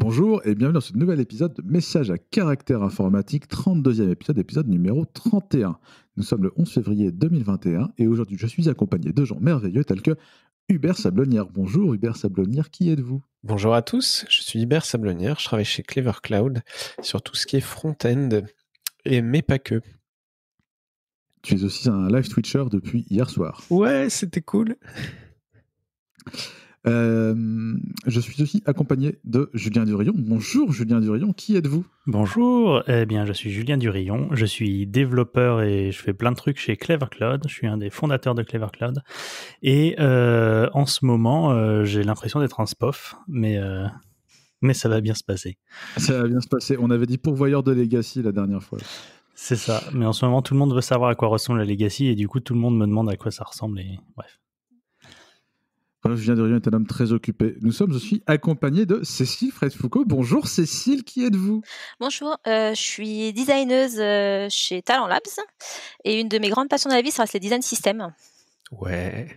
Bonjour et bienvenue dans ce nouvel épisode de Message à caractère informatique, 32e épisode, épisode numéro 31. Nous sommes le 11 février 2021 et aujourd'hui je suis accompagné de gens merveilleux tels que Hubert Sablonnière. Bonjour Hubert Sablonnière, qui êtes-vous Bonjour à tous, je suis Hubert Sablonnière, je travaille chez Clever Cloud sur tout ce qui est front-end, et mais pas que. Tu es aussi un live Twitcher depuis hier soir. Ouais, c'était cool. Euh, je suis aussi accompagné de Julien Durillon. Bonjour Julien Durillon, qui êtes-vous Bonjour, eh bien je suis Julien Durillon, je suis développeur et je fais plein de trucs chez Clever Cloud, je suis un des fondateurs de Clever Cloud et euh, en ce moment euh, j'ai l'impression d'être un spof, mais mais ça va bien se passer. Ça va bien se passer. On avait dit pourvoyeur de legacy la dernière fois. C'est ça, mais en ce moment tout le monde veut savoir à quoi ressemble la legacy et du coup tout le monde me demande à quoi ça ressemble et bref. Julien de est un homme très occupé. Nous sommes aussi accompagnés de Cécile Fred Foucault. Bonjour Cécile, qui êtes-vous Bonjour, euh, je suis designeuse euh, chez Talent Labs et une de mes grandes passions de la vie, ça reste les design systems. Ouais.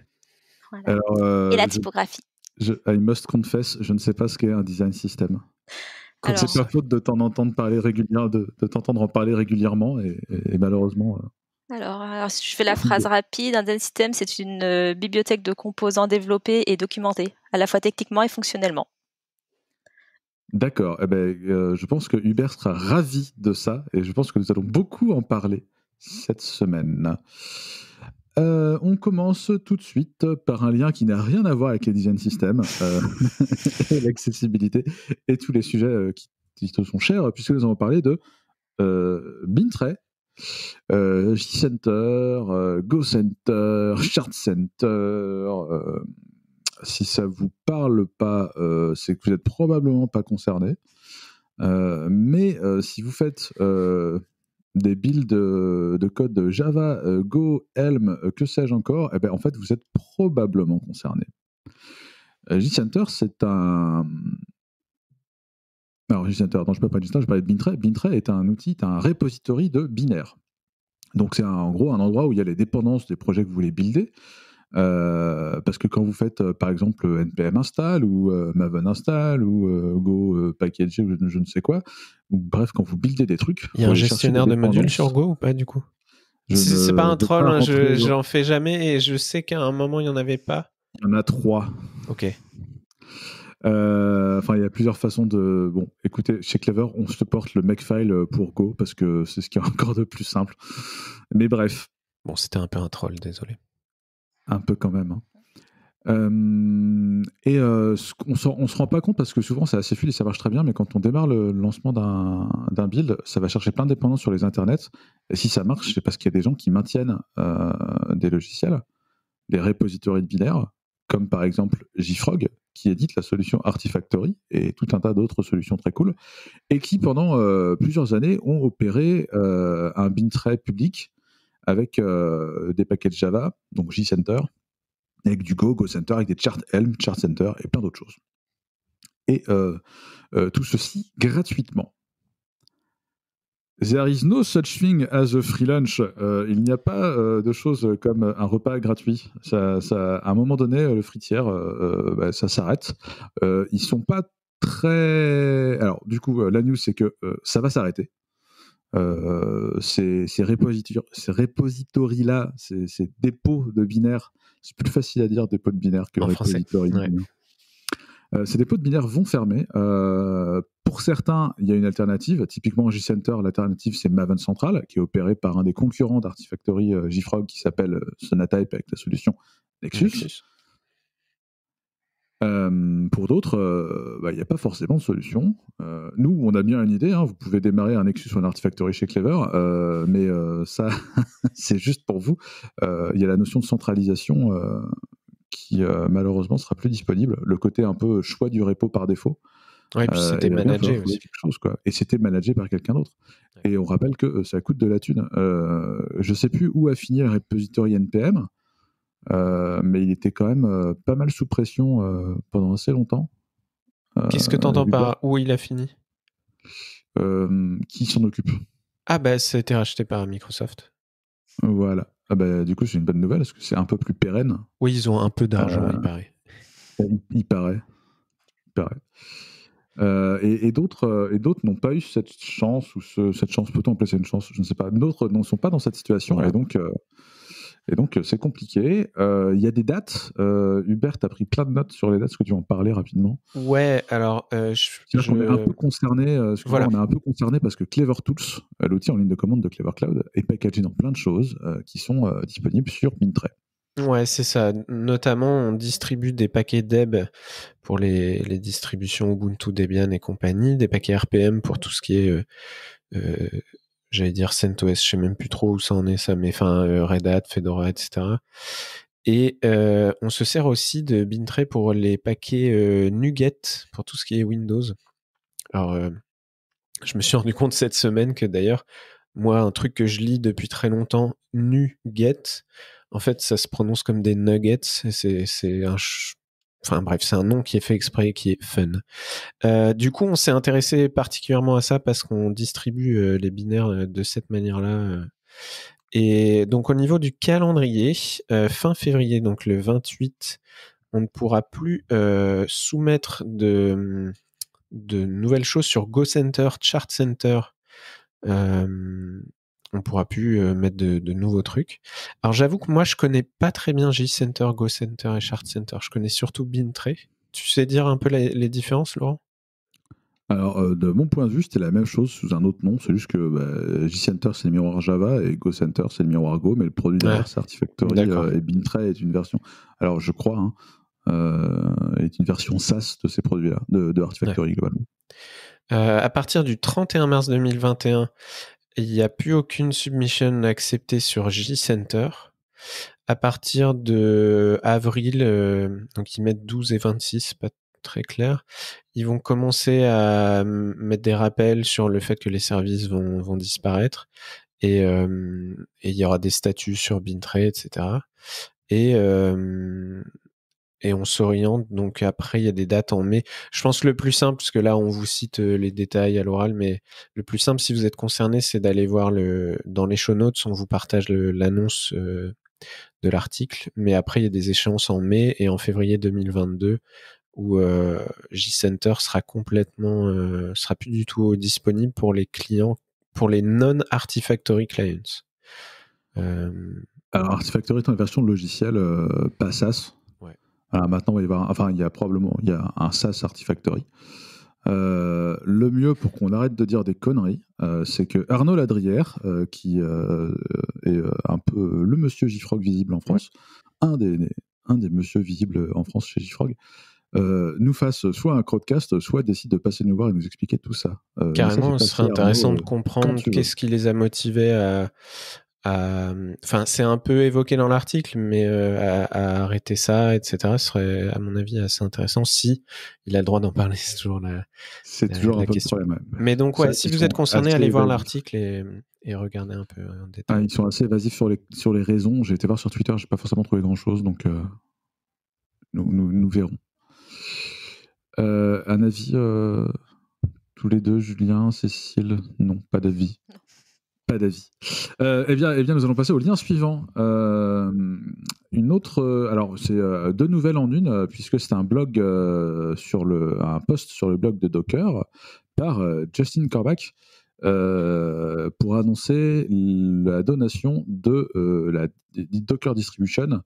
Euh, et la typographie. Je, I must confess, je ne sais pas ce qu'est un design system. C'est pas faute de t'en entendre parler régulièrement, de, t'entendre en parler régulièrement et malheureusement. Alors, si je fais la phrase rapide, un system, c'est une euh, bibliothèque de composants développés et documentés, à la fois techniquement et fonctionnellement. D'accord. Eh ben, euh, je pense que Hubert sera ravi de ça et je pense que nous allons beaucoup en parler cette semaine. Euh, on commence tout de suite par un lien qui n'a rien à voir avec les design systems l'accessibilité et tous les sujets qui, sont chers, puisque nous allons parler de Bintray, euh, G-Center, euh, Go Center, Chart Center. Euh, si ça vous parle pas, euh, c'est que vous n'êtes probablement pas concerné. mais si vous faites des builds de, de code Java, Go, Helm, que sais-je encore, eh ben, en fait, vous êtes probablement concerné. G-Center, c'est un, alors, je ne pas de ça, je parlais de Bintray. Bintray est un outil, un repository de binaires. Donc, c'est en gros un endroit où il y a les dépendances des projets que vous voulez builder. Euh, parce que quand vous faites euh, par exemple npm install ou euh, maven install ou go package ou je, ne sais quoi, ou bref, quand vous buildez des trucs. Il y a un gestionnaire de modules sur go ou pas du coup C'est pas un troll, hein, je n'en fais jamais et je sais qu'à un moment il n'y en avait pas. Il y en a trois. Ok. Euh, enfin, il y a plusieurs façons de. Bon, écoutez, chez Clever, on supporte le Makefile euh, pour Go parce que c'est ce qui est encore de plus simple. Mais bref. Bon, c'était un peu un troll, désolé. Un peu quand même. Hein. Euh, et on, on se rend pas compte parce que souvent c'est assez fluide et ça marche très bien, mais quand on démarre le lancement d'un build, ça va chercher plein de dépendances sur les internets. Et si ça marche, c'est parce qu'il y a des gens qui maintiennent des logiciels, des repositories de binaires, comme par exemple JFrog, qui édite la solution Artifactory et tout un tas d'autres solutions très cool, et qui pendant euh, plusieurs années ont opéré euh, un bin trait public avec euh, des paquets Java, donc JCenter, avec du Go, GoCenter, avec des Chart Helm, Chart Center et plein d'autres choses. Et tout ceci gratuitement. There is no such thing as a free lunch. Euh, il n'y a pas euh, de choses comme un repas gratuit. à un moment donné, euh, le fritière, bah, ça s'arrête. ils sont pas très. Alors, du coup, la news, c'est que ça va s'arrêter. ces, ces là ces, dépôts de binaires, c'est plus facile à dire dépôt de binaire que repositories. Euh, ces dépôts de binaires vont fermer euh, pour certains, il y a une alternative. Typiquement, G-Center, l'alternative, c'est Maven Central, qui est opéré par un des concurrents d'Artifactory JFrog euh, qui s'appelle euh, Sonatype avec la solution Nexus. Euh, pour d'autres, bah, il n'y a pas forcément de solution. nous, on a bien une idée. Hein. vous pouvez démarrer un Nexus ou un Artifactory chez Clever, mais ça, c'est juste pour vous. Il y a la notion de centralisation qui, malheureusement, sera plus disponible. Le côté un peu choix du repo par défaut et puis euh, c'était managé aussi. Quelque chose, quoi. Et c'était managé par quelqu'un d'autre. Et on rappelle que euh, ça coûte de la thune. Euh, je ne sais plus où a fini le repository NPM, mais il était quand même pas mal sous pression pendant assez longtemps. Qu'est-ce que tu entends par où il a fini Qui s'en occupe Ah, bah, c'était racheté par Microsoft. Voilà. Ah bah, du coup, c'est une bonne nouvelle parce que c'est un peu plus pérenne. Oui, ils ont un peu d'argent, il paraît. il, paraît. Il paraît. Euh, et, d'autres, euh, et d'autres n'ont pas eu cette chance ou cette chance peut-on appeler une chance Je ne sais pas. D'autres ne sont pas dans cette situation et donc. Euh, et donc, c'est compliqué. Il y a des dates. Hubert, tu as pris plein de notes sur les dates. Est-ce que tu veux en parler rapidement Ouais, alors. je, suis un peu concerné. On est un peu concerné parce que Clever Tools, l'outil en ligne de commande de Clever Cloud, est packagé dans plein de choses qui sont disponibles sur Mintray. Ouais, c'est ça. Notamment, on distribue des paquets DEB pour les, distributions Ubuntu, Debian et compagnie, des paquets RPM pour tout ce qui est, euh, euh, j'allais dire CentOS, je sais même plus trop où ça en est ça, mais enfin euh, Red Hat, Fedora, etc. Et on se sert aussi de Bintray pour les paquets Nuget pour tout ce qui est Windows. Alors, je me suis rendu compte cette semaine que d'ailleurs, moi, un truc que je lis depuis très longtemps, Nuget, en fait, ça se prononce comme des nuggets. C'est un Enfin bref, c'est un nom qui est fait exprès et qui est fun. Euh, du coup, on s'est intéressé particulièrement à ça parce qu'on distribue euh, les binaires euh, de cette manière-là. Et donc au niveau du calendrier, fin février, donc le 28, on ne pourra plus soumettre de, de, nouvelles choses sur Go Center, Chart Center, on pourra plus euh, mettre de, nouveaux trucs. Alors j'avoue que moi je connais pas très bien Jcenter, GoCenter et Chart center Je connais surtout Bintray. Tu sais dire un peu les, différences, Laurent alors, euh, de mon point de vue, c'était la même chose sous un autre nom. C'est juste que bah, JCenter, c'est le miroir Java et GoCenter, c'est le miroir Go, mais le produit derrière, c'est Artifactory euh, et Bintray est une version. Alors, je crois, hein, est une version SaaS de ces produits-là, de, de Artifactory globalement. à partir du 31 mars 2021, il n'y a plus aucune submission acceptée sur JCenter. À partir de avril, euh, donc ils mettent 12 et 26, pas très clair, ils vont commencer à mettre des rappels sur le fait que les services vont, disparaître euh, et, il y aura des statuts sur Bintray, etc. Et, et on s'oriente. Donc après, il y a des dates en mai. Je pense que le plus simple, parce que là, on vous cite euh, les détails à l'oral, mais le plus simple, si vous êtes concerné, c'est d'aller voir le, dans les show notes, on vous partage l'annonce euh, de l'article. Mais après, il y a des échéances en mai et en février 2022 où euh, j sera complètement, euh, sera plus du tout disponible pour les clients, pour les non-Artifactory clients. Alors, Artifactory est une version logicielle Passas, euh, maintenant, il, enfin, il y a probablement il y a un SaaS Artifactory. Euh, le mieux pour qu'on arrête de dire des conneries, euh, c'est que Arnaud Ladrière, qui est un peu le monsieur Gifrog visible en France, un des, un des monsieur visibles en France chez Gifrog, nous fasse soit un crowdcast, soit décide de passer nous voir et nous expliquer tout ça. Carrément, ce serait intéressant de comprendre qu'est-ce qui les a motivés à, euh, enfin, c'est un peu évoqué dans l'article, mais euh, arrêter ça, etc., serait, à mon avis, assez intéressant si il a le droit d'en parler. C'est toujours la, c'est un question. Mais donc, si vous êtes concerné, allez voir l'article et, regardez un peu en détail. Ah, ils sont assez évasifs sur les, raisons. J'ai été voir sur Twitter, j'ai pas forcément trouvé grand chose, donc euh, nous, verrons. un avis tous les deux, Julien, Cécile Non, pas d'avis. Pas d'avis. Euh, eh, bien, eh bien, nous allons passer au lien suivant. Euh, une autre, euh, alors c'est deux nouvelles en une, puisque c'est un blog sur le, un post sur le blog de Docker par Justin Korbach pour annoncer la donation de la Docker Distribution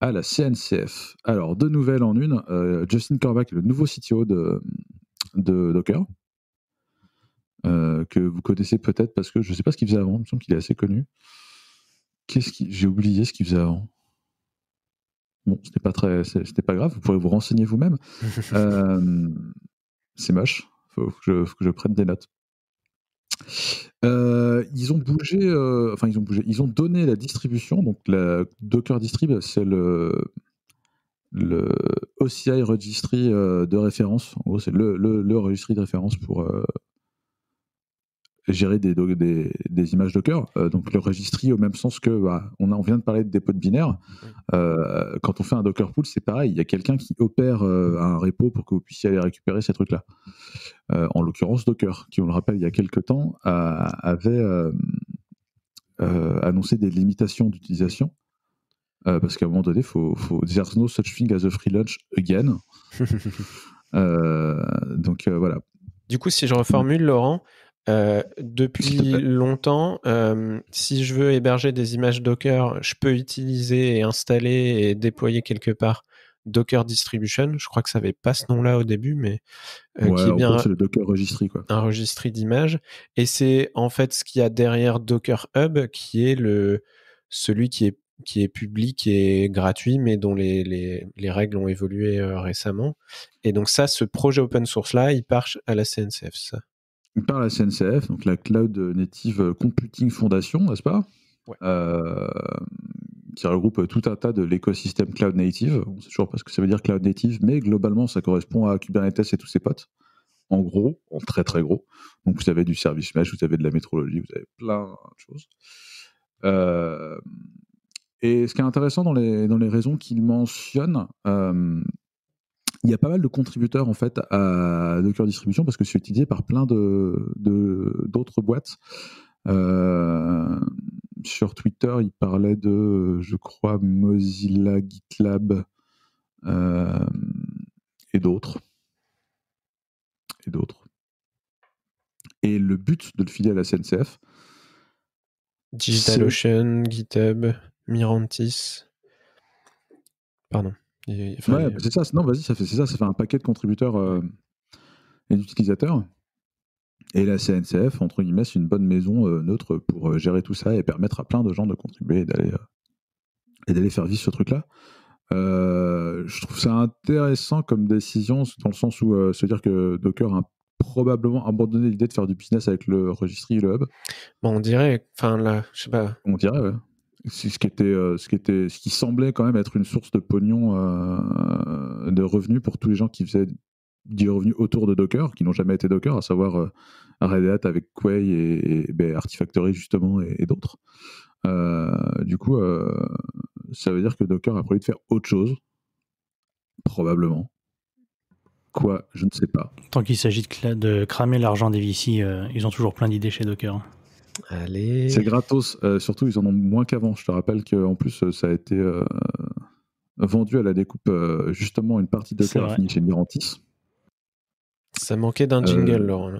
à la CNCF. Alors deux nouvelles en une. Justin Korbach, le nouveau CTO de, de Docker, euh, que vous connaissez peut-être parce que je ne sais pas ce qu'il faisait avant, il me semble qu'il est assez connu. Qu'est-ce qui... J'ai oublié ce qu'il faisait avant. Bon, c'était pas très, pas grave, vous pourrez vous renseigner vous-même. Euh, c'est moche, il faut que je prenne des notes. Euh, ils ont bougé, enfin ils ont bougé, ils ont donné la distribution, donc la Docker Distrib, c'est le, le OCI Registry de référence, en gros c'est le, le, le registry de référence pour, gérer des, des images Docker. Euh, donc le registry au même sens que bah, on, on vient de parler de dépôt de binaire. Euh, quand on fait un Docker pool, c'est pareil. Il y a quelqu'un qui opère euh, un repo pour que vous puissiez aller récupérer ces trucs-là. en l'occurrence, Docker, qui on le rappelle il y a quelques temps, avait annoncé des limitations d'utilisation. parce qu'à un moment donné, faut, faut, there's no such thing as a free lunch again. donc voilà. Du coup, si je reformule, Laurent, euh, depuis longtemps, euh, si je veux héberger des images Docker, je peux utiliser et installer et déployer quelque part Docker Distribution. Je crois que ça n'avait pas ce nom-là au début, mais euh, qui est bien c'est un registry d'images. Et c'est en fait ce qu'il y a derrière Docker Hub, qui est le celui qui est qui est public et gratuit, mais dont les, règles ont évolué récemment. Et donc ça, ce projet open source là, il part à la CNCF. Ça par la CNCF, donc la Cloud Native Computing Foundation, n'est-ce pas euh, Qui regroupe tout un tas de l'écosystème cloud native. On sait toujours pas ce que ça veut dire cloud native, mais globalement, ça correspond à Kubernetes et tous ses potes. En gros, en très très gros. Donc vous avez du service mesh, vous avez de la métrologie, vous avez plein de choses. Euh, et ce qui est intéressant dans les, dans les raisons qu'il mentionne, euh, il y a pas mal de contributeurs en fait à Docker Distribution parce que c'est utilisé par plein de d'autres boîtes. Euh, sur Twitter, il parlait de, je crois, Mozilla, GitLab euh, et d'autres. Et d'autres. Et le but de le filer à la CNCF. DigitalOcean, GitHub, Mirantis. Pardon ouais, bah, c'est ça. Non, vas-y, ça fait, c'est ça. Ça fait un paquet de contributeurs euh, et d'utilisateurs. Et la CNCF, entre guillemets, c'est une bonne maison euh, neutre pour euh, gérer tout ça et permettre à plein de gens de contribuer et d'aller, et d'aller faire vivre ce truc-là. je trouve ça intéressant comme décision, dans le sens où se dire que Docker a probablement abandonné l'idée de faire du business avec le registry et le hub. on dirait, enfin là, je sais pas. On dirait, ouais ce qui était euh, ce qui était ce qui semblait quand même être une source de pognon euh, de revenus pour tous les gens qui faisaient du revenu autour de Docker qui n'ont jamais été Docker à savoir euh, Red Hat avec Quay et, ben, Artifactory justement et, d'autres du coup ça veut dire que Docker a prévu de faire autre chose probablement quoi je ne sais pas tant qu'il s'agit de, de, cramer l'argent des VC ils ont toujours plein d'idées chez Docker c'est gratos. Euh, surtout, ils en ont moins qu'avant. Je te rappelle qu'en plus, euh, ça a été euh, vendu à la découpe, justement, une partie de terre fini chez Mirantis. Ça manquait d'un jingle, Laurent.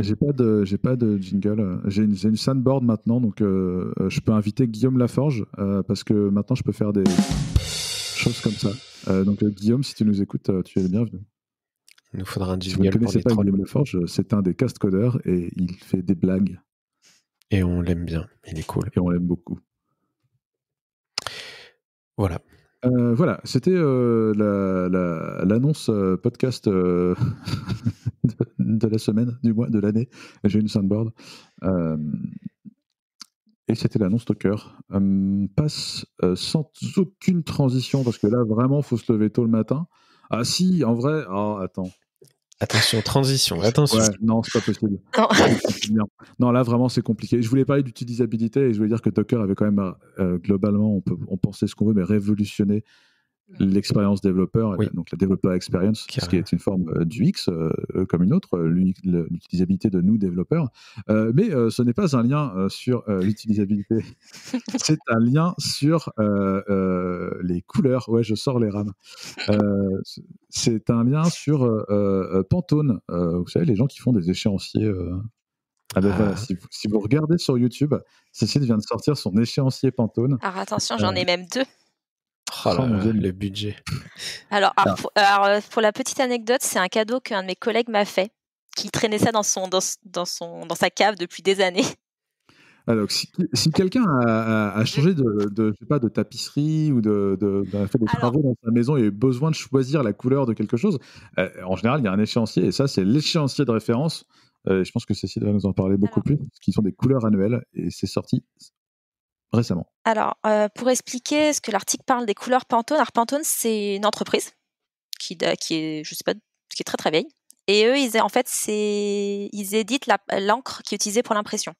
J'ai pas de, jingle. J'ai une, une, sandboard maintenant, donc je peux inviter Guillaume Laforge parce que maintenant je peux faire des choses comme ça. donc Guillaume, si tu nous écoutes, tu es le bienvenu. Il nous faudra un vous ne connaissez pas William c'est un des cast codeurs et il fait des blagues. Et on l'aime bien, il est cool. Et on l'aime beaucoup. Voilà. Euh, voilà, c'était euh, l'annonce euh, podcast de, la semaine, du mois, de l'année. J'ai une soundboard. et c'était l'annonce Docker. passe sans aucune transition, parce que là, vraiment, faut se lever tôt le matin. Ah si, en vrai. ah attends. Attention, transition, attention. non, c'est pas possible. Non. là vraiment c'est compliqué. Je voulais parler d'utilisabilité et je voulais dire que Docker avait quand même, euh, euh, globalement, on, peut, on pensait ce qu'on veut, mais révolutionner l'expérience développeur, donc la développeur experience, ce qui est une forme euh, du X euh, euh, comme une autre, l'utilisabilité de nous développeurs. mais ce n'est pas un lien sur l'utilisabilité, c'est un lien sur les couleurs. Ouais, je sors les rames. c'est un lien sur Pantone. vous savez, les gens qui font des échéanciers. Ah ben ah. si, si, vous regardez sur YouTube, Cécile vient de sortir son échéancier Pantone. Alors attention, j'en ai même deux. Oh le budget. Alors, ah. euh, pour, la petite anecdote, c'est un cadeau qu'un de mes collègues m'a fait, qui traînait ça dans, son, dans, son, dans sa cave depuis des années. Alors, ah, si, quelqu'un a, changé de, pas, de tapisserie ou de, ben, fait des travaux dans sa maison et a eu besoin de choisir la couleur de quelque chose, euh, en général, il y a un échéancier et ça, c'est l'échéancier de référence. Euh, je pense que Cécile va nous en parler beaucoup plus, plus, qui sont des couleurs annuelles et c'est sorti récemment Alors, euh, pour expliquer ce que l'article parle des couleurs Pantone, alors Pantone, c'est une entreprise qui, qui est, je sais pas, qui est très très vieille. Et eux, ils, en fait, ils éditent l'encre qui est utilisée pour l'impression.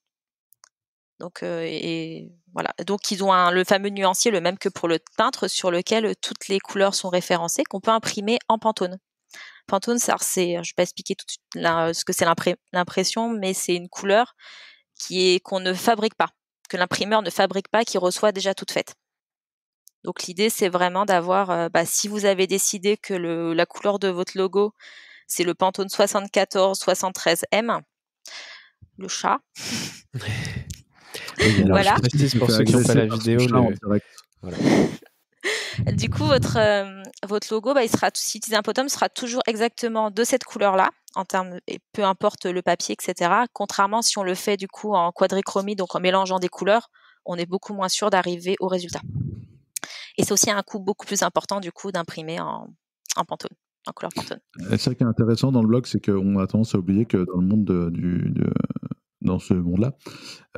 Donc, euh, et, voilà. Donc, ils ont le fameux nuancier, le même que pour le peintre, sur lequel toutes les couleurs sont référencées, qu'on peut imprimer en Pantone. Pantone, ça, c'est, je vais pas expliquer tout de suite ce que c'est l'impression, mais c'est une couleur qui est qu'on ne fabrique pas que l'imprimeur ne fabrique pas, qui reçoit déjà toute faite. Donc l'idée, c'est vraiment d'avoir, euh, bah, si vous avez décidé que la couleur de votre logo, c'est le Pantone 74-73M, le chat. voilà. du coup, votre, euh, votre logo, bah, il sera, si un potom, sera toujours exactement de cette couleur-là, en termes, et peu importe le papier, etc. Contrairement si on le fait du coup en quadrichromie, donc en mélangeant des couleurs, on est beaucoup moins sûr d'arriver au résultat. Et c'est aussi un coût beaucoup plus important du coup d'imprimer en, en pantone. En couleur pantone. Et ça qui est intéressant dans le blog, c'est qu'on a tendance à oublier que dans le monde du, dans ce monde-là.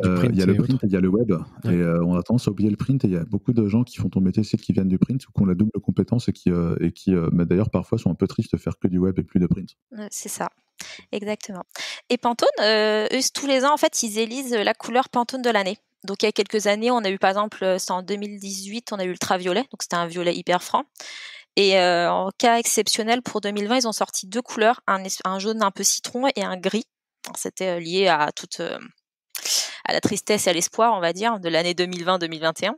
il y a le print il y a le web. Et euh, on a tendance à oublier le print. Et il y a beaucoup de gens qui font tomber métier, sites qui viennent du print ou qui ont la double compétence et qui, euh, et qui euh, bah, d'ailleurs, parfois sont un peu tristes de faire que du web et plus de print. C'est ça. Exactement. Et Pantone, eux, tous les ans, en fait, ils élisent la couleur Pantone de l'année. Donc il y a quelques années, on a eu par exemple, c'est en 2018, on a eu ultraviolet, donc c'était un violet hyper franc. Et en cas exceptionnel pour 2020, ils ont sorti deux couleurs, un, un, jaune un peu citron et un gris. C'était euh, lié à toute euh, à la tristesse et à l'espoir, on va dire, de l'année 2020-2021.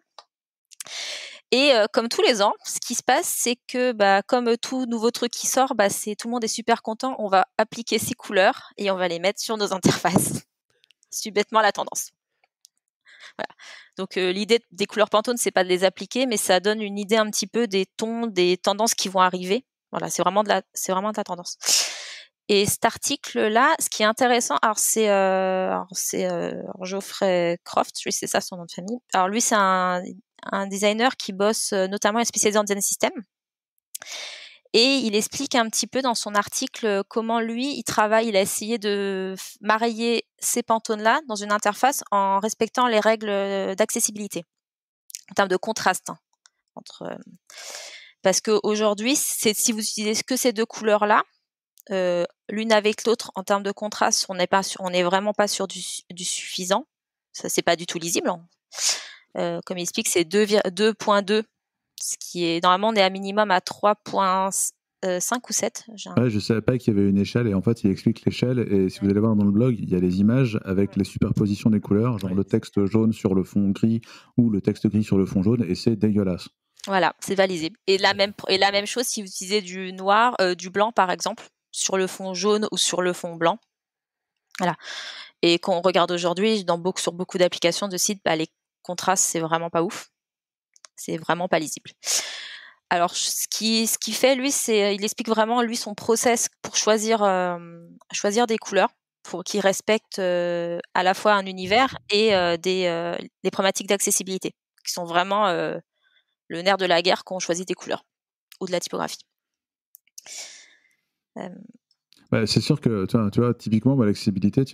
Et euh, comme tous les ans, ce qui se passe, c'est que bah, comme tout nouveau truc qui sort, bah, tout le monde est super content. On va appliquer ces couleurs et on va les mettre sur nos interfaces. c'est bêtement la tendance. Voilà. Donc l'idée des couleurs Pantone, c'est pas de les appliquer, mais ça donne une idée un petit peu des tons, des tendances qui vont arriver. Voilà, c'est vraiment de la, c'est vraiment de la tendance. Et cet article-là, ce qui est intéressant, alors c'est euh, euh, Geoffrey Croft, oui, c'est ça son nom de famille. Alors lui, c'est un, designer qui bosse euh, notamment est spécialisé en design system. Et il explique un petit peu dans son article comment lui, il travaille, il a essayé de marier ces pantones-là dans une interface en respectant les règles d'accessibilité, en termes de contraste. Hein, entre... Parce qu'aujourd'hui, si vous utilisez que ces deux couleurs-là, euh, l'une avec l'autre en termes de contraste, on n'est pas on n'est vraiment pas sûr du, suffisant. Ça c'est pas du tout lisible. Hein. Euh, comme il explique, c'est 2.2, ce qui est normalement on est à minimum à 3.5 euh, ou 7. je ne savais pas qu'il y avait une échelle et en fait il explique l'échelle et si vous allez voir dans le blog, il y a les images avec les superpositions des couleurs, genre le texte jaune sur le fond gris ou le texte gris sur le fond jaune et c'est dégueulasse. Voilà, c'est valisé Et la même et la même chose si vous utilisez du noir, du blanc par exemple sur le fond jaune ou sur le fond blanc. Voilà. Et qu'on regarde aujourd'hui, beaucoup, sur beaucoup d'applications de sites, bah, les contrastes, c'est vraiment pas ouf. C'est vraiment pas lisible. Alors, ce qu'il ce qui fait, lui, c'est, euh, il explique vraiment, lui, son process pour choisir, choisir des couleurs pour qui respecte euh, à la fois un univers et euh, des, des, problématiques d'accessibilité, qui sont vraiment le nerf de la guerre quand on choisit des couleurs ou de la typographie. Bah, c'est sûr que, tu vois, typiquement, l'accessibilité,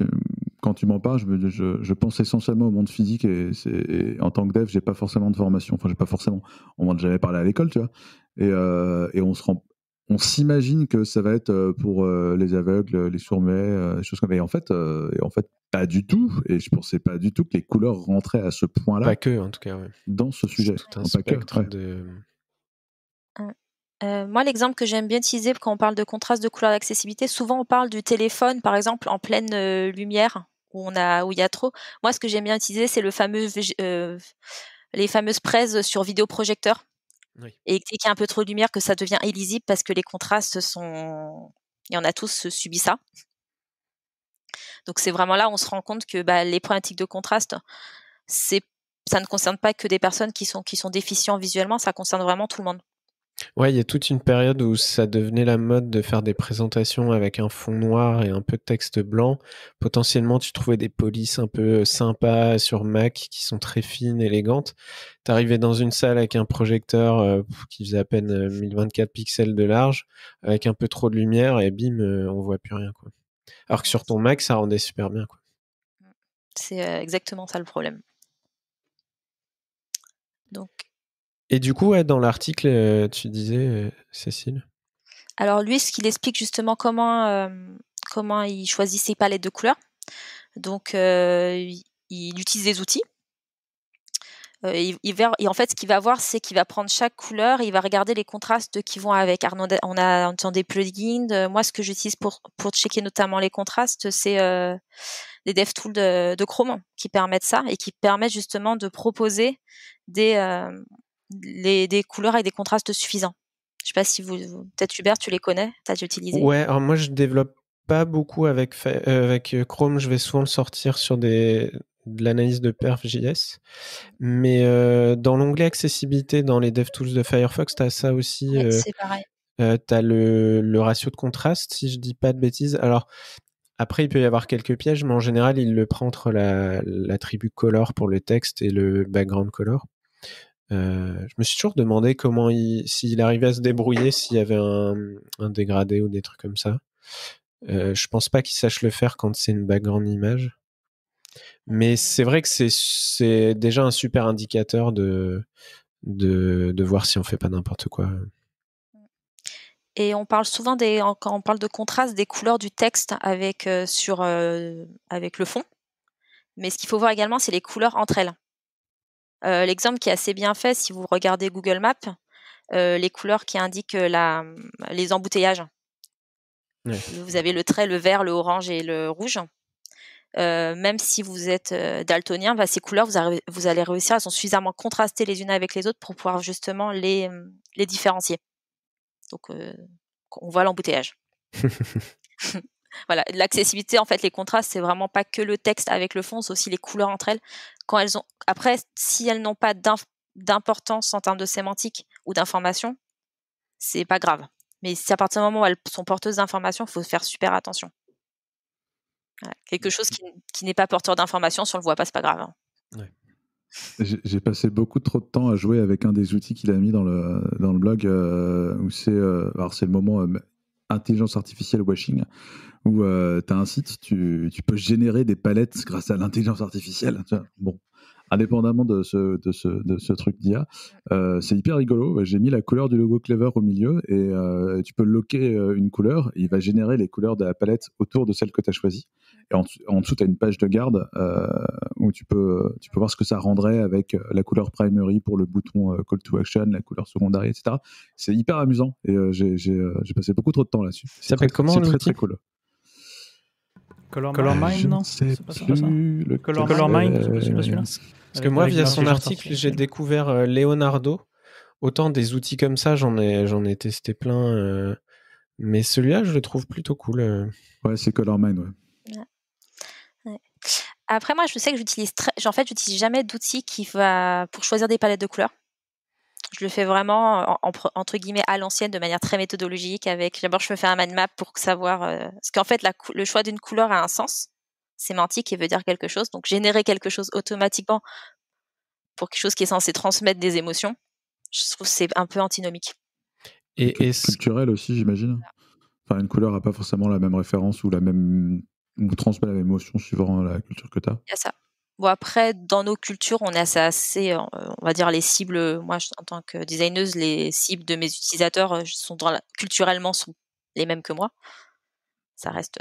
quand tu m'en parles, je, je, pense essentiellement au monde physique et, en tant que dev, j'ai pas forcément de formation. Enfin, j'ai pas forcément. On m'en a jamais parlé à l'école, tu vois. Et, euh, et on se on s'imagine que ça va être euh, pour euh, les aveugles, les sourds-muets, choses comme ça. Et en fait, en fait, pas du tout. Et je pensais pas du tout que les couleurs rentraient à ce point-là. Pas que, en tout cas. Dans ce sujet. Tout un spectre que, de. Euh, moi, l'exemple que j'aime bien utiliser quand on parle de contraste de couleur d'accessibilité, souvent on parle du téléphone, par exemple, en pleine euh, lumière, où on a, où il y a trop. Moi, ce que j'aime bien utiliser, c'est le fameux, euh, les fameuses prises sur vidéoprojecteur. Oui. Et dès qu'il y a un peu trop de lumière, que ça devient illisible parce que les contrastes sont, Et on a tous subi ça. Donc c'est vraiment là, on se rend compte que bah, les problématiques de contraste, ça ne concerne pas que des personnes qui sont qui sont déficients visuellement, ça concerne vraiment tout le monde. Ouais, il y a toute une période où ça devenait la mode de faire des présentations avec un fond noir et un peu de texte blanc. Potentiellement, tu trouvais des polices un peu euh, sympas sur Mac qui sont très fines, élégantes. T'arrivais dans une salle avec un projecteur euh, qui faisait à peine 1024 euh, pixels de large, avec un peu trop de lumière et bim, on voit plus rien quoi. Alors que sur ton Mac, ça rendait super bien C'est exactement ça le problème. Donc et du coup, dans l'article, euh, tu disais, euh, Cécile Alors lui, ce qu'il explique justement comment, euh, comment il choisit ses palettes de couleurs. Donc, il, utilise des outils. en fait, ce qu'il va voir, c'est qu'il va prendre chaque couleur il va regarder les contrastes qui vont avec. on a, entendu des plugins. Moi, ce que j'utilise pour, pour checker notamment les contrastes, c'est des dev tools de, Chrome qui permettent ça et qui permettent justement de proposer des, des couleurs avec des contrastes suffisants. Je sais pas si vous, peut-être Hubert, tu les connais, tu as utilisé. Ouais, alors moi je développe pas beaucoup avec, euh, avec euh, Chrome, je vais souvent le sortir sur des, de l'analyse de perf.js. Mais euh, dans l'onglet accessibilité, dans les dev tools de Firefox, tu as ça aussi. c'est pareil. tu as le, ratio de contraste, si je dis pas de bêtises. Alors, après, il peut y avoir quelques pièges, mais en général, il le prend entre l'attribut color pour le texte et le background color. Euh, je me suis toujours demandé comment s'il arrivait à se débrouiller s'il y avait un, dégradé ou des trucs comme ça. Euh, je pense pas qu'il sache le faire quand c'est une background image. Mais c'est vrai que c'est, déjà un super indicateur de, de, voir si on fait pas n'importe quoi. Et on parle souvent des, quand on parle de contraste, des couleurs du texte avec, euh, sur, euh, avec le fond. Mais ce qu'il faut voir également, c'est les couleurs entre elles. Euh, l'exemple qui est assez bien fait, si vous regardez Google Maps, euh, les couleurs qui indiquent euh, la, les embouteillages. Vous avez le trait, le vert, le orange et le rouge. même si vous êtes daltonien, bah, ces couleurs, vous, vous, allez réussir, elles sont suffisamment contrastées les unes avec les autres pour pouvoir justement les, les différencier. Donc, on voit l'embouteillage. voilà, l'accessibilité, en fait, les contrastes, c'est vraiment pas que le texte avec le fond, c'est aussi les couleurs entre elles quand elles ont, après, si elles n'ont pas d'importance en termes de sémantique ou d'information, c'est pas grave. Mais si à partir du moment où elles sont porteuses d'informations, il faut faire super attention. Quelque chose qui, n'est pas porteur d'informations, si on le voit pas, c'est pas grave. Hein. J'ai passé beaucoup trop de temps à jouer avec un des outils qu'il a mis dans le, dans le blog, euh, où euh, c'est le moment euh, intelligence artificielle washing, où euh, tu as un site, tu, tu, peux générer des palettes grâce à l'intelligence artificielle. Bon, indépendamment de ce, de ce, truc d'IA. Euh, c'est hyper rigolo. J'ai mis la couleur du logo Clever au milieu et euh, tu peux loquer euh, une couleur. il va générer les couleurs de la palette autour de celle que tu as choisie. Et en, dessous, tu as une page de garde où tu peux, tu peux voir ce que ça rendrait avec la couleur primary pour le bouton call to action, la couleur secondaire, etc. C'est hyper amusant et j'ai passé beaucoup trop de temps là-dessus. comment C'est très très cool. Color, non C'est Le Color, c'est pas celui-là parce que euh, moi, via son article, j'ai découvert euh, Leonardo. Autant des outils comme ça, j'en ai, ai testé plein. Euh, mais celui-là, je le trouve plutôt cool. Ouais, c'est Colorman, ouais. Après, moi, je sais que j'utilise très... En fait, j'utilise jamais d'outils qui va pour choisir des palettes de couleurs. Je le fais vraiment entre guillemets à l'ancienne, de manière très méthodologique. Avec d'abord, je me fais un mind map pour savoir ce parce qu'en fait, le choix d'une couleur a un sens sémantique et veut dire quelque chose. Donc générer quelque chose automatiquement pour quelque chose qui est censé transmettre des émotions, je trouve c'est un peu antinomique. Et, culturel aussi, j'imagine. Enfin, une couleur n'a pas forcément la même référence ou la même ou transmet la même émotion suivant la culture que tu as. Il y a ça. Bon, après, dans nos cultures, on a assez, euh, on va dire, les cibles. Moi, en tant que designeuse, les cibles de mes utilisateurs euh, sont dans culturellement sont les mêmes que moi. Ça reste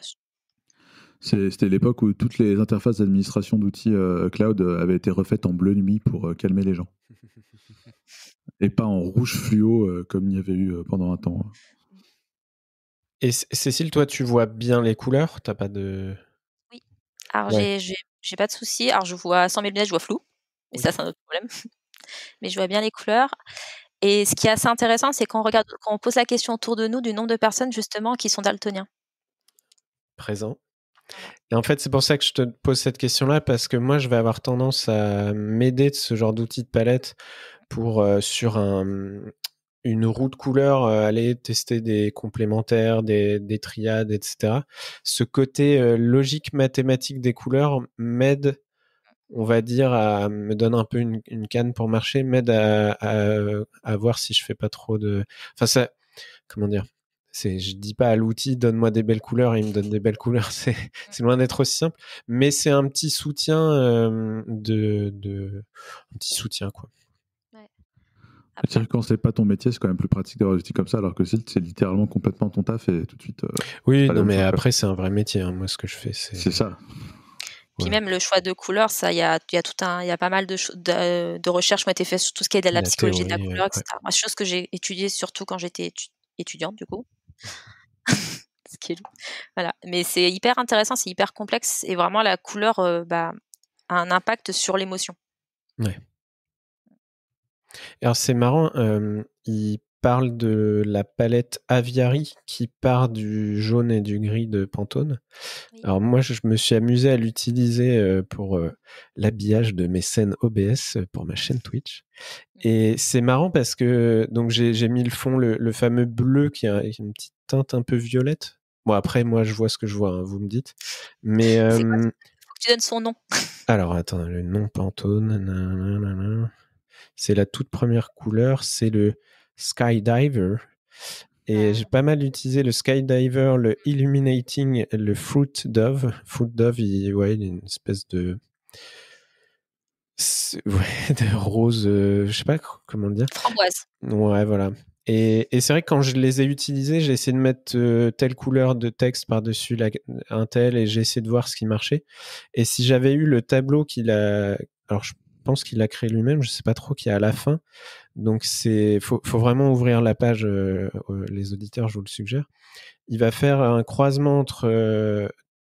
c'était l'époque où toutes les interfaces d'administration d'outils euh, cloud euh, avaient été refaites en bleu nuit pour euh, calmer les gens. Et pas en rouge fluo comme il y avait eu pendant un temps. Et Cécile, toi, tu vois bien les couleurs T'as pas de. Oui. Alors, j'ai pas de souci. Alors, je vois, sans mes lunettes, je vois flou. Mais ça, c'est un autre problème. Mais je vois bien les couleurs. Et ce qui est assez intéressant, c'est qu'on regarde, quand pose la question autour de nous du nombre de personnes justement qui sont daltoniens. Présent. Et en fait, c'est pour ça que je te pose cette question-là, parce que moi, je vais avoir tendance à m'aider de ce genre d'outils de palette pour, euh, sur une roue de couleurs, euh, aller tester des complémentaires, des, triades, etc. Ce côté euh, logique mathématique des couleurs m'aide, on va dire, à me donne un peu une, canne pour marcher, m'aide à, à, voir si je fais pas trop de. Enfin, ça. Comment dire c'est je dis pas à l'outil donne-moi des belles couleurs et il me donne des belles couleurs c'est loin d'être aussi simple mais c'est un petit soutien de, de, un petit soutien quoi Quand c'est pas ton métier, c'est quand même plus pratique d'avoir des outils comme ça, alors que c'est littéralement complètement ton taf et tout de suite. Euh, oui, non, mais après, c'est un vrai métier. Hein, moi, ce que je fais, c'est. C'est ça. Puis même le choix de couleurs, ça, il y a, tout un, il y a pas mal de, de, de, recherches qui ont été faites sur tout ce qui est de la, psychologie de la couleur, etc. chose que j'ai étudiée surtout quand j'étais étudiante, du coup. ce qui voilà. Mais c'est hyper intéressant, c'est hyper complexe et vraiment la couleur euh, bah, a un impact sur l'émotion. Ouais. Alors c'est marrant, il parle de la palette Aviary qui part du jaune et du gris de Pantone. Alors moi, je me suis amusé à l'utiliser euh, pour euh, l'habillage de mes scènes OBS euh, pour ma chaîne Twitch. Mhm. Et c'est marrant parce que donc j'ai mis le fond, le, fameux bleu qui a une petite teinte un peu violette. Bon, après, moi, je vois ce que je vois, hein, vous me dites. Mais... tu donnes son nom. Alors, attends, le nom Pantone, c'est la toute première couleur, c'est le Skydiver. Et ah. j'ai pas mal utilisé le Skydiver, le Illuminating, le Fruit Dove. Fruit Dove, il, ouais, une espèce de. rose, euh, je sais pas comment dire. Framboise. Ouais, voilà. Et, et c'est vrai que quand je les ai utilisés, j'ai essayé de mettre euh, telle couleur de texte par-dessus un tel et j'ai essayé de voir ce qui marchait. Et si j'avais eu le tableau qu'il a. Alors, je pense qu'il a créé lui-même, je sais pas trop, qui est à la fin, donc c'est faut, vraiment ouvrir la page, euh, euh, les auditeurs, je vous le suggère. Il va faire un croisement entre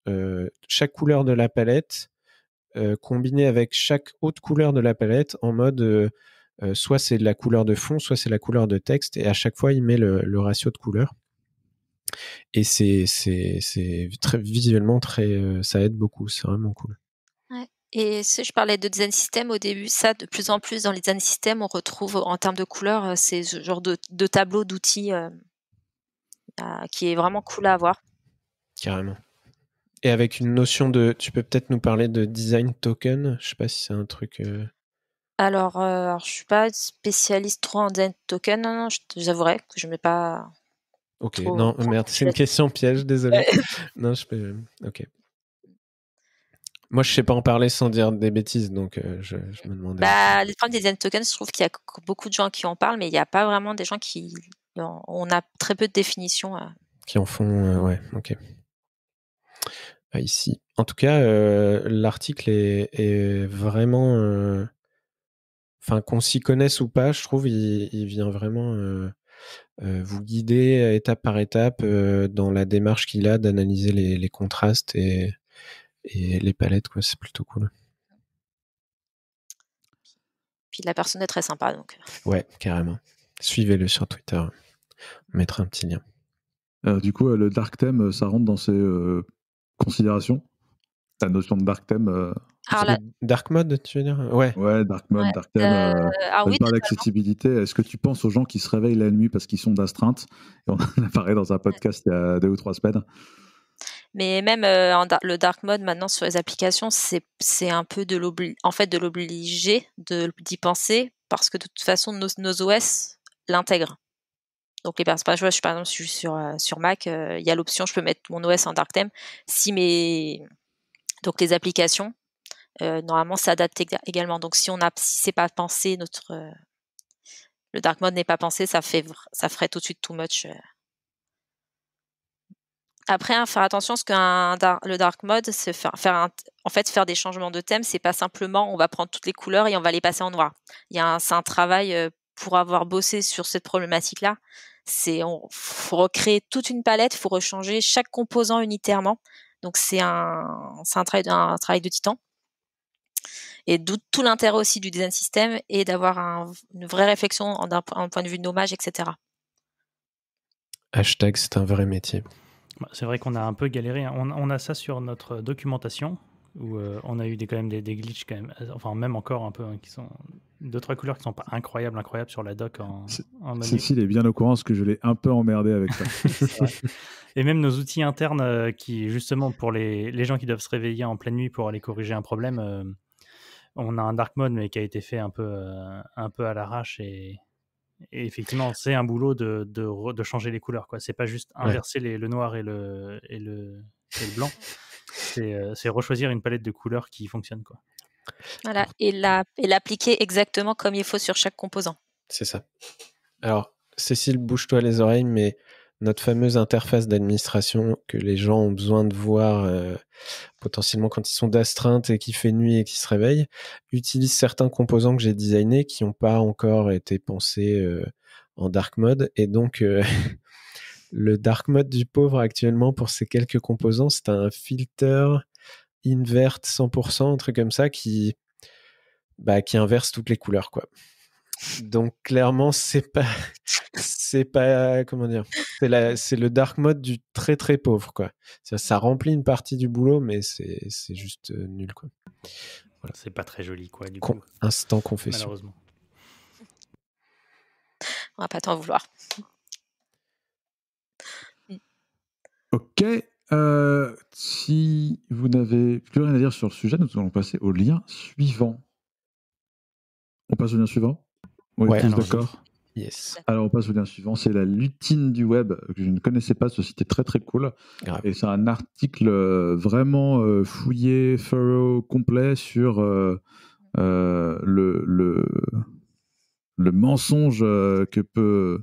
euh, chaque couleur de la palette combiné avec chaque autre couleur de la palette en mode soit c'est de la couleur de fond, soit c'est la couleur de texte et à chaque fois il met le, ratio de couleurs. Et c'est visuellement très ça aide beaucoup, c'est vraiment cool. Et si je parlais de design system au début, ça, de plus en plus dans les design systems, on retrouve en termes de couleurs euh, ces genres de, de tableaux d'outils euh, qui est vraiment cool à avoir. Carrément. Et avec une notion de, tu peux peut-être nous parler de design token. Je sais pas si c'est un truc. Euh, alors, je je suis pas spécialiste trop en design token. Non, non, j'avouerai que je mets pas. Ok, non, merde, c'est une question piège, désolé. non, je peux. Ok. Moi, je sais pas en parler sans dire des bêtises, donc euh, je, me demandais. Bah, les problèmes des end tokens, je trouve qu'il y a beaucoup de gens qui en parlent, mais il n'y a pas vraiment des gens qui. on a très peu de définitions. Qui en font, euh, ouais, ok. ici. En tout cas, euh, l'article est, vraiment. Enfin, qu'on s'y connaisse ou pas, je trouve, il, vient vraiment. vous guider étape par étape dans la démarche qu'il a d'analyser les, les, contrastes et, et les palettes, quoi, c'est plutôt cool. Puis la personne est très sympa, donc. Euh. Ouais, carrément. Suivez-le sur Twitter. On mm. mettra un petit lien. Euh, du coup, euh, le dark theme, ça rentre dans ces considérations La notion de dark theme Dark mode, tu veux dire Ouais. Ouais, dark mode, dark theme. Ah on parle d'accessibilité. Est-ce que tu penses aux gens qui se réveillent la nuit parce qu'ils sont d'astreinte Et on en dans un podcast il y a deux ou trois semaines. Mais même euh, le dark mode maintenant sur les applications, c'est un peu de l'obliger en fait, de l'obliger d'y penser parce que de toute façon, nos, OS l'intègrent. Donc les personnes, je, suis par exemple, suis sur, euh, sur Mac, euh, il y a l'option, je peux mettre mon OS en dark theme. Si mes donc les applications normalement ça adapte également. Donc si on a c'est pas pensé notre le dark mode n'est pas pensé, ça fait ça ferait tout de suite too much après, hein, faire attention, ce que le dark mode, c'est faire, en fait faire des changements de thème, c'est pas simplement on va prendre toutes les couleurs et on va les passer en noir. c'est un travail euh, pour avoir bossé sur cette problématique-là. C'est on faut recréer toute une palette, faut rechanger chaque composant unitairement. Donc c'est un un travail de titan. Et d'où tout l'intérêt aussi du design system et d'avoir une vraie réflexion d'un point de vue de nommage, etc. Hashtag, c'est un vrai métier. Bah, c'est vrai qu'on a un peu galéré. Hein. On, a ça sur notre documentation où euh, on a eu des, quand même des, glitches, quand même, euh, enfin même encore un peu, hein, qui sont deux trois couleurs qui sont pas incroyables, incroyables sur la doc en, en Cécile est bien au courant parce que je l'ai un peu emmerdé avec ça. Et même nos outils internes euh, qui, justement, pour les, les, gens qui doivent se réveiller en pleine nuit pour aller corriger un problème, on a un dark mode mais qui a été fait un peu, un peu à l'arrache et, et effectivement, c'est un boulot de, de, changer les couleurs. quoi. C'est pas juste inverser les, le noir et le, et le, blanc. Euh, c'est rechoisir une palette de couleurs qui fonctionne. quoi. Voilà, et l'appliquer la, et exactement comme il faut sur chaque composant. C'est ça. Alors, Cécile, bouge-toi les oreilles, mais notre fameuse interface d'administration que les gens ont besoin de voir euh, potentiellement quand ils sont d'astreinte et qui fait nuit et qui se réveillent, utilise certains composants que j'ai designés qui n'ont pas encore été pensés euh, en dark mode. Et donc, euh, le dark mode du pauvre actuellement pour ces quelques composants, c'est un filter invert 100%, un truc comme ça qui, bah, qui inverse toutes les couleurs, quoi. Donc clairement, c'est pas c'est pas comment dire, c'est c'est le dark mode du très très pauvre quoi. Ça, remplit une partie du boulot, mais c'est, juste euh, nul quoi. Voilà. C'est pas très joli quoi. Du coup. Instant confession. Malheureusement. On va pas t'en vouloir. Ok. Euh, si vous n'avez plus rien à dire sur le sujet, nous allons passer au lien suivant. On passe au lien suivant. Oui, ouais, d'accord. Alors on passe au lien suivant, c'est la lutine du web que je ne connaissais pas, ce site est très très cool. Et c'est un article euh, vraiment euh, fouillé, thorough, complet sur euh, le, le, mensonge que peut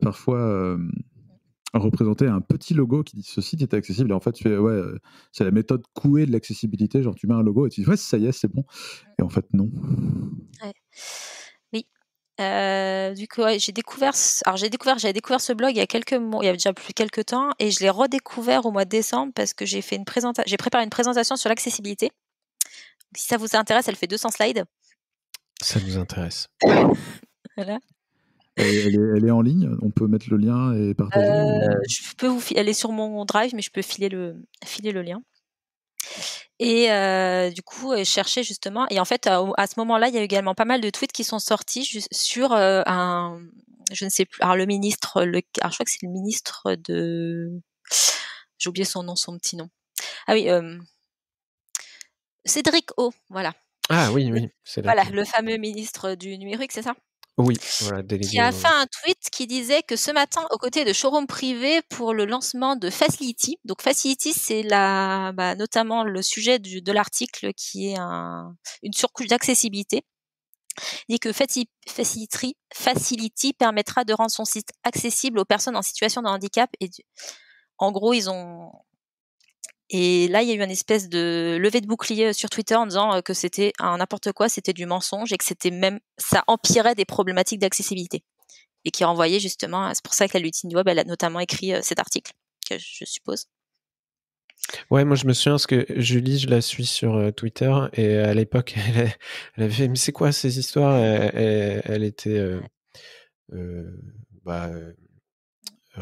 parfois représenter un petit logo qui dit ce site est accessible et en fait tu fais ouais c'est la méthode couée de l'accessibilité genre tu mets un logo et tu dis ouais ça y est c'est bon et en fait non ouais. Euh, du coup, j'ai découvert, alors j'ai découvert, j'avais découvert ce blog il y a quelques mois, il y a déjà plus quelques temps, et je l'ai redécouvert au mois de décembre parce que j'ai fait une présentation, j'ai préparé une présentation sur l'accessibilité. Si ça vous intéresse, elle fait 200 slides. Ça nous intéresse. Elle, est, en ligne, on peut mettre le lien et partager. Euh, je peux vous, elle est sur mon drive, mais je peux filer le, filer le lien. Et euh, du coup, euh, chercher justement. Et en fait, euh, à, ce moment-là, il y a également pas mal de tweets qui sont sortis sur un, je ne sais plus, alors le ministre, le, alors je crois que c'est le ministre de, j'ai oublié son nom, son petit nom. Ah oui, Cédric O, voilà. Ah oui, oui. Voilà, le fameux ministre du numérique, c'est ça oui, voilà, qui a fait un tweet qui disait que ce matin, aux côtés de showroom privé pour le lancement de Facility. Donc Facility, c'est la, bah, notamment le sujet de l'article qui est une surcouche d'accessibilité. dit que Facility, Facility permettra de rendre son site accessible aux personnes en situation de handicap. Et en gros, ils ont et là, il y a eu une espèce de levée de bouclier euh, sur Twitter en disant euh, que c'était un n'importe quoi, c'était du mensonge et que c'était même ça empirait des problématiques d'accessibilité. Et qui renvoyait justement, c'est pour ça que la Lutine Web, bah, elle a notamment écrit euh, cet article, je suppose. Ouais, moi je me souviens parce que Julie, je la suis sur Twitter et à l'époque, elle, avait fait Mais c'est quoi ces histoires elle, était. Bah,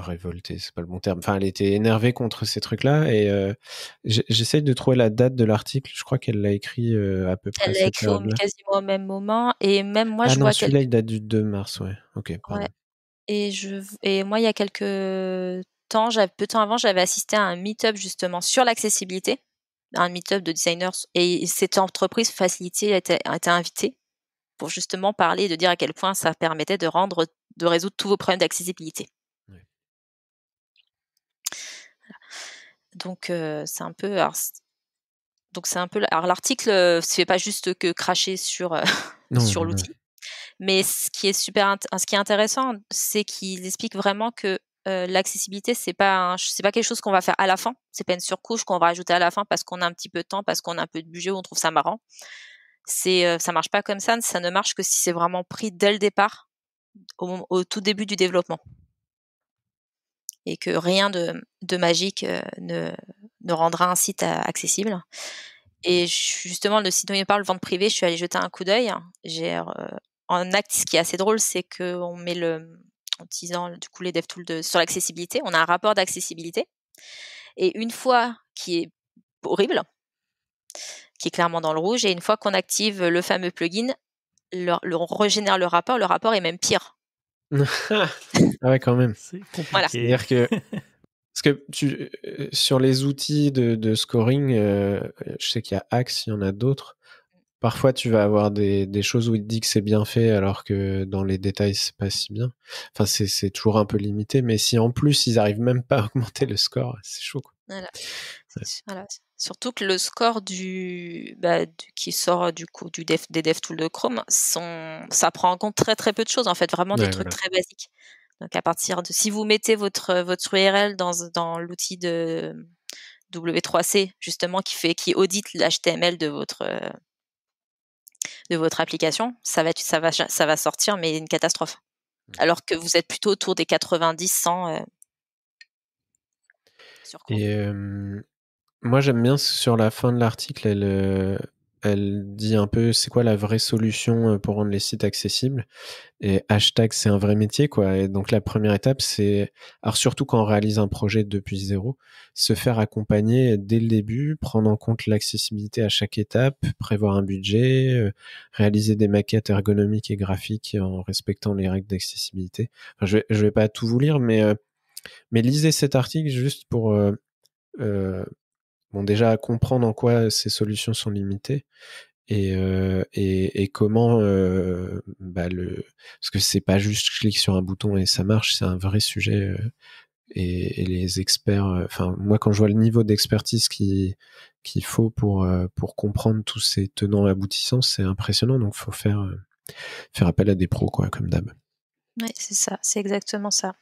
révoltée, c'est pas le bon terme. Enfin, elle était énervée contre ces trucs-là et euh, j'essaye de trouver la date de l'article. Je crois qu'elle l'a écrit euh, à peu près. Elle l'a écrit quasiment au même moment et même moi ah je vois celui-là il date du 2 mars, ouais. Ok. Et je et moi il y a quelques temps, peu de temps avant, j'avais assisté à un meet-up justement sur l'accessibilité, un meet-up de designers et cette entreprise facilitée a été invitée pour justement parler et de dire à quel point ça permettait de rendre de résoudre tous vos problèmes d'accessibilité. Donc c'est un peu donc c'est un peu alors l'article ce fait pas juste que cracher sur sur l'outil. Mais ce qui est super ce qui est intéressant, c'est qu'il explique vraiment que l'accessibilité c'est pas c'est pas quelque chose qu'on va faire à la fin, c'est pas une surcouche qu'on va ajouter à la fin parce qu'on a un petit peu de temps, parce qu'on a un peu de budget, on trouve ça marrant. C'est ça marche pas comme ça, ça ne marche que si c'est vraiment pris dès le départ au tout début du développement et que rien de, magique euh, ne, rendra un site euh, accessible. Et justement, le site dont il parle, vente privée, je suis allée jeter un coup d'œil. J'ai en euh, acte, ce qui est assez drôle, c'est qu'on met le, en utilisant du coup les dev tools sur l'accessibilité, on a un rapport d'accessibilité. Et une fois qui est horrible, qui est clairement dans le rouge, et une fois qu'on active le fameux plugin, on régénère le rapport, le rapport est même pire ah ouais, quand même. C'est C'est-à-dire que, parce que tu, euh, sur les outils de, de scoring, euh, je sais qu'il y a Axe, il y en a d'autres. Parfois, tu vas avoir des, des choses où il te dit que c'est bien fait, alors que dans les détails, c'est pas si bien. Enfin, c'est, c'est toujours un peu limité, mais si en plus, ils arrivent même pas à augmenter le score, c'est chaud. Quoi. Voilà. Surtout que le score du, bah, qui sort euh, du coup du dev, des tools de Chrome, sont, ça prend en compte très très peu de choses en fait, vraiment des trucs très basiques. Donc à partir de si vous mettez votre votre URL dans, dans l'outil de W3C justement qui fait qui audite l'HTML de votre de votre application, ça va ça va ça va sortir mais une catastrophe. Mmh. Alors que vous êtes plutôt autour des 90 100 et moi, j'aime bien sur la fin de l'article, elle, elle dit un peu c'est quoi la vraie solution pour rendre les sites accessibles. Et hashtag, c'est un vrai métier, quoi. Et donc, la première étape, c'est, alors surtout quand on réalise un projet depuis zéro, se faire accompagner dès le début, prendre en compte l'accessibilité à chaque étape, prévoir un budget, réaliser des maquettes ergonomiques et graphiques en respectant les règles d'accessibilité. je, vais, je vais pas tout vous lire, mais mais lisez cet article juste pour euh, euh, déjà comprendre en quoi ces solutions sont limitées et, euh, et, comment bah, parce que c'est pas juste je clique sur un bouton et ça marche c'est un vrai sujet et, les experts enfin moi quand je vois le niveau d'expertise qu'il faut pour comprendre tous ces tenants et aboutissants c'est impressionnant donc faut faire faire appel à des pros quoi comme d'hab oui c'est ça c'est exactement ça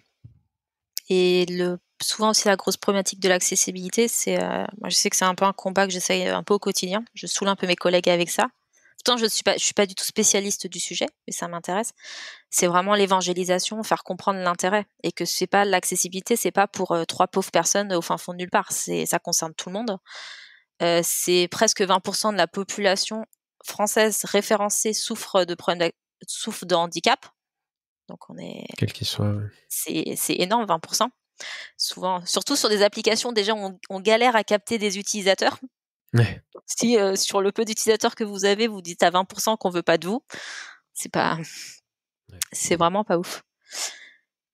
et le, souvent aussi la grosse problématique de l'accessibilité, c'est, euh, moi je sais que c'est un peu un combat que j'essaye un peu au quotidien. Je saoule un peu mes collègues avec ça. Pourtant, je ne suis pas, je suis pas du tout spécialiste du sujet, mais ça m'intéresse. C'est vraiment l'évangélisation, faire comprendre l'intérêt et que c'est pas l'accessibilité, c'est pas pour euh, trois pauvres personnes au fin fond de nulle part. C'est, ça concerne tout le monde. Euh, c'est presque 20% de la population française référencée souffre de problèmes souffre de handicap. Donc on est. Quel qu'il soit. C'est, c'est énorme, 20%. Souvent, surtout sur des applications, déjà on, galère à capter des utilisateurs. si euh, sur le peu d'utilisateurs que vous avez, vous dites à 20% qu'on veut pas de vous, c'est pas, c'est vraiment pas ouf.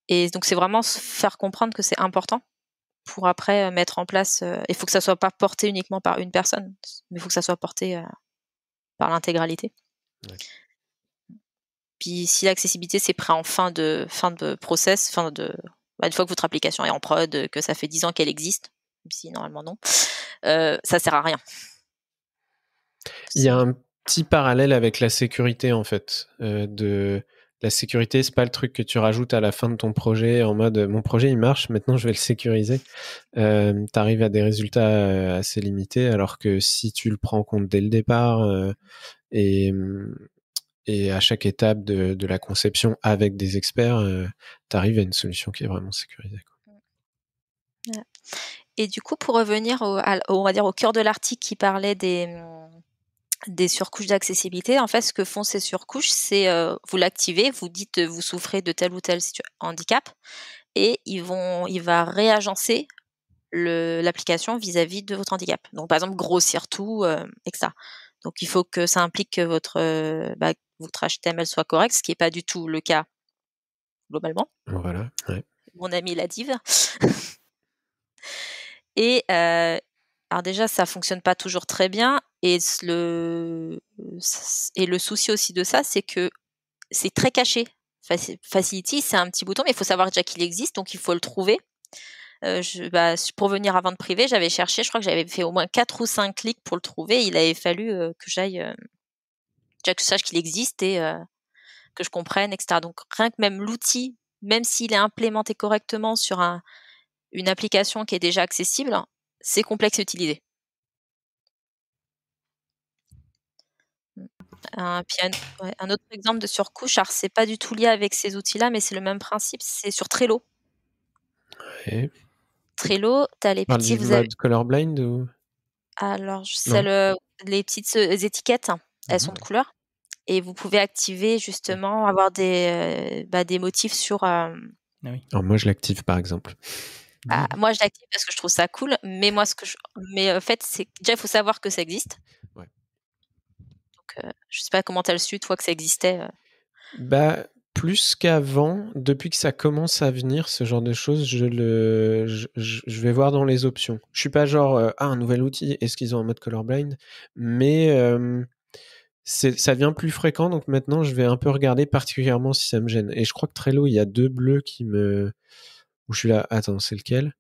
Et donc c'est vraiment se faire comprendre que c'est important pour après euh, mettre en place. Euh, il faut que ça soit pas porté uniquement par une personne, mais il faut que ça soit porté par l'intégralité. Puis si l'accessibilité c'est prêt en fin de fin de process, fin de bah, une fois que votre application est en prod, que ça fait 10 ans qu'elle existe, si normalement non, euh, ça sert à rien. Il y a un petit parallèle avec la sécurité en fait. Euh, de la sécurité, c'est pas le truc que tu rajoutes à la fin de ton projet en mode euh, mon projet il marche, maintenant je vais le sécuriser. Euh, tu arrives à des résultats assez limités, alors que si tu le prends en compte dès le départ et mmh, et à chaque étape de, la conception avec des experts, euh, tu arrives à une solution qui est vraiment sécurisée. Et du coup, pour revenir au, on va dire au cœur de l'article qui parlait des, mm, des surcouches d'accessibilité, en fait, ce que font ces surcouches, c'est euh, vous l'activez, vous dites euh, vous souffrez de tel ou tel handicap, et ils vont, il va réagencer l'application vis-à-vis de votre handicap. Donc, par exemple, grossir tout, etc. Donc, il faut que ça implique que votre, bah, votre HTML soit correcte, ce qui n'est pas du tout le cas globalement. Voilà. Mon ami la div. et euh, alors déjà, ça fonctionne pas toujours très bien. Et le souci aussi de ça, c'est que c'est très caché. Facility, c'est un petit bouton, mais il faut savoir déjà qu'il existe, donc il faut le trouver. Euh, je, bah, pour venir à de privée, j'avais cherché, je crois que j'avais fait au moins 4 ou 5 clics pour le trouver. Il avait fallu euh, que j'aille que je sache qu'il existe et euh, que je comprenne, etc. Donc rien que même l'outil, même s'il est implémenté correctement sur une application qui est déjà accessible, c'est complexe à utiliser. Un, autre exemple de surcouche, alors c'est pas du tout lié avec ces outils-là, mais c'est le même principe, c'est sur Trello. Trello, tu as les petits. Vous avez... colorblind Alors, c'est les petites euh, étiquettes. Elles mmh sont de couleur. Et vous pouvez activer justement, avoir des, bah, des motifs sur. Ah moi, je l'active par exemple. Bah, mmh. moi, je l'active parce que je trouve ça cool. Mais moi, ce que je... mais en fait, c'est déjà, il faut savoir que ça existe. Ouais. Donc, je sais pas comment as le su, toi, que ça existait. Bah, plus qu'avant, depuis que ça commence à venir, ce genre de choses, je le, je, vais voir dans les options. Je suis pas genre «Ah, un nouvel outil, est-ce qu'ils ont un mode colorblind Mais ça devient plus fréquent, donc maintenant je vais un peu regarder particulièrement si ça me gêne. Et je crois que Trello, il y a deux bleus qui me. où je suis là, attends, c'est lequel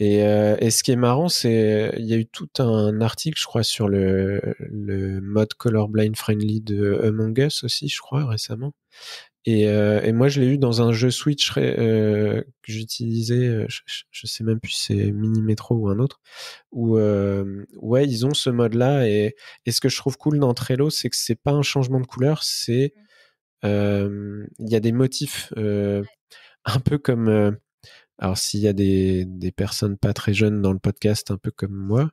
euh, et, ce qui est marrant, c'est il y a eu tout un article, je crois, sur le, le mode blind friendly de Among Us aussi, je crois, récemment. Euh, et, moi, je l'ai eu dans un jeu Switch euh, que j'utilisais, euh, je, ne sais même plus si c'est Mini Metro ou un autre, où ouais, ils ont ce mode-là. Et, ce que je trouve cool dans Trello, c'est que c'est pas un changement de couleur, c'est mmh. il y a des motifs un peu comme alors s'il y a des, personnes pas très jeunes dans le podcast, un peu comme moi,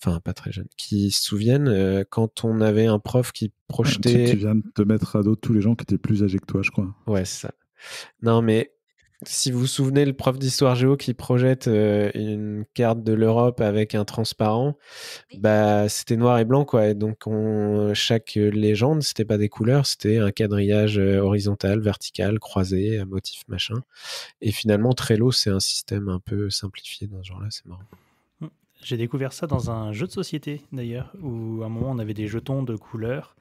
enfin pas très jeunes, qui se souviennent euh, quand on avait un prof qui projetait. Tu, viens de te mettre à dos tous les gens qui étaient plus âgés que toi, je crois. Ouais, c'est ça. Non, mais si vous vous souvenez, le prof d'histoire géo qui projette euh, une carte de l'Europe avec un transparent, bah, c'était noir et blanc. Quoi. donc, chaque légende, c'était pas des couleurs, c'était un quadrillage euh, horizontal, vertical, croisé, à euh, motif, machin. Et finalement, Trello, c'est un système un peu simplifié dans ce genre-là. C'est marrant. J'ai découvert ça dans un jeu de société, d'ailleurs, où à un moment, on avait des jetons de couleurs.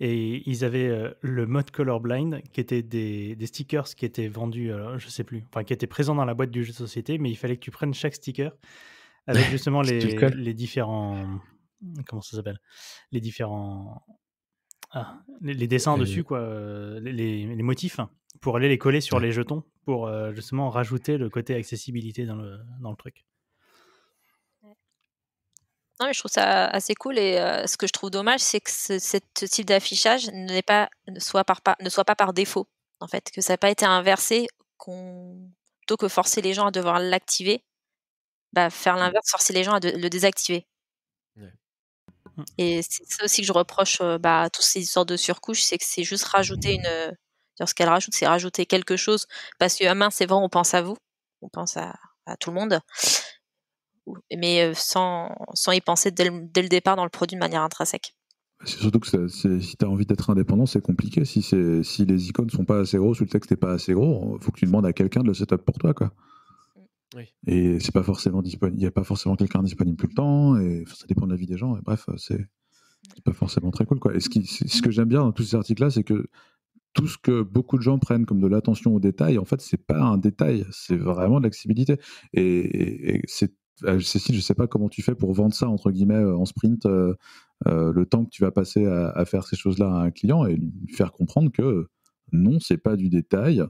Et ils avaient euh, le mode colorblind, qui était des, des stickers qui étaient vendus, euh, je sais plus, enfin qui étaient présents dans la boîte du jeu de société, mais il fallait que tu prennes chaque sticker avec justement les, les différents. Comment ça s'appelle Les différents. Ah, les, dessins dessus, quoi, euh, les, les, motifs, pour aller les coller sur les jetons, pour justement rajouter le côté accessibilité dans le, dans le truc. Non, mais je trouve ça assez cool. Et euh, ce que je trouve dommage, c'est que ce, type d'affichage ne, soit pas par défaut, en fait, que ça n'a pas été inversé, plutôt que forcer les gens à devoir l'activer, bah, faire mmh. l'inverse, forcer les gens à le désactiver. Et c'est ça aussi que je reproche euh, bah, à toutes ces sortes de surcouches c'est que c'est juste rajouter une. Euh, ce qu'elle rajoute, c'est rajouter quelque chose. Parce que, à ah main c'est vrai, on pense à vous, on pense à, à tout le monde mais euh, sans, sans y penser dès le, départ dans le produit de manière intrinsèque. Bah, c'est surtout que si tu as envie d'être indépendant, c'est compliqué. Si, si les icônes sont pas assez grosses ou le texte n'est pas assez gros, il faut que tu demandes à quelqu'un de le setup pour toi. Quoi. Et c'est pas forcément il n'y a pas forcément quelqu'un disponible tout le temps, et ça dépend de la vie des gens. Et bref, c'est mm. pas forcément très cool. Quoi. Et ce, qui, ce que j'aime bien dans tous ces articles-là, c'est que tout ce que beaucoup de gens prennent comme de l'attention au détail, en fait, c'est pas un détail, c'est vraiment de l'accessibilité. et c'est euh, Cécile, je sais pas comment tu fais pour vendre ça entre guillemets euh, en sprint, euh, le temps que tu vas passer à, faire ces choses-là à un client et lui faire comprendre que non, c'est pas du détail,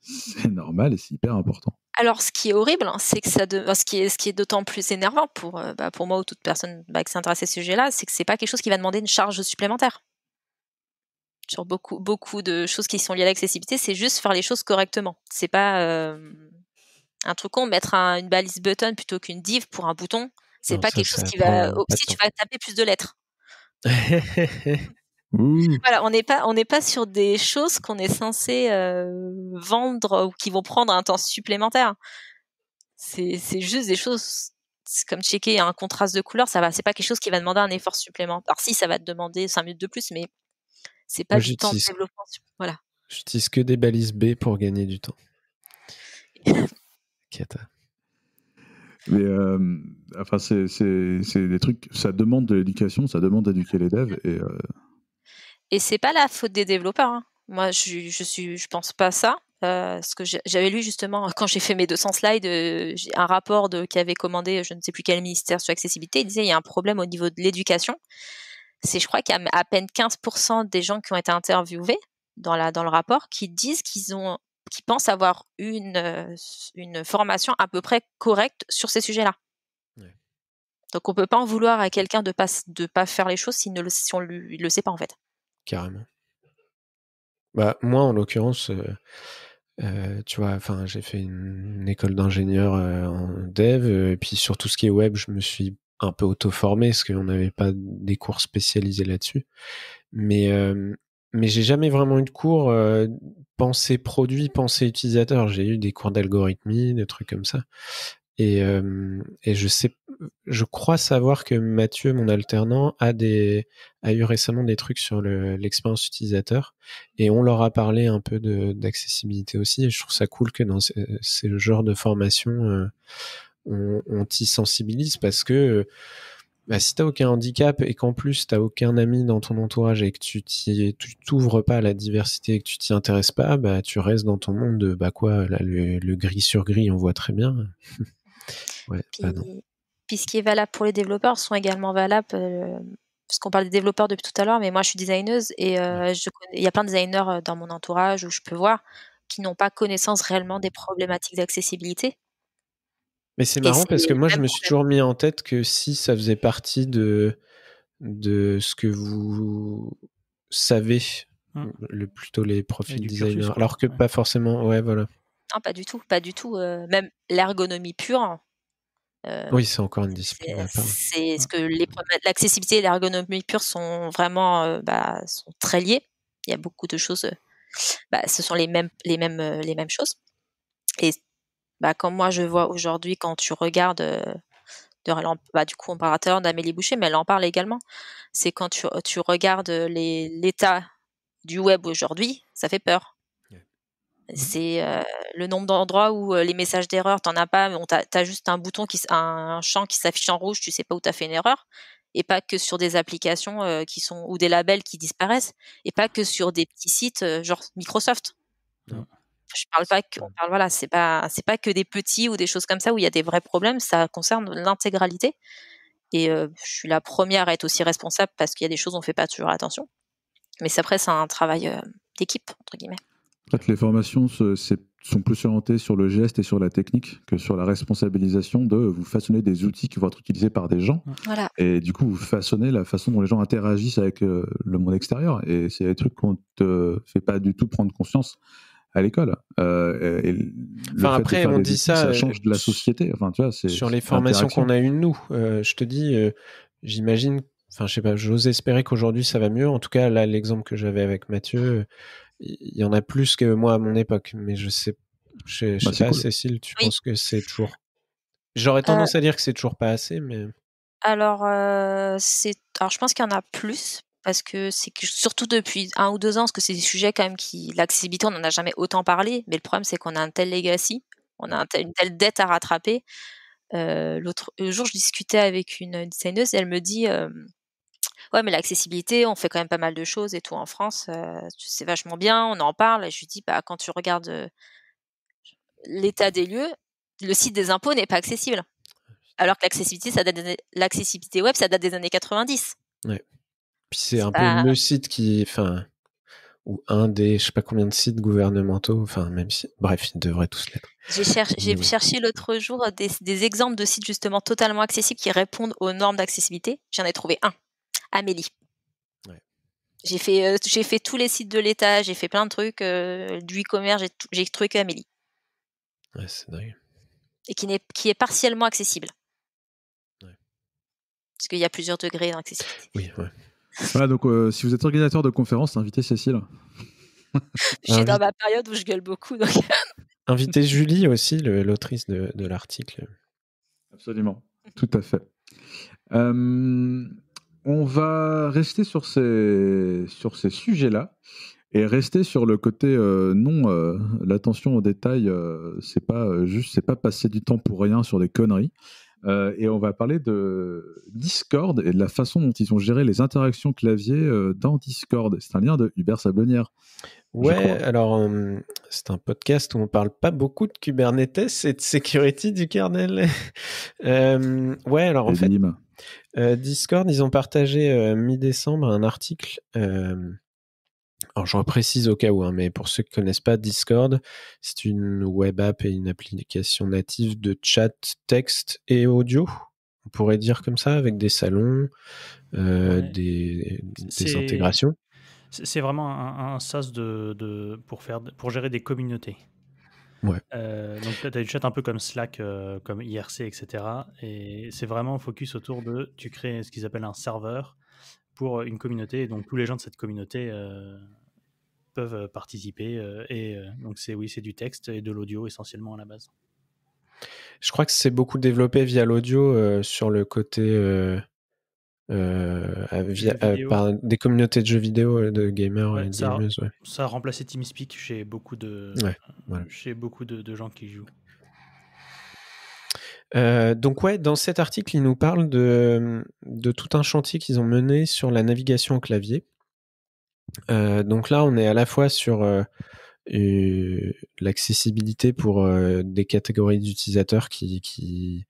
c'est normal et c'est hyper important. Alors, ce qui est horrible, hein, c'est que ça, ce qui est, ce qui est d'autant plus énervant pour, bah, pour moi ou toute personne bah, qui s'intéresse à ce sujet là c'est que c'est pas quelque chose qui va demander une charge supplémentaire sur beaucoup, beaucoup de choses qui sont liées à l'accessibilité. C'est juste faire les choses correctement. C'est pas, un truc con, mettre une balise button plutôt qu'une div pour un bouton, c'est pas quelque chose qui va. Oh, si tu vas taper plus de lettres. Mmh. Voilà, on n'est pas on n'est pas sur des choses qu'on est censé euh, vendre ou qui vont prendre un temps supplémentaire. C'est juste des choses comme checker un contraste de couleur, ça va, c'est pas quelque chose qui va demander un effort supplémentaire. Alors si ça va te demander 5 minutes de plus, mais c'est pas du temps de développement. Voilà. J'utilise que des balises B pour gagner du temps. Mais euh, enfin, c'est des trucs, ça demande de l'éducation, ça demande d'éduquer les devs. Et, euh, et c'est pas la faute des développeurs. Hein. Moi, je, je, suis, je pense pas ça. Euh, ce que j'avais lu justement quand j'ai fait mes 200 slides, euh, un rapport de, qui avait commandé, je ne sais plus quel ministère sur l'accessibilité, il disait il y a un problème au niveau de l'éducation. C'est, je crois qu'il y a à peine 15% des gens qui ont été interviewés dans, la, dans le rapport qui disent qu'ils ont qui pensent avoir une, une formation à peu près correcte sur ces sujets-là. Donc on peut pas en vouloir à quelqu'un de pas de pas faire les choses s'il ne le, lui, le sait pas en fait. Carrément. Bah moi en l'occurrence, tu vois, enfin j'ai fait une, école d'ingénieur en dev et puis sur tout ce qui est web, je me suis un peu auto formé parce qu'on n'avait pas des cours spécialisés là-dessus. Mais mais j'ai jamais vraiment eu de cours euh, pensée produit, pensée utilisateur. J'ai eu des cours d'algorithmie, des trucs comme ça. Et, euh, et, je sais, je crois savoir que Mathieu, mon alternant, a des, a eu récemment des trucs sur l'expérience utilisateur. Et on leur a parlé un peu d'accessibilité aussi. Et je trouve ça cool que dans ce, le genre de formation, euh, on, on t'y sensibilise parce que bah, si tu t'as aucun handicap et qu'en plus tu t'as aucun ami dans ton entourage et que tu t'ouvres pas à la diversité et que tu t'y intéresses pas, bah, tu restes dans ton monde de bah quoi, le, gris sur gris, on voit très bien. ouais, puis, ce qui est valable pour les développeurs sont également valables. puisqu'on euh, parce qu'on parle des développeurs depuis tout à l'heure, mais moi je suis designeuse et euh, il y a plein de designers euh, dans mon entourage où je peux voir qui n'ont pas connaissance réellement des problématiques d'accessibilité. Mais c'est marrant parce que moi, je me suis toujours mis en tête que si ça faisait partie de, de ce que vous savez, mmh. le, plutôt les profils designers, alors que pas forcément, ouais, voilà. Non, pas du tout, pas du tout. Euh, même l'ergonomie pure. Hein. Euh, oui, c'est encore une discipline. C'est ce que l'accessibilité et l'ergonomie pure sont vraiment euh, bah, sont très liées. Il y a beaucoup de choses. Bah, ce sont les mêmes, les mêmes, les mêmes choses. Et bah, comme moi je vois aujourd'hui quand tu regardes euh, bah, du coup on parle d'Amélie Boucher, mais elle en parle également. C'est quand tu, regardes euh, l'état du web aujourd'hui, ça fait peur. Mmh C'est euh, le nombre d'endroits où les messages d'erreur, t'en as pas, Tu as t'as juste un bouton qui, un champ qui s'affiche en rouge, tu sais pas où tu as fait une erreur, et pas que sur des applications qui sont ou des labels qui disparaissent, et pas que sur des petits sites genre Microsoft. Non je parle pas parle, voilà, c'est pas, c'est pas que des petits ou des choses comme ça où il y a des vrais problèmes, ça concerne l'intégralité. Et je suis la première à être aussi responsable parce qu'il y a des choses où on fait pas toujours attention. Mais après, c'est un travail d'équipe, entre guillemets. les formations sont plus orientées sur le geste et sur la technique que sur la responsabilisation de vous façonner des outils qui vont être utilisés par des gens. Et du coup, vous façonnez la façon dont les gens interagissent avec le monde extérieur. Et c'est des trucs qu'on ne te fait pas du tout prendre conscience à l'école. Euh, enfin, après, on dit ça. Ça euh, change de la société. Enfin, tu vois, sur les formations qu'on a eues, nous, euh, je te dis, j'imagine, enfin, je sais pas, j'ose espérer qu'aujourd'hui ça va mieux. En tout cas, là, l'exemple que j'avais avec Mathieu, il y en a plus que moi à mon époque, mais je sais, je, sais bah, pas, Cécile, tu penses que c'est toujours. J'aurais tendance à dire que c'est toujours pas assez, mais. Alors, c'est. Alors, je pense qu'il y en a plus parce que c'est surtout depuis un ou deux ans, parce que c'est des sujets quand même qui, l'accessibilité, on n'en a jamais autant parlé, mais le problème c'est qu'on a un tel legacy, on a une telle dette à rattraper. Euh, L'autre jour, je discutais avec une designeuse elle me dit Ouais, mais l'accessibilité, on fait quand même pas mal de choses et tout en France, euh, c'est vachement bien, on en parle. Et je lui dis Bah, quand tu regardes euh, l'état des lieux, le site des impôts n'est pas accessible. Alors que l'accessibilité, ça l'accessibilité web, ça date des années 90. Ouais. Puis c'est un peu le site qui, enfin, ou un des, je sais pas combien de sites gouvernementaux, enfin, même si, bref, ils devraient tous l'être. J'ai cherché l'autre jour des, exemples de sites justement totalement accessibles qui répondent aux normes d'accessibilité. J'en ai trouvé un, Amélie. J'ai fait, euh, fait tous les sites de l'État, j'ai fait plein de trucs, euh, du e-commerce, j'ai trouvé que Amélie. Ouais, c'est dingue. Et qui, est, qui est partiellement accessible. Parce qu'il y a plusieurs degrés d'accessibilité. Oui, ouais. Voilà, donc euh, si vous êtes organisateur de conférences, invitez Cécile. suis dans ma période où je gueule beaucoup. Donc... invitez Julie aussi, l'autrice de, l'article. Absolument, tout à fait. Euh, on va rester sur ces, sur ces sujets-là et rester sur le côté euh, non, l'attention aux détails, c'est pas juste, c'est pas passer du temps pour rien sur des conneries. Euh, et on va parler de Discord et de la façon dont ils ont géré les interactions clavier euh, dans Discord. C'est un lien de Hubert Sablonnière. Ouais, alors euh, c'est un podcast où on parle pas beaucoup de Kubernetes et de sécurité du kernel. ouais, alors en fait, Discord, ils ont partagé mi-décembre un article alors, je précise au cas où, hein, mais pour ceux qui ne connaissent pas, Discord, c'est une web app et une application native de chat, texte et audio. On pourrait dire comme ça, avec des salons, euh, des, intégrations. C'est vraiment un, sas SaaS de, pour, faire, pour gérer des communautés. Ouais. Euh, donc, tu as du chat un peu comme Slack, euh, comme IRC, etc. Et c'est vraiment focus autour de tu crées ce qu'ils appellent un serveur pour une communauté. Et donc tous les gens de cette communauté euh, peuvent euh, participer. Euh, et donc c'est oui, c'est du texte et de l'audio essentiellement à la base. Je crois que c'est beaucoup développé via l'audio sur le côté par des communautés de jeux vidéo de gamers et de ça, gamers, ça a remplacé TeamSpeak chez beaucoup de beaucoup de gens qui jouent. Euh, donc ouais, dans cet article, ils nous parlent de, tout un chantier qu'ils ont mené sur la navigation au clavier. Euh, donc là, on est à la fois sur euh, l'accessibilité pour des catégories d'utilisateurs qui, qui,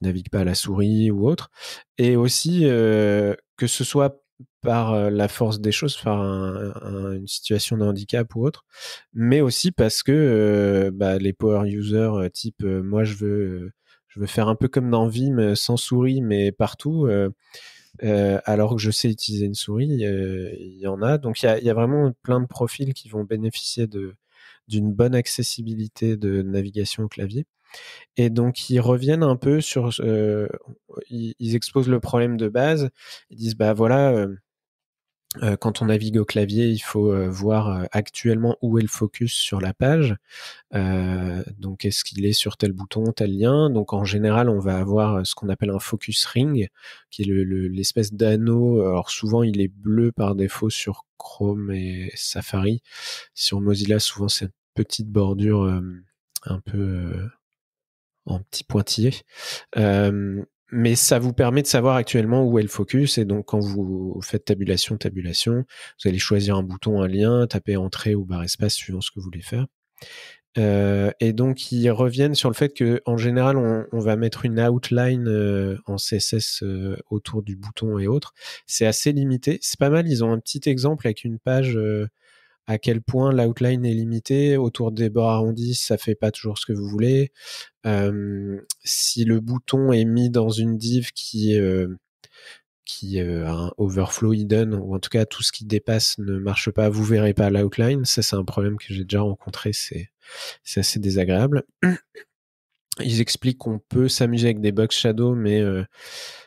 naviguent pas à la souris ou autre, et aussi que ce soit par la force des choses, par une situation de handicap ou autre, mais aussi parce que bah, les power users type moi je veux je veux faire un peu comme dans Vim, euh, sans souris, mais partout. Euh, euh, alors que je sais utiliser une souris, il y en a. Donc il y a, vraiment plein de profils qui vont bénéficier d'une bonne accessibilité de navigation au clavier. Et donc ils reviennent un peu sur, ils, ils, exposent le problème de base, ils disent bah voilà, euh, quand on navigue au clavier, il faut euh, voir euh, actuellement où est le focus sur la page. donc, est-ce qu'il est sur tel bouton, tel lien Donc, en général, on va avoir ce qu'on appelle un focus ring, qui est l'espèce d'anneau. Alors, souvent, il est bleu par défaut sur Chrome et Safari. Sur Mozilla, souvent, c'est une petite bordure un peu en petit pointillé. Euh, mais ça vous permet de savoir actuellement où est le focus. Et donc, quand vous faites tabulation, tabulation, vous allez choisir un bouton, un lien, taper entrée ou barre espace suivant ce que vous voulez faire. Euh, et donc, ils reviennent sur le fait que, en général, on, va mettre une outline euh, en CSS euh, autour du bouton et autres. C'est assez limité. C'est pas mal. Ils ont un petit exemple avec une page à quel point l'outline est limité Autour des bords arrondis, ça fait pas toujours ce que vous voulez. si le bouton est mis dans une div qui, euh, qui euh, a un overflow hidden, ou en tout cas tout ce qui dépasse ne marche pas, vous verrez pas l'outline. Ça, c'est un problème que j'ai déjà rencontré. C'est assez désagréable. Ils expliquent qu'on peut s'amuser avec des box shadow, mais euh,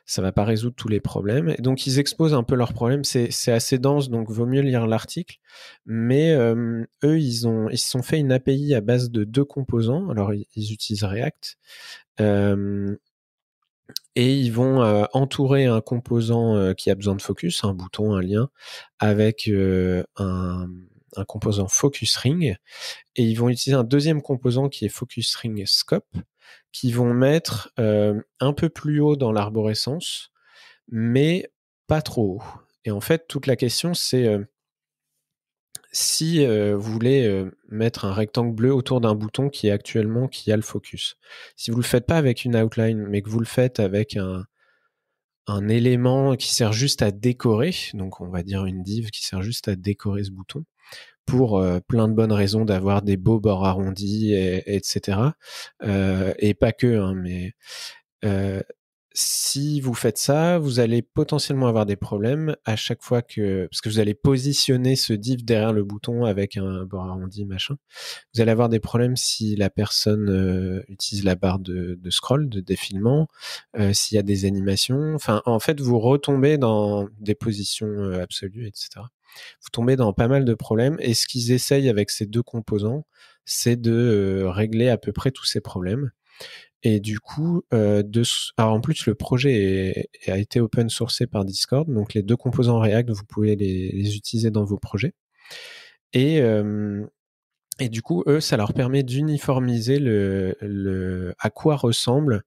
ça va pas résoudre tous les problèmes. donc ils exposent un peu leurs problèmes. C'est assez dense, donc vaut mieux lire l'article. Mais euh, eux, ils ont ils se sont fait une API à base de deux composants. Alors ils, utilisent React. Euh, et ils vont euh, entourer un composant qui a besoin de focus, un bouton, un lien, avec un, un composant focus ring et ils vont utiliser un deuxième composant qui est focus ring scope qui vont mettre euh, un peu plus haut dans l'arborescence, mais pas trop haut. Et en fait, toute la question, c'est euh, si euh, vous voulez mettre un rectangle bleu autour d'un bouton qui est actuellement qui a le focus. Si vous ne le faites pas avec une outline, mais que vous le faites avec un élément qui sert juste à décorer, donc on va dire une div qui sert juste à décorer ce bouton, pour euh, plein de bonnes raisons d'avoir des beaux bords arrondis, etc. Euh, et pas que, hein, mais euh, si vous faites ça, vous allez potentiellement avoir des problèmes à chaque fois que, parce que vous allez positionner ce div derrière le bouton avec un bord arrondi, machin. Vous allez avoir des problèmes si la personne utilise la barre de, de scroll, de défilement, s'il y a des animations. Enfin, en fait, vous retombez dans des positions absolues, etc vous tombez dans pas mal de problèmes. Et ce qu'ils essayent avec ces deux composants, c'est de euh, régler à peu près tous ces problèmes. Et du coup, euh, ah, en plus, le projet a été open sourcé par Discord. Donc, les deux composants React, vous pouvez les, utiliser dans vos projets. Euh, et, du coup, eux, ça leur permet d'uniformiser le, à quoi ressemble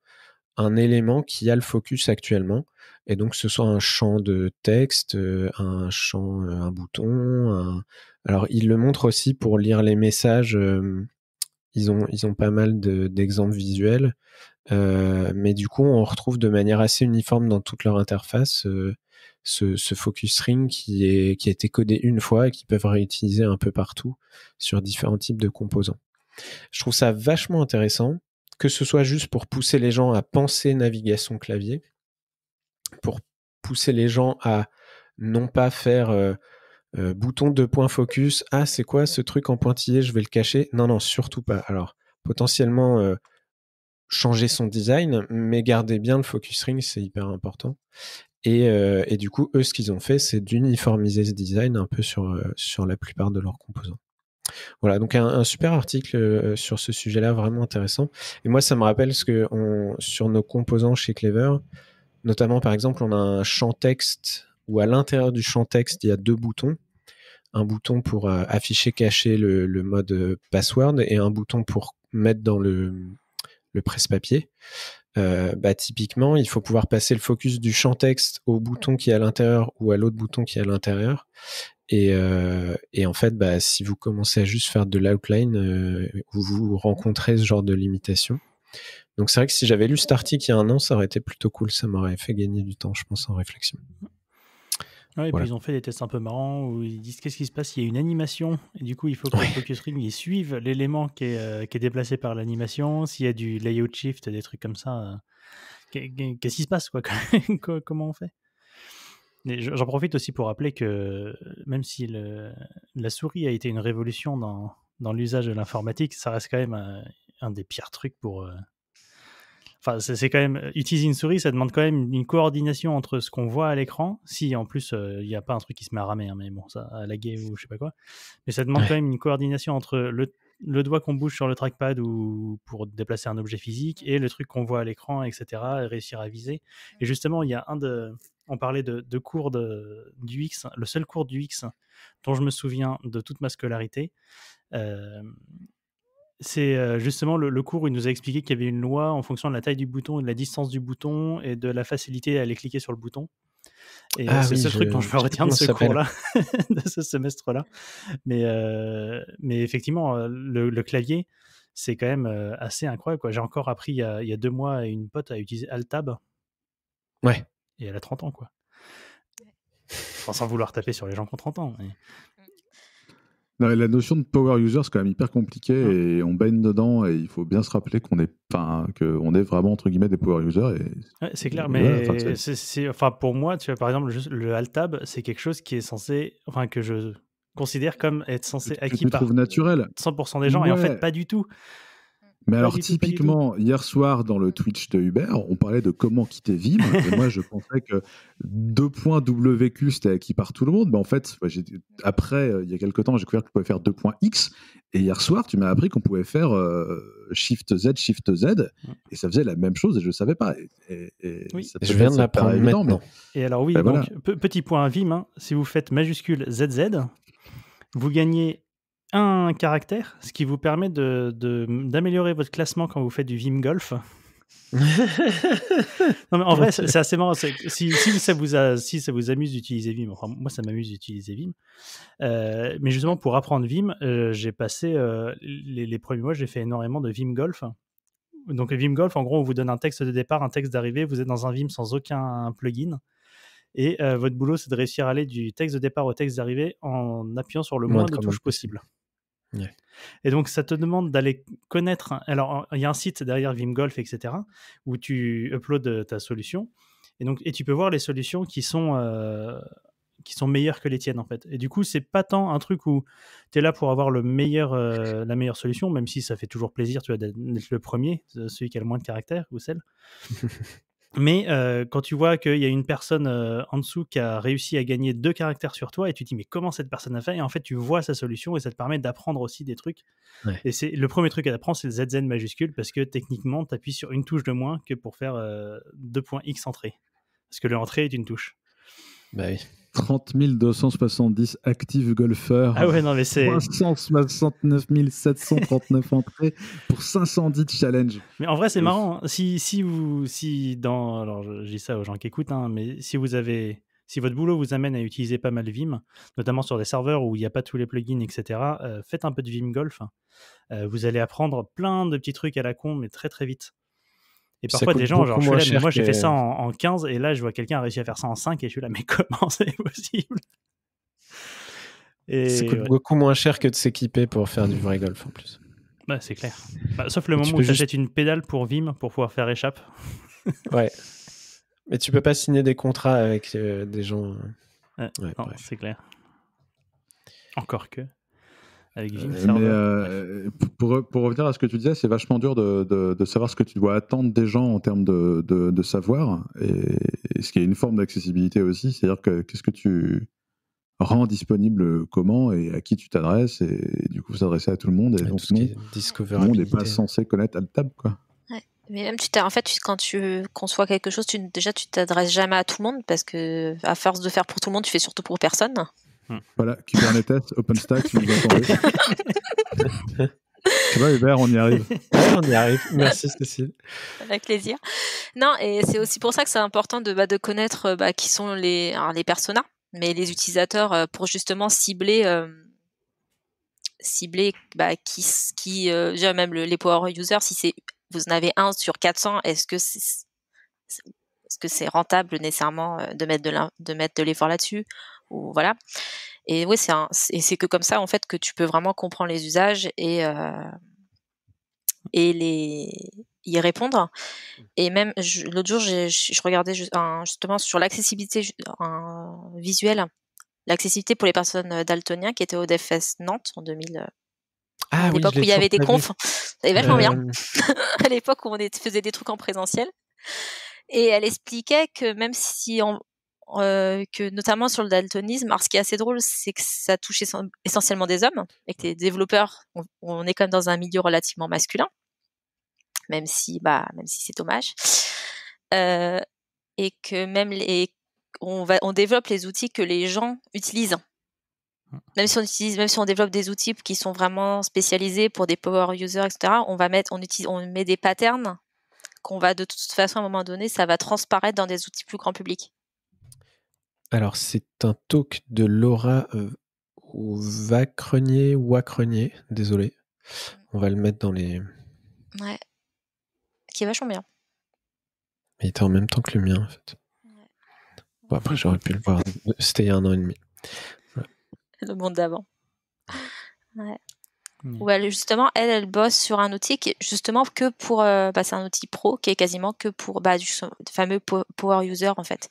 un élément qui a le focus actuellement. Et donc, ce soit un champ de texte, euh, un champ, euh, un bouton. Alors, ils le montrent aussi pour lire les messages. Euh, ils ont, ils ont pas mal d'exemples visuels. mais du coup, on retrouve de manière assez uniforme dans toute leur interface ce, focus ring qui, est, qui a été codé une fois et qu'ils peuvent réutiliser un peu partout sur différents types de composants. Je trouve ça vachement intéressant que ce soit juste pour pousser les gens à penser navigation clavier, pour pousser les gens à non pas faire euh, euh, bouton de point focus, ah c'est quoi ce truc en pointillé, je vais le cacher. Non, non, surtout pas. Alors, potentiellement euh, changer son design, mais garder bien le focus ring, c'est hyper important. Et, et, du coup, eux, ce qu'ils ont fait, c'est d'uniformiser ce design un peu sur, sur la plupart de leurs composants. Voilà, donc un, super article euh, sur ce sujet-là, vraiment intéressant. Et moi, ça me rappelle ce que sur nos composants chez Clever, notamment par exemple, on a un champ texte où à l'intérieur du champ texte, il y a deux boutons. Un bouton pour euh, afficher, cacher le, mode euh, password et un bouton pour mettre dans le, le presse-papier. Euh, bah, typiquement, il faut pouvoir passer le focus du champ texte au bouton qui est à l'intérieur ou à l'autre bouton qui est à l'intérieur. Et, euh, en fait, bah, si vous commencez à juste faire de l'outline, euh, vous rencontrez ce genre de limitation. Donc c'est vrai que si j'avais lu cet article il y a un an, ça aurait été plutôt cool. Ça m'aurait fait gagner du temps, je pense, en réflexion. Ouais, puis ils ont fait des tests un peu marrants où ils disent qu'est-ce qui se passe, il y a une animation, et du coup il faut que le focus ring suive l'élément qui, euh, qui, est déplacé par l'animation, s'il y a du layout shift, des trucs comme ça. Euh, qu'est-ce qui se passe quoi Comment on fait J'en profite aussi pour rappeler que euh, même si le, la souris a été une révolution dans, dans l'usage de l'informatique, ça reste quand même un des pires trucs pour, Enfin, c'est quand même. utiliser euh, une souris, ça demande quand même une coordination entre ce qu'on voit à l'écran. Si en plus, il euh, n'y a pas un truc qui se met à ramer, hein, mais bon, ça a lagué ou je sais pas quoi. Mais ça demande quand même une coordination entre le, doigt qu'on bouge sur le trackpad ou pour déplacer un objet physique et le truc qu'on voit à l'écran, etc. réussir à viser. Et justement, il y a un de. On parlait de, cours de, du X, le seul cours du X dont je me souviens de toute ma scolarité. Euh, c'est euh, justement le, cours cours, il nous a expliqué qu'il y avait une loi en fonction de la taille du bouton, de la distance du bouton et de la facilité à aller cliquer sur le bouton. Et euh, ah c'est ce truc dont je me retiens de ce cours-là, de ce semestre-là. Mais, euh, effectivement, le, clavier, c'est quand même assez incroyable. J'ai encore appris il y, a, deux mois à une pote à utiliser Altab. Ouais. Et elle a 30 ans, quoi. sans vouloir taper sur les gens qui ont 30 ans la notion de power user, c'est quand même hyper compliqué et on baigne dedans et il faut bien se rappeler qu'on est, qu'on est vraiment entre guillemets des power users. Et... c'est clair, mais enfin, pour moi, tu vois, par exemple, le Altab, c'est quelque chose qui est censé, enfin, que je considère comme être censé acquis par naturel. 100% des gens et en fait pas du tout. Mais alors, typiquement, hier soir, dans le Twitch de Hubert, on parlait de comment quitter Vim. Hein, et moi, je pensais que 2.wq, c'était acquis par tout le monde. Mais en fait, après, euh, il y a quelques temps, j'ai découvert que je pouvais faire 2.x, Et hier soir, tu m'as appris qu'on pouvait faire euh, Shift Z, Shift Z. Et ça faisait la même chose et je ne savais pas. Et, oui. Je viens de l'apprendre maintenant. Et alors, oui, ben donc, petit point à Vim. Hein. si vous faites majuscule ZZ, vous gagnez un caractère, ce qui vous permet d'améliorer de, votre classement quand vous faites du Vim Golf. en vrai c'est assez marrant si, ça vous ça vous amuse d'utiliser Vim moi ça m'amuse d'utiliser Vim euh, mais justement pour apprendre Vim euh, j'ai passé euh, les, premiers mois j'ai fait énormément de Vim Golf donc Vim Golf en gros on vous donne un texte de départ un texte d'arrivée vous êtes dans un Vim sans aucun plugin et votre boulot c'est de réussir à aller du texte de départ au texte d'arrivée en appuyant sur le moins de touches possible et donc, ça te demande d'aller connaître. Alors, il y a un site derrière Vimgolf, etc., où tu uploads ta solution. Et donc, et tu peux voir les solutions qui sont, euh, qui sont meilleures que les tiennes, en fait. Et du coup, c'est pas tant un truc où tu es là pour avoir le meilleur, euh, la meilleure solution, même si ça fait toujours plaisir, tu vois, d'être le premier, euh, celui qui a le moins de caractère ou celle. Mais euh, quand tu vois qu'il y a une personne euh, en dessous qui a réussi à gagner deux caractères sur toi, et tu te dis mais comment cette personne a fait Et en fait, tu vois sa solution et ça te permet d'apprendre aussi des trucs. Et c'est le premier truc à apprendre, c'est le ZZ majuscule parce que techniquement, tu appuies sur une touche de moins que pour faire euh, deux points X entrée, parce que l'entrée est une touche. Bah oui. 30 270 actifs golfeurs. Ah ouais, non, mais c'est. 739 entrées pour 510 challenges. Mais en vrai, c'est marrant. Hein. Si, vous. Si dans, alors, je dis ça aux gens qui écoutent, hein, mais si vous avez. Si votre boulot vous amène à utiliser pas mal Vim, notamment sur des serveurs où il n'y a pas tous les plugins, etc., euh, faites un peu de Vim Golf. Hein. Euh, vous allez apprendre plein de petits trucs à la con, mais très très vite. Et parfois, des gens, genre, moi, j'ai fait ça en, 15, et là, je vois quelqu'un réussir à faire ça en 5, et je suis là, mais comment c'est possible et Ça beaucoup moins cher que de s'équiper pour faire du vrai golf, en plus. Bah, c'est clair. Bah, sauf le moment où tu achètes une pédale pour Vim pour pouvoir faire échappe. ouais. Mais tu peux pas signer des contrats avec euh, des gens. Euh, ouais, c'est clair. Encore que. Euh, euh, pour, pour, revenir à ce que tu disais, c'est vachement dur de, de, de, savoir ce que tu dois attendre des gens en termes de, de savoir, et, ce qui est une forme d'accessibilité aussi, c'est-à-dire que qu'est-ce que tu rends disponible comment et à qui tu t'adresses, et, du coup s'adresser à tout le monde, et, donc tout le monde n'est pas censé connaître table quoi. Mais même tu en fait quand tu conçois quelque chose, tu, déjà tu t'adresses jamais à tout le monde parce que à force de faire pour tout le monde, tu fais surtout pour personne. Hmm. Voilà, Kubernetes, OpenStack, si vous Tu vois, Hubert, on y arrive. on y arrive. Merci, Cécile. Avec plaisir. Non, et c'est aussi pour ça que c'est important de, bah, de connaître euh, bah, qui sont les, les personas, mais les utilisateurs euh, pour justement cibler. Euh, cibler bah, qui, qui déjà même les power users, si c'est vous en avez un sur 400, est-ce que est, est -ce que c'est rentable nécessairement de mettre de l'effort là-dessus voilà. Et oui, c'est et c'est que comme ça en fait que tu peux vraiment comprendre les usages et euh, et les y répondre. Et même l'autre jour, je, regardais justement sur l'accessibilité visuelle, l'accessibilité pour les personnes euh, daltoniennes qui étaient au DFS Nantes en 2000. Euh, ah à l'époque où il y avait des confs, c'était vachement bien. à l'époque où on faisait des trucs en présentiel. Et elle expliquait que même si on, euh, que notamment sur le daltonisme. Alors, ce qui est assez drôle, c'est que ça touche essentiellement des hommes, et que les développeurs, on, est quand même dans un milieu relativement masculin, même si, bah, même si c'est dommage, euh, et que même les, on, va, on développe les outils que les gens utilisent. Mmh. Même si on utilise, même si on développe des outils qui sont vraiment spécialisés pour des power users, etc., on va mettre, on utilise, on met des patterns qu'on va de toute façon à un moment donné, ça va transparaître dans des outils plus grand public. Alors, c'est un talk de Laura Wacrenier, euh, désolé. Mmh. On va le mettre dans les. Ouais. Qui est vachement bien. il était en même temps que le mien, en fait. après, j'aurais pu le voir. C'était il y a un an et demi. Le monde d'avant. Ouais. Mmh. Ouais justement, elle, elle bosse sur un outil qui justement que pour. Euh, bah, c'est un outil pro qui est quasiment que pour. Bah, du fameux power user, en fait.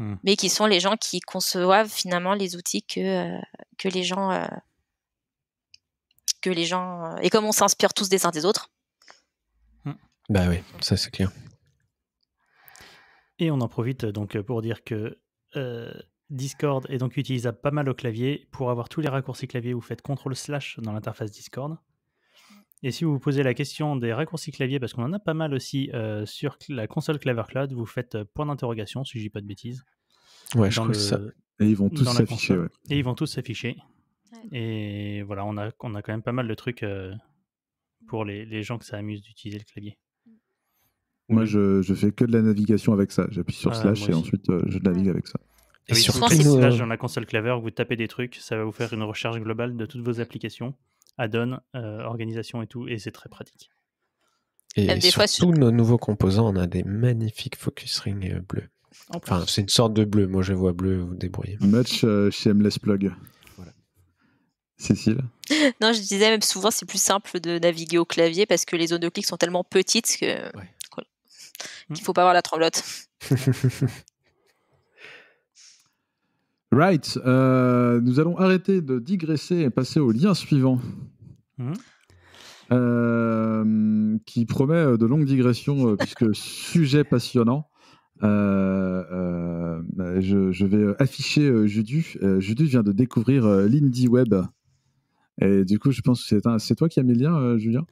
Hmm. mais qui sont les gens qui conçoivent finalement les outils que, euh, que les gens. Euh, que les gens. Euh, et comme on s'inspire tous des uns des autres. Hmm. Bah oui, ça c'est clair. Et on en profite donc pour dire que. Discord est donc utilisable pas mal au clavier. Pour avoir tous les raccourcis clavier, vous faites CTRL slash dans l'interface Discord. Et si vous vous posez la question des raccourcis clavier, parce qu'on en a pas mal aussi euh, sur la console Clever Cloud, vous faites euh, point d'interrogation, si je dis pas de bêtises. Ouais, je crois ça. Et ils vont tous s'afficher. Et ils vont tous s'afficher. Et voilà, on a, on a quand même pas mal de trucs euh, pour les, les, gens que ça amuse d'utiliser le clavier. Mm. Moi, je, je, fais que de la navigation avec ça. J'appuie sur ah, slash et ensuite je navigue avec ça. Et, sur slash dans la console Claver, vous tapez des trucs, ça va vous faire une recherche globale de toutes vos applications add-on, euh, organisation et tout, et c'est très pratique. Et euh, des sur tous nos nouveaux composants, on a des magnifiques focus rings euh, bleus. enfin, c'est une sorte de bleu. Moi, je vois bleu, vous débrouillez. Match chez MLS Plug. Voilà. Cécile Non, je disais même souvent, c'est plus simple de naviguer au clavier parce que les zones de clic sont tellement petites que... Hmm. qu'il ne faut pas avoir la tremblote. Right, euh, nous allons arrêter de digresser et passer au lien suivant. Mhm. Euh, qui promet euh, de longues digressions, puisque sujet passionnant. Bah, je, vais afficher Judu. Judu vient de découvrir l'IndieWeb. Et du coup, je pense que c'est, toi qui as mis lien, euh, Julien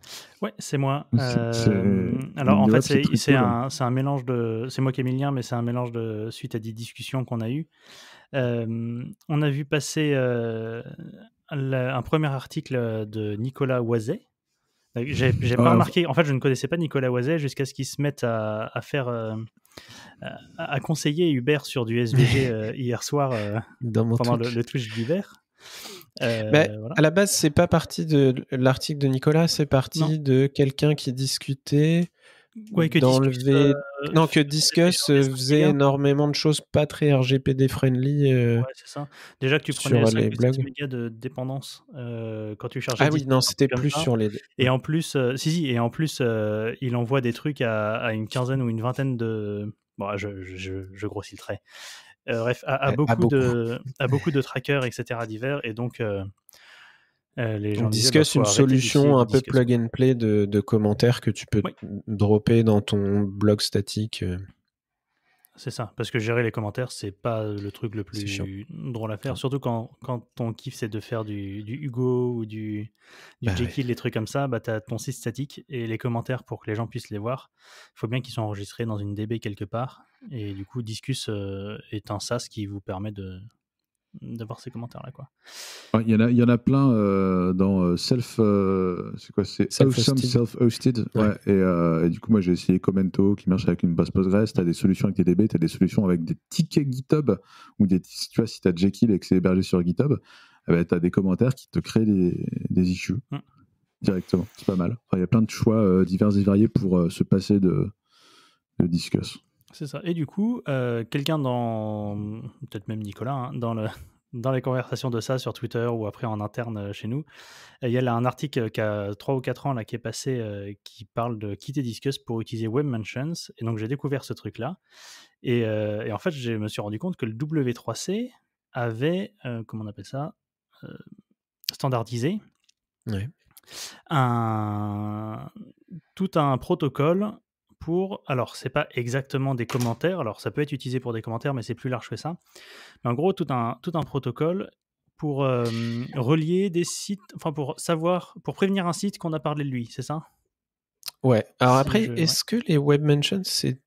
Ouais, c'est moi. Euh, alors, en fait, c'est, un, mélange de. C'est moi qui ai mis mais c'est un mélange de suite à des discussions qu'on a eues. Euh, on a vu passer un premier article de Nicolas Oiset. J'ai, pas ah, remarqué. En fait, je ne connaissais pas Nicolas Oiset jusqu'à ce qu'il se mette à, faire à conseiller Hubert sur du SVG hier soir dans pendant le, le, Twitch d'Hubert. Euh, bah, à la base, c'est pas parti de l'article de Nicolas, c'est parti de quelqu'un qui discutait. d'enlever que euh, non, que Discuss faisait énormément de choses pas très RGPD friendly. Euh, ouais, c'est ça. Déjà que tu prenais sur les de dépendance quand tu chargeais. Ah oui, non, c'était plus sur les. Et en plus, si, si, et en plus, il envoie des trucs à, une quinzaine ou une vingtaine de. Bon, je, je, je grossis le trait. Euh, bref, à, beaucoup de, trackers, etc. divers. Et donc, euh, euh, les gens on bah, une solution un peu plug and play de, commentaires que tu peux dropper dans ton blog statique. C'est ça, parce que gérer les commentaires, c'est pas le truc le plus drôle à faire. Surtout quand, quand ton kiff, c'est de faire du, Hugo ou du, du bah Jekyll, des trucs comme ça, bah, tu ton site statique et les commentaires pour que les gens puissent les voir. Il faut bien qu'ils soient enregistrés dans une DB quelque part. Et du coup, Discus euh, est un SaaS qui vous permet de d'avoir ces commentaires là quoi. Il y en a, il y en a plein euh, dans euh, self, c'est quoi, self-hosted. et, du coup moi j'ai essayé Comento qui marche avec une base Postgres. Tu as des solutions avec des DB, as des solutions avec des tickets GitHub ou des, tu vois si as Jekyll et que c'est hébergé sur GitHub, eh ben, tu as des commentaires qui te créent des, des issues mm. directement. C'est pas mal. Il y a plein de choix divers et variés pour se passer de, de c'est ça. Et du coup, euh, quelqu'un dans, peut-être même Nicolas, hein, dans, le, dans les conversations de ça sur Twitter ou après en interne euh, chez nous, euh, il y a là un article qui a 3 ou 4 ans là, qui est passé qui parle de quitter Discus pour utiliser Web mansions Et donc j'ai découvert ce truc-là. Et, en fait, je me suis rendu compte que le W3C avait, comment on appelle ça, standardisé oui. un, tout un protocole pour. Alors, c'est pas exactement des commentaires. Alors, ça peut être utilisé pour des commentaires, mais c'est plus large que ça. Mais en gros, tout un, tout un protocole pour euh, relier des sites, enfin pour savoir, pour prévenir un site qu'on a parlé de lui, c'est ça Ouais. Alors après, est-ce que les web mentions, c'est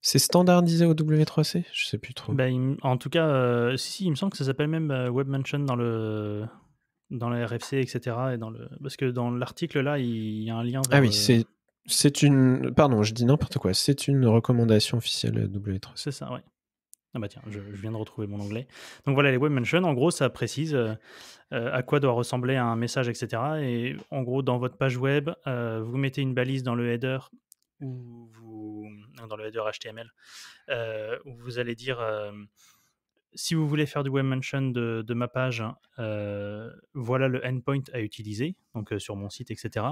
c'est standardisé au W3C Je sais plus trop. Bah, en tout cas, euh, si, il me semble que ça s'appelle même euh, Web Mention dans le dans la RFC, etc. Et dans le... Parce que dans l'article là, il y a un lien. ah oui, c'est c'est une. Pardon, je dis n'importe quoi. C'est une recommandation officielle W3. C'est ça, oui. Ah bah tiens, je, viens de retrouver mon onglet. Donc voilà, les web en gros, ça précise euh, euh, à quoi doit ressembler un message, etc. Et en gros, dans votre page web, euh, vous mettez une balise dans le header ou dans le header HTML où vous allez dire si vous voulez faire du web mention de, de ma page, voilà le endpoint à utiliser, donc sur mon site, etc.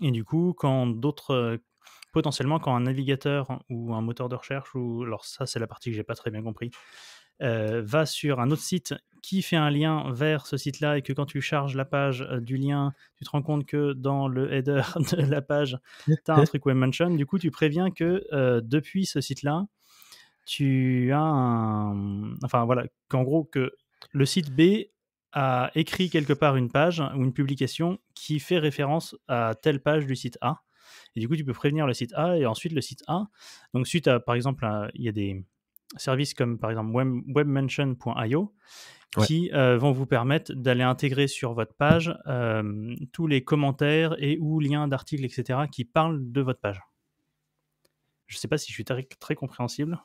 Et du coup, quand d'autres, potentiellement, quand un navigateur ou un moteur de recherche, ou alors ça, c'est la partie que j'ai pas très bien compris, va sur un autre site qui fait un lien vers ce site-là et que quand tu charges la page du lien, tu te rends compte que dans le header de la page, tu as un truc webmention. Du coup, tu préviens que depuis ce site-là, tu as un. Enfin, voilà, qu'en gros, que le site B a écrit quelque part une page ou une publication qui fait référence à telle page du site A. Et du coup, tu peux prévenir le site A et ensuite le site A. Donc, suite à, par exemple, il y a des services comme par exemple webmention.io qui euh, vont vous permettre d'aller intégrer sur votre page euh, tous les commentaires et ou liens d'articles, etc., qui parlent de votre page. Je ne sais pas si je suis très compréhensible.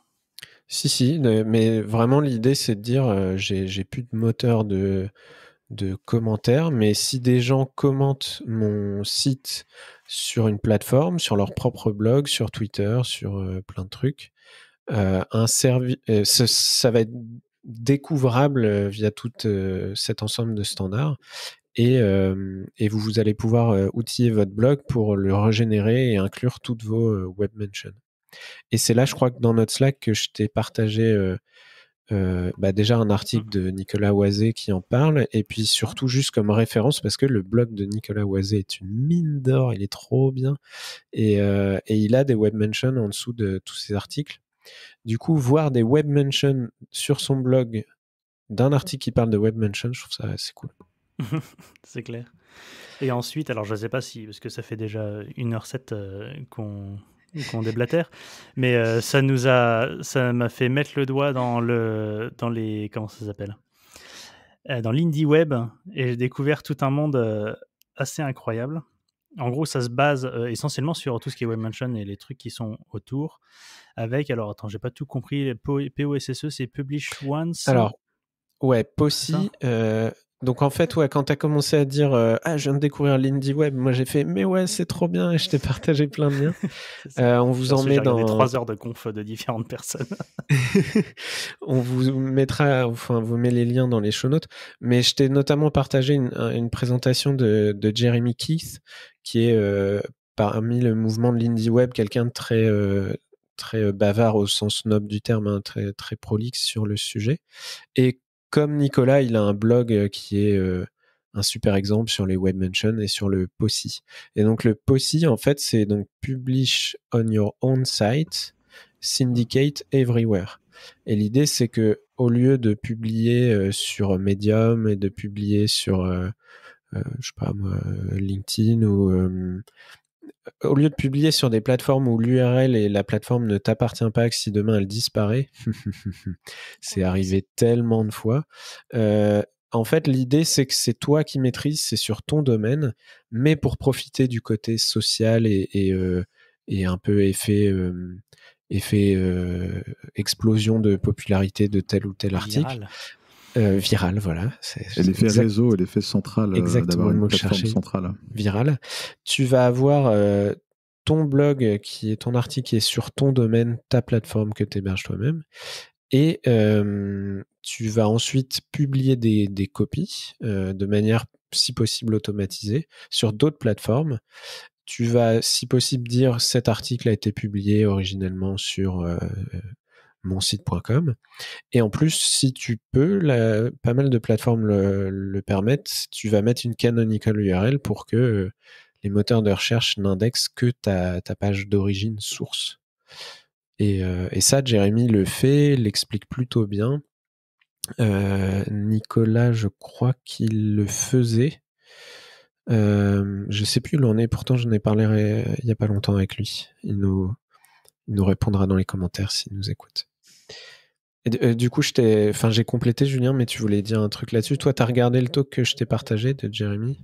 Si, si, mais vraiment l'idée c'est de dire euh, j'ai j'ai plus de moteur de, de commentaires, mais si des gens commentent mon site sur une plateforme, sur leur propre blog, sur Twitter, sur euh, plein de trucs, euh, un ça va être découvrable via tout cet ensemble de standards. Et, vous, vous allez pouvoir outiller votre blog pour le régénérer et inclure toutes vos web mentions. Et c'est là, je crois que dans notre Slack, que je t'ai partagé euh, euh, bah, déjà un mmh. article de Nicolas Oisé qui en parle, et puis surtout juste comme référence, parce que le blog de Nicolas Oisé est une mine d'or, il est trop bien, et, euh, il a des web mentions en dessous de tous ses articles. Du coup, voir des web mentions sur son blog d'un article qui parle de web mentions, je trouve ça assez cool. c'est clair. Et ensuite, alors je ne sais pas si, parce que ça fait déjà 1 h sept qu'on qu'on déblatère. Mais euh, ça nous a, ça m'a fait mettre le doigt dans le, dans les, comment ça s'appelle, euh, dans l'indie web, et j'ai découvert tout un monde euh, assez incroyable. En gros, ça se base essentiellement sur tout ce qui est webmansion et les trucs qui sont autour. Avec, alors attends, j'ai pas tout compris. POSSE, c'est Publish Once. Alors, ouais, POSSI, donc en fait, ouais, quand tu as commencé à dire euh, Ah, je viens de découvrir l'Indie Web, moi j'ai fait Mais ouais, c'est trop bien et je t'ai partagé plein de liens. Euh, on vous en met dans. trois heures de conf de différentes personnes. on vous mettra, enfin, vous met les liens dans les show notes. Mais je t'ai notamment partagé une, présentation de, Jeremy Keith, qui est euh, parmi le mouvement de l'Indie Web, quelqu'un de très très bavard au sens noble du terme, hein, très, très prolixe sur le sujet, et comme Nicolas, il a un blog euh, qui est euh, un super exemple sur les webmentions et sur le POSI. Et donc le POSI, en fait, c'est donc Publish on your own site, Syndicate everywhere. Et l'idée, c'est que au lieu de publier euh, sur Medium et de publier sur, je sais pas LinkedIn ou au lieu de publier sur des plateformes où l'URL et la plateforme ne t'appartient pas, que si demain elle disparaît, c'est arrivé tellement de fois. Euh, en fait, l'idée, c'est que c'est toi qui maîtrises, c'est sur ton domaine, mais pour profiter du côté social et, euh, un peu effet, euh, effet explosion de popularité de tel ou tel article, euh, viral, voilà. c'est l'effet réseau l'effet central. Euh, Exactement, une chercher, centrale. Viral. Tu vas avoir euh, ton blog qui est ton article qui est sur ton domaine, ta plateforme que tu héberges toi-même. Et tu vas ensuite publier des, copies de manière, si possible, automatisée sur d'autres plateformes tu vas, si possible, dire cet article a été publié originellement sur mon site.com. Et en plus, si tu peux, pas mal de plateformes le, permettent, tu vas mettre une canonical URL pour que euh, les moteurs de recherche n'indexent que ta, page d'origine source. Euh, et, ça, Jérémy le fait, l'explique plutôt bien. Euh, Nicolas, je crois qu'il le faisait. Je je sais plus où l'on est, pourtant je n'ai parlé il n'y a pas longtemps avec lui. Il nous, il nous répondra dans les commentaires s'il nous écoute. Euh, du coup, j'ai complété, Julien, mais tu voulais dire un truc là-dessus. Toi, tu as regardé le talk que je t'ai partagé de Jérémy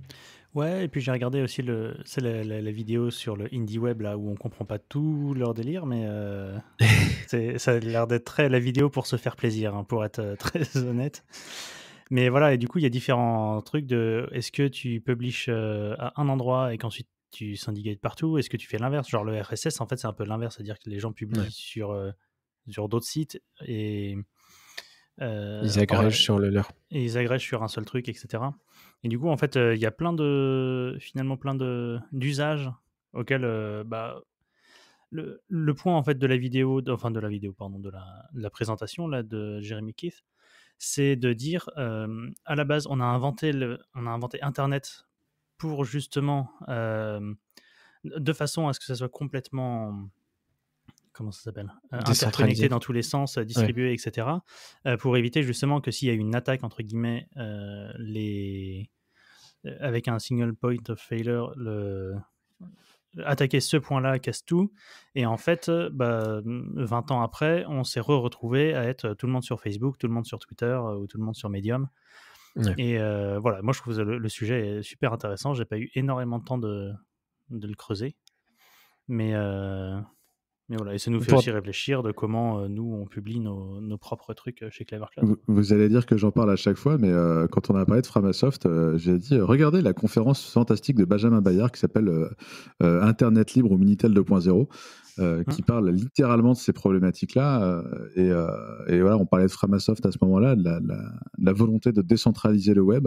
Ouais, et puis j'ai regardé aussi le, la, vidéo sur le indie web là où on comprend pas tout leur délire, mais euh, ça a l'air d'être très la vidéo pour se faire plaisir, hein, pour être euh, très honnête. Mais voilà, et du coup il y a différents trucs de est-ce que tu publishes à un endroit et qu'ensuite tu syndicates partout, est-ce que tu fais l'inverse, genre le RSS en fait c'est un peu l'inverse, c'est-à-dire que les gens publient sur sur d'autres sites et euh, ils agrègent sur le leur. Et ils agrègent sur un seul truc, etc. Et du coup, en fait, euh, il y a plein de finalement plein de d'usages auxquels euh, bah, le, le, point en fait de la vidéo, enfin de la vidéo, pardon, de la, la présentation là de Jeremy Keith, c'est de dire à la base, on a inventé le, on a inventé Internet pour justement de façon à ce que ça soit complètement comment ça s'appelle euh, interconnectés dans tous les sens, euh, distribués, etc. Euh, pour éviter justement que s'il y a une attaque entre guillemets, les avec un single point of failure, le attaquer ce point-là casse tout. Et en fait, 20 bah, ans après, on s'est re-retrouvé à être tout le monde sur Facebook, tout le monde sur Twitter ou tout le monde sur Medium. Et voilà, moi je trouve le, sujet est super intéressant. J'ai pas eu énormément de temps de, le creuser. Mais, mais voilà, et ça nous fait aussi réfléchir de comment euh, nous, on publie nos, propres trucs euh, chez Clever Cloud. Vous, allez dire que j'en parle à chaque fois, mais euh, quand on a parlé de Framasoft, j'ai dit regardez la conférence fantastique de Benjamin Bayard qui s'appelle Internet libre ou Minitel 2.0. Hein qui parle littéralement de ces problématiques-là. et, voilà, on parlait de Framasoft à ce moment-là, de la volonté de décentraliser le web.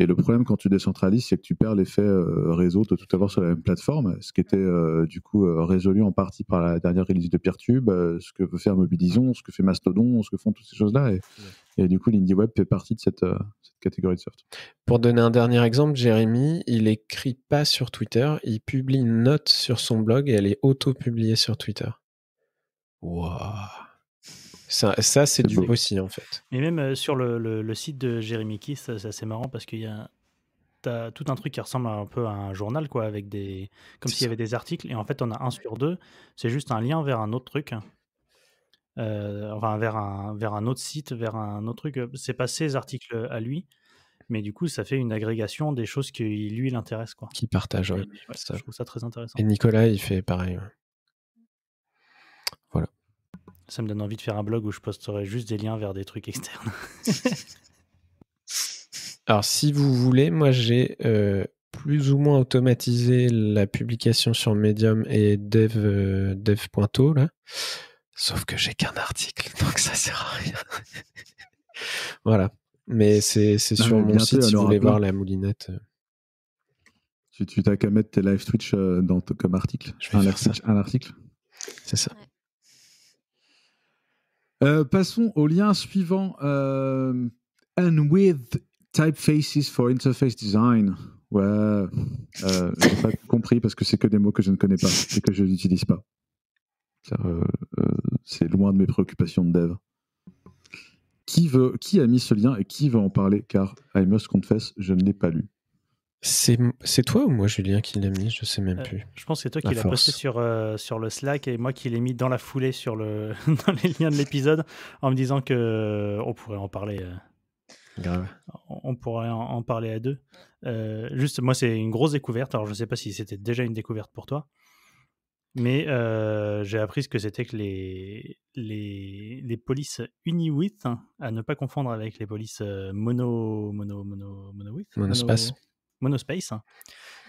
Et le problème quand tu décentralises, c'est que tu perds l'effet euh, réseau de tout avoir sur la même plateforme, ce qui était euh, du coup euh, résolu en partie par la dernière release de Peertube, ce que veut faire Mobilizon, ce que fait Mastodon, ce que font toutes ces choses-là. Et, du coup, l'IndieWeb fait partie de cette, catégorie de soft. Pour donner un dernier exemple, Jérémy, il écrit pas sur Twitter, il publie une note sur son blog et elle est auto-publiée sur Twitter. Waouh ça, c'est du beau. aussi, en fait. Mais même euh, sur le, le, site de Jérémy Kiss, c'est assez marrant parce qu'il y a as tout un truc qui ressemble un peu à un journal, quoi, avec des. Comme s'il y avait des articles, et en fait, on a un sur deux. C'est juste un lien vers un autre truc. Euh, enfin, vers un, vers un autre site, vers un autre truc. C'est pas ses articles à lui, mais du coup, ça fait une agrégation des choses qui lui l'intéressent, quoi. Qui partage, oui. Je trouve ça très intéressant. Et Nicolas, il fait pareil. Ça me donne envie de faire un blog où je posterai juste des liens vers des trucs externes. Alors, si vous voulez, moi j'ai euh, plus ou moins automatisé la publication sur Medium et dev, euh, dev.to, là. Sauf que j'ai qu'un article, donc ça sert à rien. voilà. Mais c'est sur mon site si vous voulez voir la moulinette. Euh. Tu t'as qu'à mettre tes live Twitch comme article. un, article C'est ça. Euh, passons au lien suivant. Euh, and with typefaces for interface design. Ouais, euh, j'ai pas compris parce que c'est que des mots que je ne connais pas et que je n'utilise pas. c'est loin de mes préoccupations de dev. Qui, veut, qui a mis ce lien et qui va en parler Car I must confess, je ne l'ai pas lu. C'est, toi ou moi, Julien, qui l'a mis Je sais même euh, plus. je pense que c'est toi qui l'as posté sur, euh, sur le Slack et moi qui l'ai mis dans la foulée sur le, dans les liens de l'épisode en me disant que on pourrait en parler. Euh, on pourrait en, parler à deux. juste, moi, c'est une grosse découverte. Alors, je ne sais pas si c'était déjà une découverte pour toi, mais j'ai appris ce que c'était que les, les, polices uni hein, à ne pas confondre avec les polices mono, mono, mono, Monospace monospace. Hein.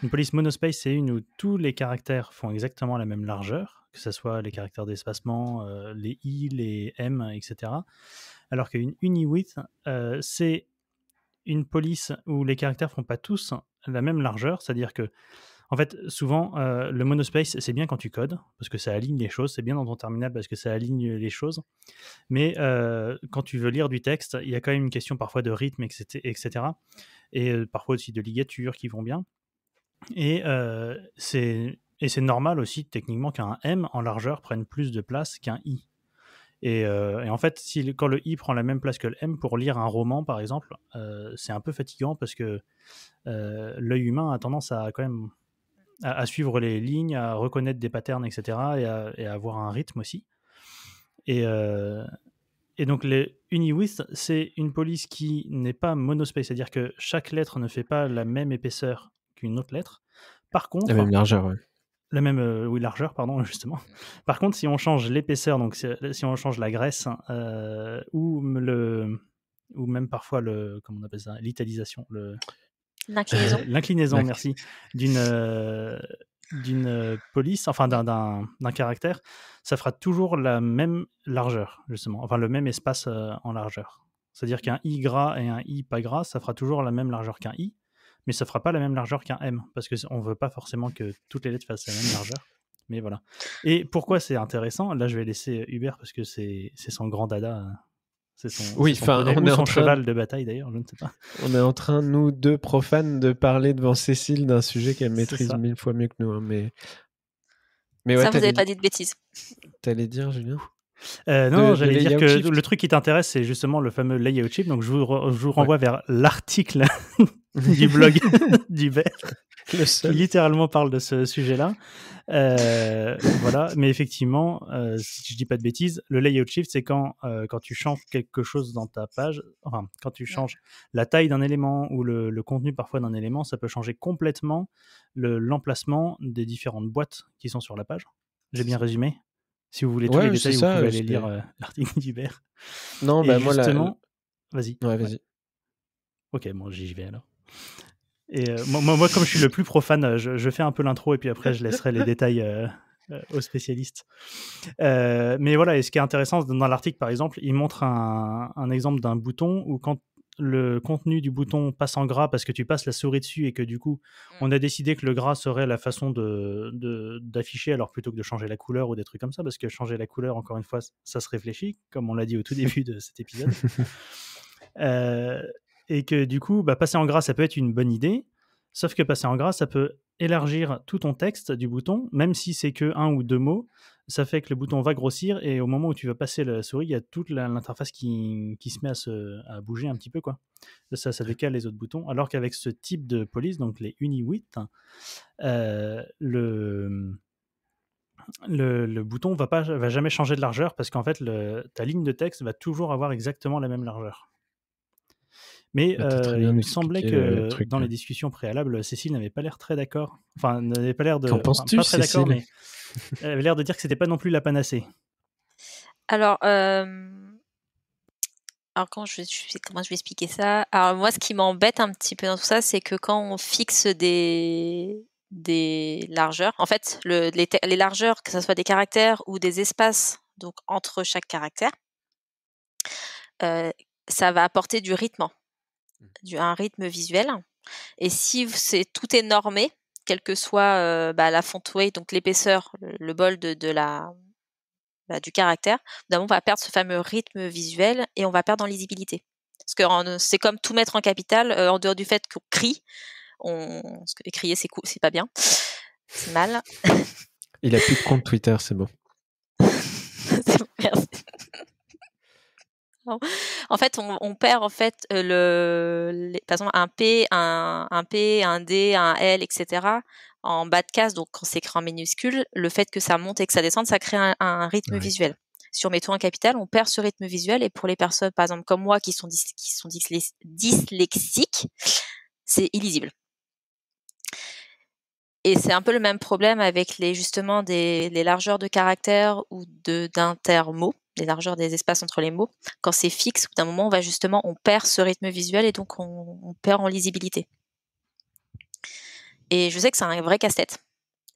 Une police monospace, c'est une où tous les caractères font exactement la même largeur, que ce soit les caractères d'espacement, euh, les i, les m, etc. Alors qu'une UniWidth, euh, c'est une police où les caractères font pas tous la même largeur, c'est-à-dire que en fait, souvent, euh, le monospace, c'est bien quand tu codes, parce que ça aligne les choses, c'est bien dans ton terminal parce que ça aligne les choses. Mais euh, quand tu veux lire du texte, il y a quand même une question parfois de rythme, etc. Et euh, parfois aussi de ligatures qui vont bien. Et c'est normal aussi, techniquement, qu'un M en largeur prenne plus de place qu'un I. Et, en fait, si, quand le i prend la même place que le m pour lire un roman, par exemple, c'est un peu fatigant parce que l'œil humain a tendance à quand même à, suivre les lignes, à reconnaître des patterns, etc. et à, avoir un rythme aussi. Et, euh, et donc les UniWidth, c'est une police qui n'est pas monospace, c'est-à-dire que chaque lettre ne fait pas la même épaisseur qu'une autre lettre. Par contre, la même largeur. oui. La même oui, largeur, pardon, justement. Par contre, si on change l'épaisseur, donc si on change la graisse euh, ou le ou même parfois le comment on appelle ça l'italisation le L'inclinaison. merci. D'une euh, d'une euh, police, enfin d'un caractère, ça fera toujours la même largeur, justement, enfin le même espace euh, en largeur. C'est-à-dire qu'un i gras et un i pas gras, ça fera toujours la même largeur qu'un i, mais ça fera pas la même largeur qu'un m, parce qu'on ne veut pas forcément que toutes les lettres fassent la même largeur. Mais voilà. Et pourquoi c'est intéressant Là, je vais laisser Hubert, parce que c'est son grand dada c'est son, oui, enfin, on est en cheval de bataille d'ailleurs, je ne sais pas. On est en train, nous deux profanes, de parler devant Cécile d'un sujet qu'elle maîtrise mille fois mieux que nous. Hein, mais... mais ça, vous n'avez pas dit de bêtises. T'allais dire, Julien euh, non, j'allais dire que le truc qui t'intéresse, c'est justement le fameux layout shift. Donc, je vous, renvoie vers l'article du blog du qui littéralement parle de ce sujet-là. Euh, voilà, mais effectivement, euh, si je dis pas de bêtises, le layout shift, c'est quand, quand tu changes quelque chose dans ta page, enfin, quand tu changes la taille d'un élément ou le, contenu parfois d'un élément, ça peut changer complètement l'emplacement des différentes boîtes qui sont sur la page. J'ai bien résumé si vous voulez tous les détails, vous pouvez aller lire euh, l'article d'Hubert. Non, bah, moi, justement... Vas-y. Ouais, vas-y. Ok, bon, j'y vais alors. Et euh, moi, moi, comme je suis le plus profane, euh, je, fais un peu l'intro et puis après, je laisserai les détails aux spécialistes. mais voilà, et ce qui est intéressant, dans l'article, par exemple, il montre un, un exemple d'un bouton où quand le contenu du bouton passe en gras parce que tu passes la souris dessus et que du coup, mm. on a décidé que le gras serait la façon d'afficher, de, d'afficher alors plutôt que de changer la couleur ou des trucs comme ça, parce que changer la couleur, encore une fois, ça se réfléchit, comme on l'a dit au tout début de cet épisode. Euh, et que du coup, bah, passer en gras, ça peut être une bonne idée, sauf que passer en gras, ça peut élargir tout ton texte du bouton, même si c'est que un ou deux mots, ça fait que le bouton va grossir et au moment où tu vas passer la souris, il y a toute l'interface qui, se met à, bouger un petit peu. Quoi. Ça, ça décale les autres boutons. Alors qu'avec ce type de police, donc les Uniwit, hein, euh, le, le, bouton va, va jamais changer de largeur parce qu'en fait, ta ligne de texte va toujours avoir exactement la même largeur. Mais ah, euh, il me semblait que dans les discussions préalables, Cécile n'avait pas l'air très d'accord. Enfin, n'avait pas l'air de. Qu'en penses-tu, elle avait l'air de dire que c'était pas non plus la panacée. Alors, euh... alors quand je, comment je vais expliquer ça Alors moi, ce qui m'embête un petit peu dans tout ça, c'est que quand on fixe des des largeurs, en fait, le, les, largeurs, que ce soit des caractères ou des espaces, donc entre chaque caractère, euh, ça va apporter du rythme, mmh. du, un rythme visuel. Et si c'est tout est quelle que soit bah, la font weight, donc l'épaisseur, le bol de, la, bah, du caractère, on va perdre ce fameux rythme visuel et on va perdre en lisibilité. Parce que c'est comme tout mettre en capital, en dehors du fait qu'on crie, on... crier c'est c'est pas bien, c'est mal. Il a plus de compte Twitter, c'est bon. en fait, on, perd en fait euh, le, par exemple un P, un, P, un D, un L, etc. En bas de case, donc quand c'est écrit en minuscule, le fait que ça monte et que ça descende, ça crée un, rythme visuel. Sur met tout en capital, on perd ce rythme visuel et pour les personnes, par exemple comme moi, qui sont qui sont dyslexiques, c'est illisible. Et c'est un peu le même problème avec les justement des les largeurs de caractères ou de d'intermots les largeurs des espaces entre les mots, quand c'est fixe, d'un moment, on va justement, on perd ce rythme visuel et donc on, perd en lisibilité. Et je sais que c'est un vrai casse-tête.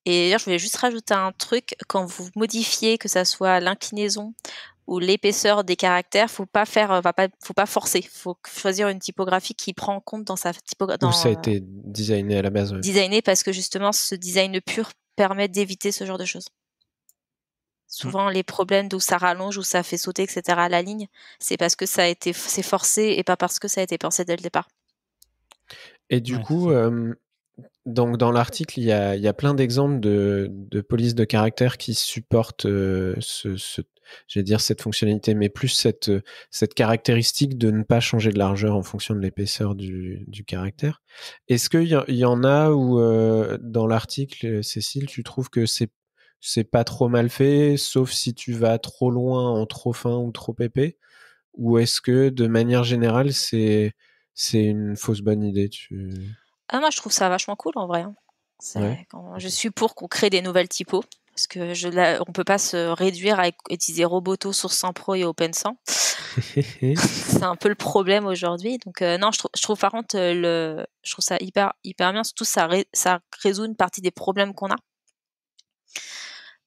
Et d'ailleurs, je voulais juste rajouter un truc, quand vous modifiez, que ça soit l'inclinaison ou l'épaisseur des caractères, faut pas faire, euh, va faut pas forcer. Faut choisir une typographie qui prend en compte dans sa typographie. ça a été designé à la base. Designé parce que justement, ce design pur permet d'éviter ce genre de choses. Mmh. Souvent, les problèmes d'où ça rallonge, où ça fait sauter, etc. à la ligne, c'est parce que ça a été c'est forcé et pas parce que ça a été pensé dès le départ. Et du coup, donc dans l'article, il y a, plein d'exemples de, de polices de caractère qui supportent ce, dire cette fonctionnalité, mais plus cette, cette caractéristique de ne pas changer de largeur en fonction de l'épaisseur du, caractère. Est-ce qu'il y, en a où dans l'article, Cécile, tu trouves que c'est c'est pas trop mal fait, sauf si tu vas trop loin en trop fin ou trop épais Ou est-ce que de manière générale, c'est c'est une fausse bonne idée tu... ah, Moi, je trouve ça vachement cool en vrai. Hein. je suis pour qu'on crée des nouvelles typos. Parce que je, on peut pas se réduire à utiliser Roboto, Source 100 Pro et Open 100. c'est un peu le problème aujourd'hui. Donc euh, non, je, trouve par contre euh, le, je trouve ça hyper hyper bien. Surtout ça ça résout une partie des problèmes qu'on a.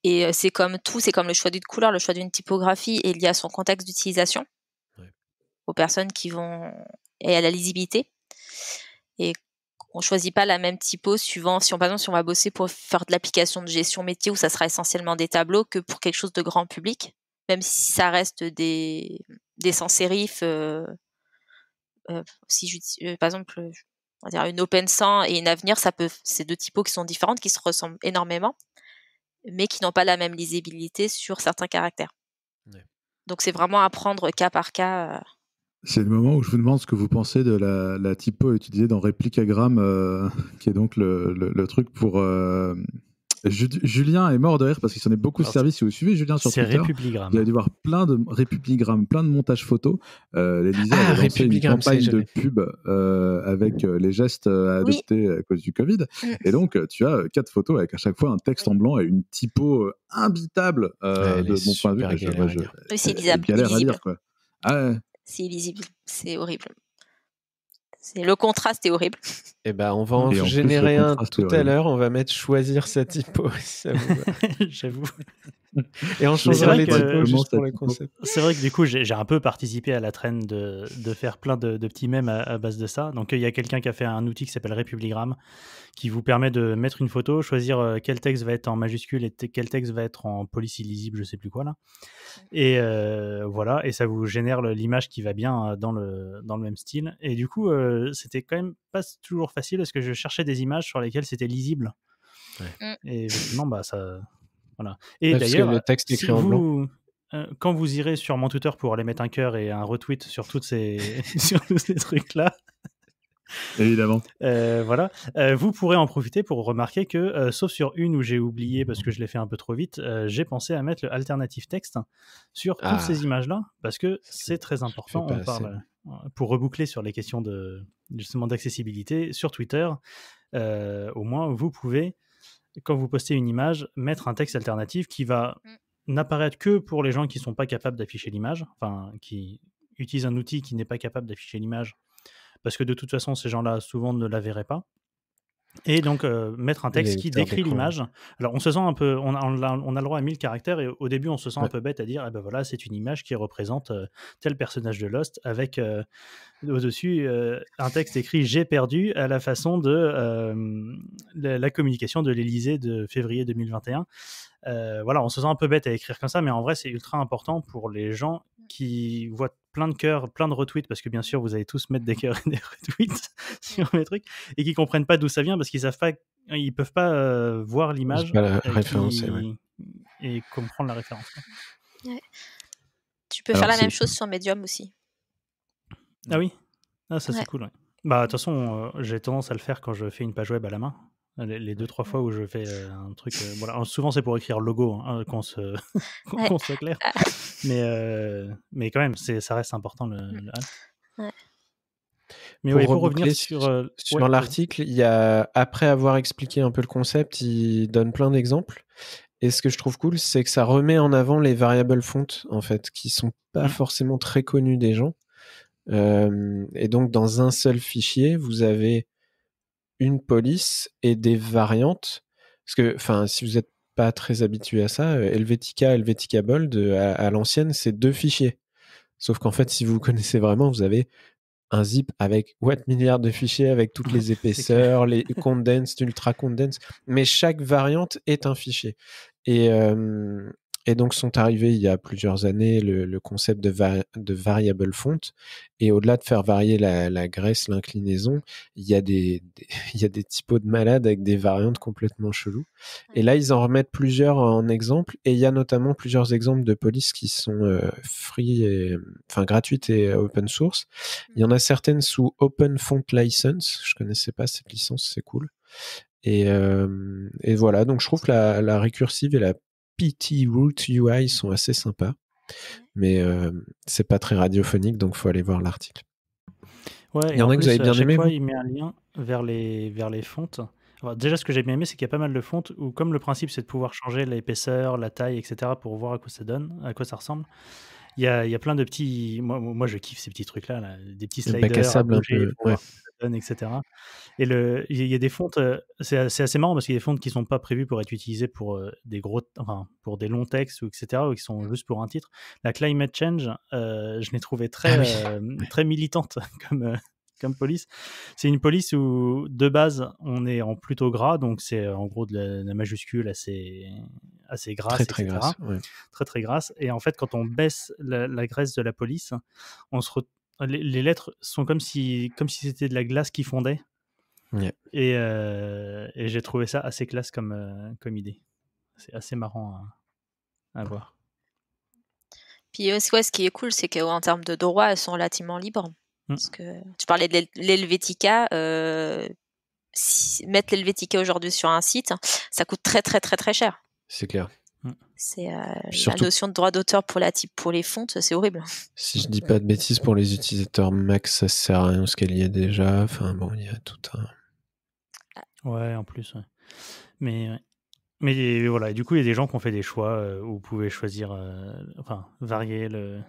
Et euh, c'est comme tout, c'est comme le choix d'une couleur, le choix d'une typographie il y à son contexte d'utilisation, aux personnes qui vont et à la lisibilité. Et on choisit pas la même typo suivant si on par exemple si on va bosser pour faire de l'application de gestion métier où ça sera essentiellement des tableaux que pour quelque chose de grand public, même si ça reste des des sans serif euh, euh, si je, par exemple on va dire une Open sans et une Avenir, ça peut, c'est deux typos qui sont différentes, qui se ressemblent énormément mais qui n'ont pas la même lisibilité sur certains caractères. Donc c'est vraiment apprendre cas par cas. Euh. C'est le moment où je vous demande ce que vous pensez de la, typo utilisée dans ReplicaGram, euh, qui est donc le, truc pour euh, Julien est mort de rire parce qu'il s'en est beaucoup de servi. Si vous suivez Julien sur Twitter, Républigramme. vous a dû voir plein de républigrammes, plein de montages photos. Euh, L'Élysée ah, une campagne de pub euh, avec euh, les gestes à euh, adopter à cause du Covid. Mm. Et donc, tu as quatre photos avec à chaque fois un texte en blanc et une typo imbitable de mon point de vue. c'est galère ah C'est illisible, c'est horrible. Le contraste est horrible. Eh ben, on va en, générer un tout à l'heure. On va mettre choisir sa typo. J'avoue. Et on changera les typos juste pour le concept. C'est vrai que du coup, j'ai un peu participé à la traîne de, de faire plein de, petits mèmes à, base de ça. Donc, euh, il y a quelqu'un qui a fait un outil qui s'appelle Republigram qui vous permet de mettre une photo, choisir euh, quel texte va être en majuscule et quel texte va être en police illisible, je sais plus quoi là. Et euh, voilà, et ça vous génère l'image qui va bien dans le, dans le même style. Et du coup, c'était quand même pas toujours facile parce que je cherchais des images sur lesquelles c'était lisible. Mm. Et non bah, ça. Voilà. Et d'ailleurs, le texte écrit en euh, quand vous irez sur mon Twitter pour aller mettre un cœur et un retweet sur toutes ces sur tous ces trucs là, Évidemment. Euh, voilà. Euh, vous pourrez en profiter pour remarquer que, euh, sauf sur une où j'ai oublié parce que je l'ai fait un peu trop vite, j'ai pensé à mettre le alternative texte sur toutes ah. ces images-là parce que c'est très important. pour reboucler sur les questions de justement d'accessibilité sur Twitter. au moins, vous pouvez, quand vous postez une image, mettre un texte alternatif qui va mm. n'apparaître que pour les gens qui sont pas capables d'afficher l'image, enfin qui utilisent un outil qui n'est pas capable d'afficher l'image parce que de toute façon, ces gens-là, souvent, ne la verraient pas. Et donc, euh, mettre un texte qui décrit l'image. Alors, on se sent un peu, on a, on a, le droit à 1000 caractères, et au début, on se sent un peu bête à dire, eh ben voilà, c'est une image qui représente euh, tel personnage de Lost, avec euh, au-dessus un texte écrit J'ai perdu, à la façon de la, la, communication de l'Elysée de février 2021. voilà, on se sent un peu bête à écrire comme ça, mais en vrai, c'est ultra important pour les gens qui voient plein de cœurs, plein de retweets, parce que bien sûr, vous allez tous mettre des cœurs et des retweets sur mes trucs, et qui comprennent pas d'où ça vient, parce qu'ils savent pas, ils peuvent pas euh, voir l'image et, comprendre la référence. Tu peux faire la même chose sur Medium aussi. Ah oui, ah, ça c'est cool. Bah de toute façon, euh, j'ai tendance à le faire quand je fais une page web à la main. Les, deux, trois fois où je fais euh, un truc. Euh, voilà. Souvent, c'est pour écrire logo, hein, hein, qu'on se, qu'on clair. Mais, euh, mais quand même, ça reste important le, mm. Mais pour, revenir sur, sur l'article, il après avoir expliqué un peu le concept, il donne plein d'exemples. Et ce que je trouve cool, c'est que ça remet en avant les variables fontes, en fait, qui sont pas mmh. forcément très connues des gens. et donc, dans un seul fichier, vous avez une police et des variantes. Parce que, enfin, si vous n'êtes pas très habitué à ça, euh, Helvetica, Helvetica Bold, euh, à, l'ancienne, c'est deux fichiers. Sauf qu'en fait, si vous connaissez vraiment, vous avez un zip avec what milliards de fichiers, avec toutes les épaisseurs, les condensed, ultra condensed, mais chaque variante est un fichier. Et, euh, et donc sont arrivés il y a plusieurs années le, concept de, de, variable font. Et au-delà de faire varier la, graisse, l'inclinaison, il y, a des, il y a des typos de malades avec des variantes complètement cheloues. Et mmh. là, ils en remettent plusieurs en exemple. Et il y a notamment plusieurs exemples de polices qui sont euh, free, et, enfin gratuites et open source. Il y en mmh. a certaines sous Open Font License. Je connaissais pas cette licence, c'est cool. Et, euh, et, voilà, donc je trouve que la, la récursive et la PT Root UI sont assez sympas, mais euh, c'est pas très radiophonique, donc faut aller voir l'article. il y en, a que vous avez bien aimé. il met un lien vers les, vers les fontes. déjà, ce que j'ai bien aimé, c'est qu'il y a pas mal de fontes où, comme le principe, c'est de pouvoir changer l'épaisseur, la taille, etc., pour voir à quoi ça donne, à quoi ça ressemble. Il y a, il y a plein de petits. Moi, moi, je kiffe ces petits trucs-là, des petits sliders. Le bac un peu. Ouais etc. Et il y, a des fontes, euh, c'est assez, marrant parce qu'il y a des fontes qui sont pas prévues pour être utilisées pour euh, des gros, enfin, pour des longs textes ou etc. ou qui sont mmh. juste pour un titre. La climate change, euh, je l'ai trouvée très, ah très militante comme. comme police. C'est une police où, de base, on est en plutôt gras, donc c'est en gros de la, majuscule assez, assez grasse. Très, très grasse. Très, très grasse. Et en fait, quand on baisse la, la graisse de la police, on se retrouve les, lettres sont comme si comme si c'était de la glace qui fondait. Euh, et, j'ai trouvé ça assez classe comme, euh, comme idée. C'est assez marrant à, voir. Puis ce qui est cool, c'est qu'en termes de droits, elles sont relativement libres. Mm. Parce que tu parlais de l'Helvetica. Euh, mettre l'Helvetica aujourd'hui sur un site, ça coûte très très très très cher. C'est clair. C'est euh, la notion de droit d'auteur pour la type pour les fontes, c'est horrible. Si je dis pas de bêtises pour les utilisateurs max ça sert à rien ce qu'elle y a déjà. Enfin bon, il y a tout un. Ouais, en plus. Mais mais voilà, du coup, il y a des gens qui ont fait des choix euh, où vous pouvez choisir, euh, enfin, varier le,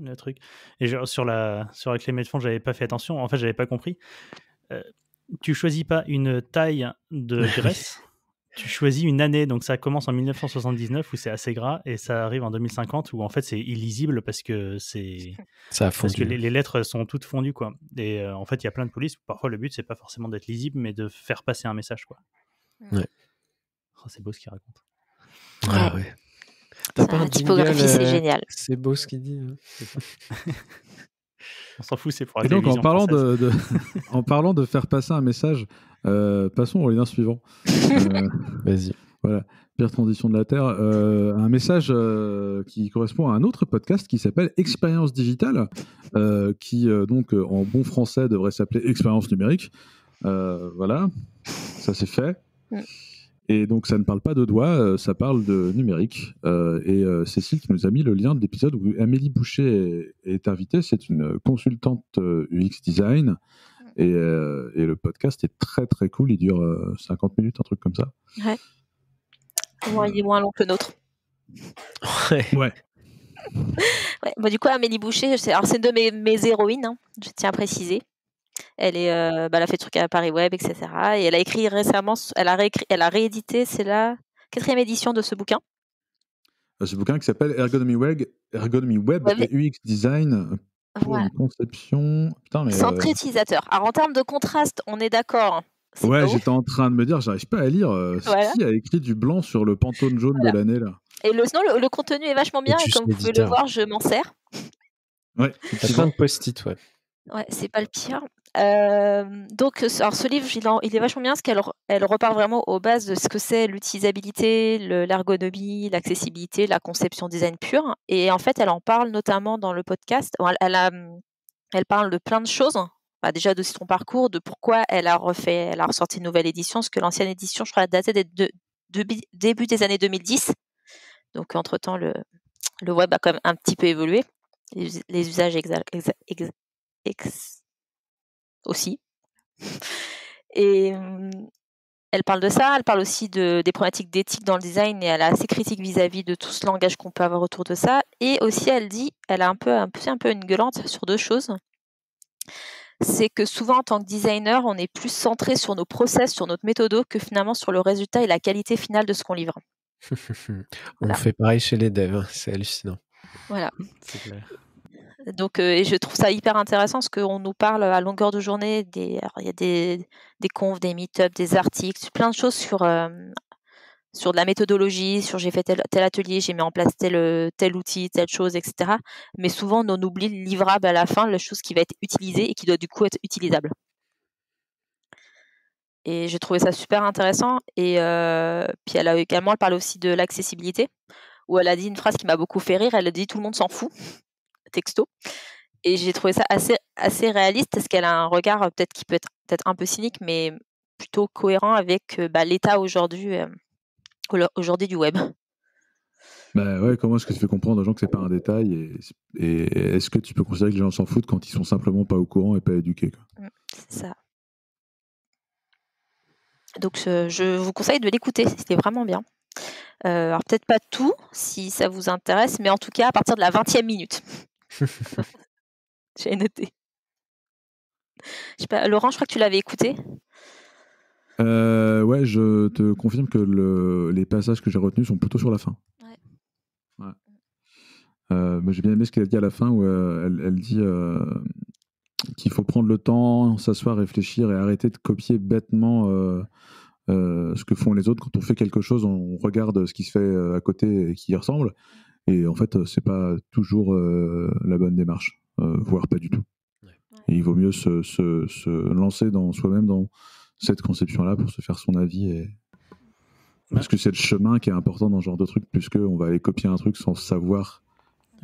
le truc. Et sur la sur avec les de fond, j'avais pas fait attention. En fait, j'avais pas compris. Euh, tu choisis pas une taille de graisse tu choisis une année, donc ça commence en 1979 où c'est assez gras et ça arrive en 2050 où en fait c'est illisible parce que c'est ça a fondu. Parce que les, lettres sont toutes fondues quoi. Et euh, en fait il y a plein de polices parfois le but c'est pas forcément d'être lisible mais de faire passer un message quoi. Ouais. Oh, c'est beau ce qu'il raconte. Ah ouais. un typographie c'est euh, génial. C'est beau ce qu'il dit. Hein. On s'en fout, c'est pour. Et donc en parlant de, de, en parlant de faire passer un message, euh, passons au lien suivant. Euh, Vas-y. Voilà. Pire transition de la Terre. Euh, un message qui correspond à un autre podcast qui s'appelle Expérience Digitale, qui donc en bon français devrait s'appeler Expérience Numérique. voilà, ça c'est fait. Et donc ça ne parle pas de doigts, ça parle de numérique. et Cécile qui nous a mis le lien de l'épisode où Amélie Boucher est, invitée, c'est une consultante UX Design. Euh, et, le podcast est très très cool, il dure 50 euh, minutes, un truc comme ça. Ouais. il est moins long que le nôtre. Ouais. ouais. Bon, du coup, Amélie Boucher, c'est une de mes, mes héroïnes, hein, je tiens à préciser. Elle, est, euh, bah, elle a fait des trucs à Paris Web, etc. Et elle a écrit récemment, elle a, réécrit, elle a réédité, c'est la quatrième édition de ce bouquin. Ah, ce bouquin qui s'appelle Ergonomie Web, Ergonomy Web et UX Design voilà. Une conception. Putain, euh, Alors en termes de contraste, on est d'accord. Hein. ouais, j'étais en train de me dire, j'arrive pas à lire. Euh, a écrit du blanc sur le pantone jaune de l'année là Et le, le, contenu est vachement bien et, comme vous pouvez le voir, je m'en sers. Ouais, c'est un post-it, ouais. Ouais, c'est pas le pire. donc, ce livre, il, est vachement bien parce qu'elle elle repart vraiment aux bases de ce que c'est l'utilisabilité, l'ergonomie, l'accessibilité, la conception design pure. Et en fait, elle en parle notamment dans le podcast. Elle, a, elle parle de plein de choses. Bah, déjà de son parcours, de pourquoi elle a refait, elle a ressorti une nouvelle édition, parce que l'ancienne édition, je crois, datait des de, début des années 2010. Donc, entre-temps, le, le web a quand même un petit peu évolué. Les, usages exa, aussi. Et elle parle de ça, elle parle aussi de, des problématiques d'éthique dans le design et elle est assez critique vis-à-vis de tout ce langage qu'on peut avoir autour de ça. Et aussi, elle dit, elle a un peu, un, un peu une gueulante sur deux choses. C'est que souvent, en tant que designer, on est plus centré sur nos process, sur notre méthodo, que finalement sur le résultat et la qualité finale de ce qu'on livre. on fait pareil chez les devs, hein, c'est hallucinant. Voilà. C'est clair. Donc, euh, et je trouve ça hyper intéressant parce qu'on nous parle à longueur de journée. il y a des, des confs, des meet-ups, des articles, plein de choses sur, euh, sur de la méthodologie, sur j'ai fait tel, atelier, j'ai mis en place tel, outil, telle chose, etc. Mais souvent, on oublie le livrable à la fin, la chose qui va être utilisée et qui doit du coup être utilisable. Et j'ai trouvé ça super intéressant. Et euh, puis elle a également, elle parle aussi de l'accessibilité, où elle a dit une phrase qui m'a beaucoup fait rire. Elle a dit tout le monde s'en fout texto. Et j'ai trouvé ça assez, assez réaliste parce qu'elle a un regard euh, peut-être qui peut être peut-être un peu cynique, mais plutôt cohérent avec euh, bah, l'état aujourd'hui euh, aujourd'hui du web. Bah ouais, comment est-ce que tu fais comprendre aux gens que c'est pas un détail et, est-ce que tu peux considérer que les gens s'en foutent quand ils sont simplement pas au courant et pas éduqués mmh, C'est ça. Donc je vous conseille de l'écouter, c'était vraiment bien. alors peut-être pas tout si ça vous intéresse, mais en tout cas à partir de la 20e minute. J'ai noté. Je pas, Laurent, je crois que tu l'avais écouté. Euh, ouais, je te confirme que les passages que j'ai retenus sont plutôt sur la fin. Euh, mais j'ai bien aimé ce qu'elle a dit à la fin où euh, elle, elle, dit qu'il faut prendre le temps, s'asseoir, réfléchir et arrêter de copier bêtement ce que font les autres. Quand on fait quelque chose, on regarde ce qui se fait à côté et qui ressemble. Et en fait, euh, c'est pas toujours euh, la bonne démarche, euh, voire pas du tout. il vaut mieux se, se, se lancer dans soi-même dans cette conception-là pour se faire son avis. Et... Parce que c'est le chemin qui est important dans ce genre de truc, puisqu'on va aller copier un truc sans savoir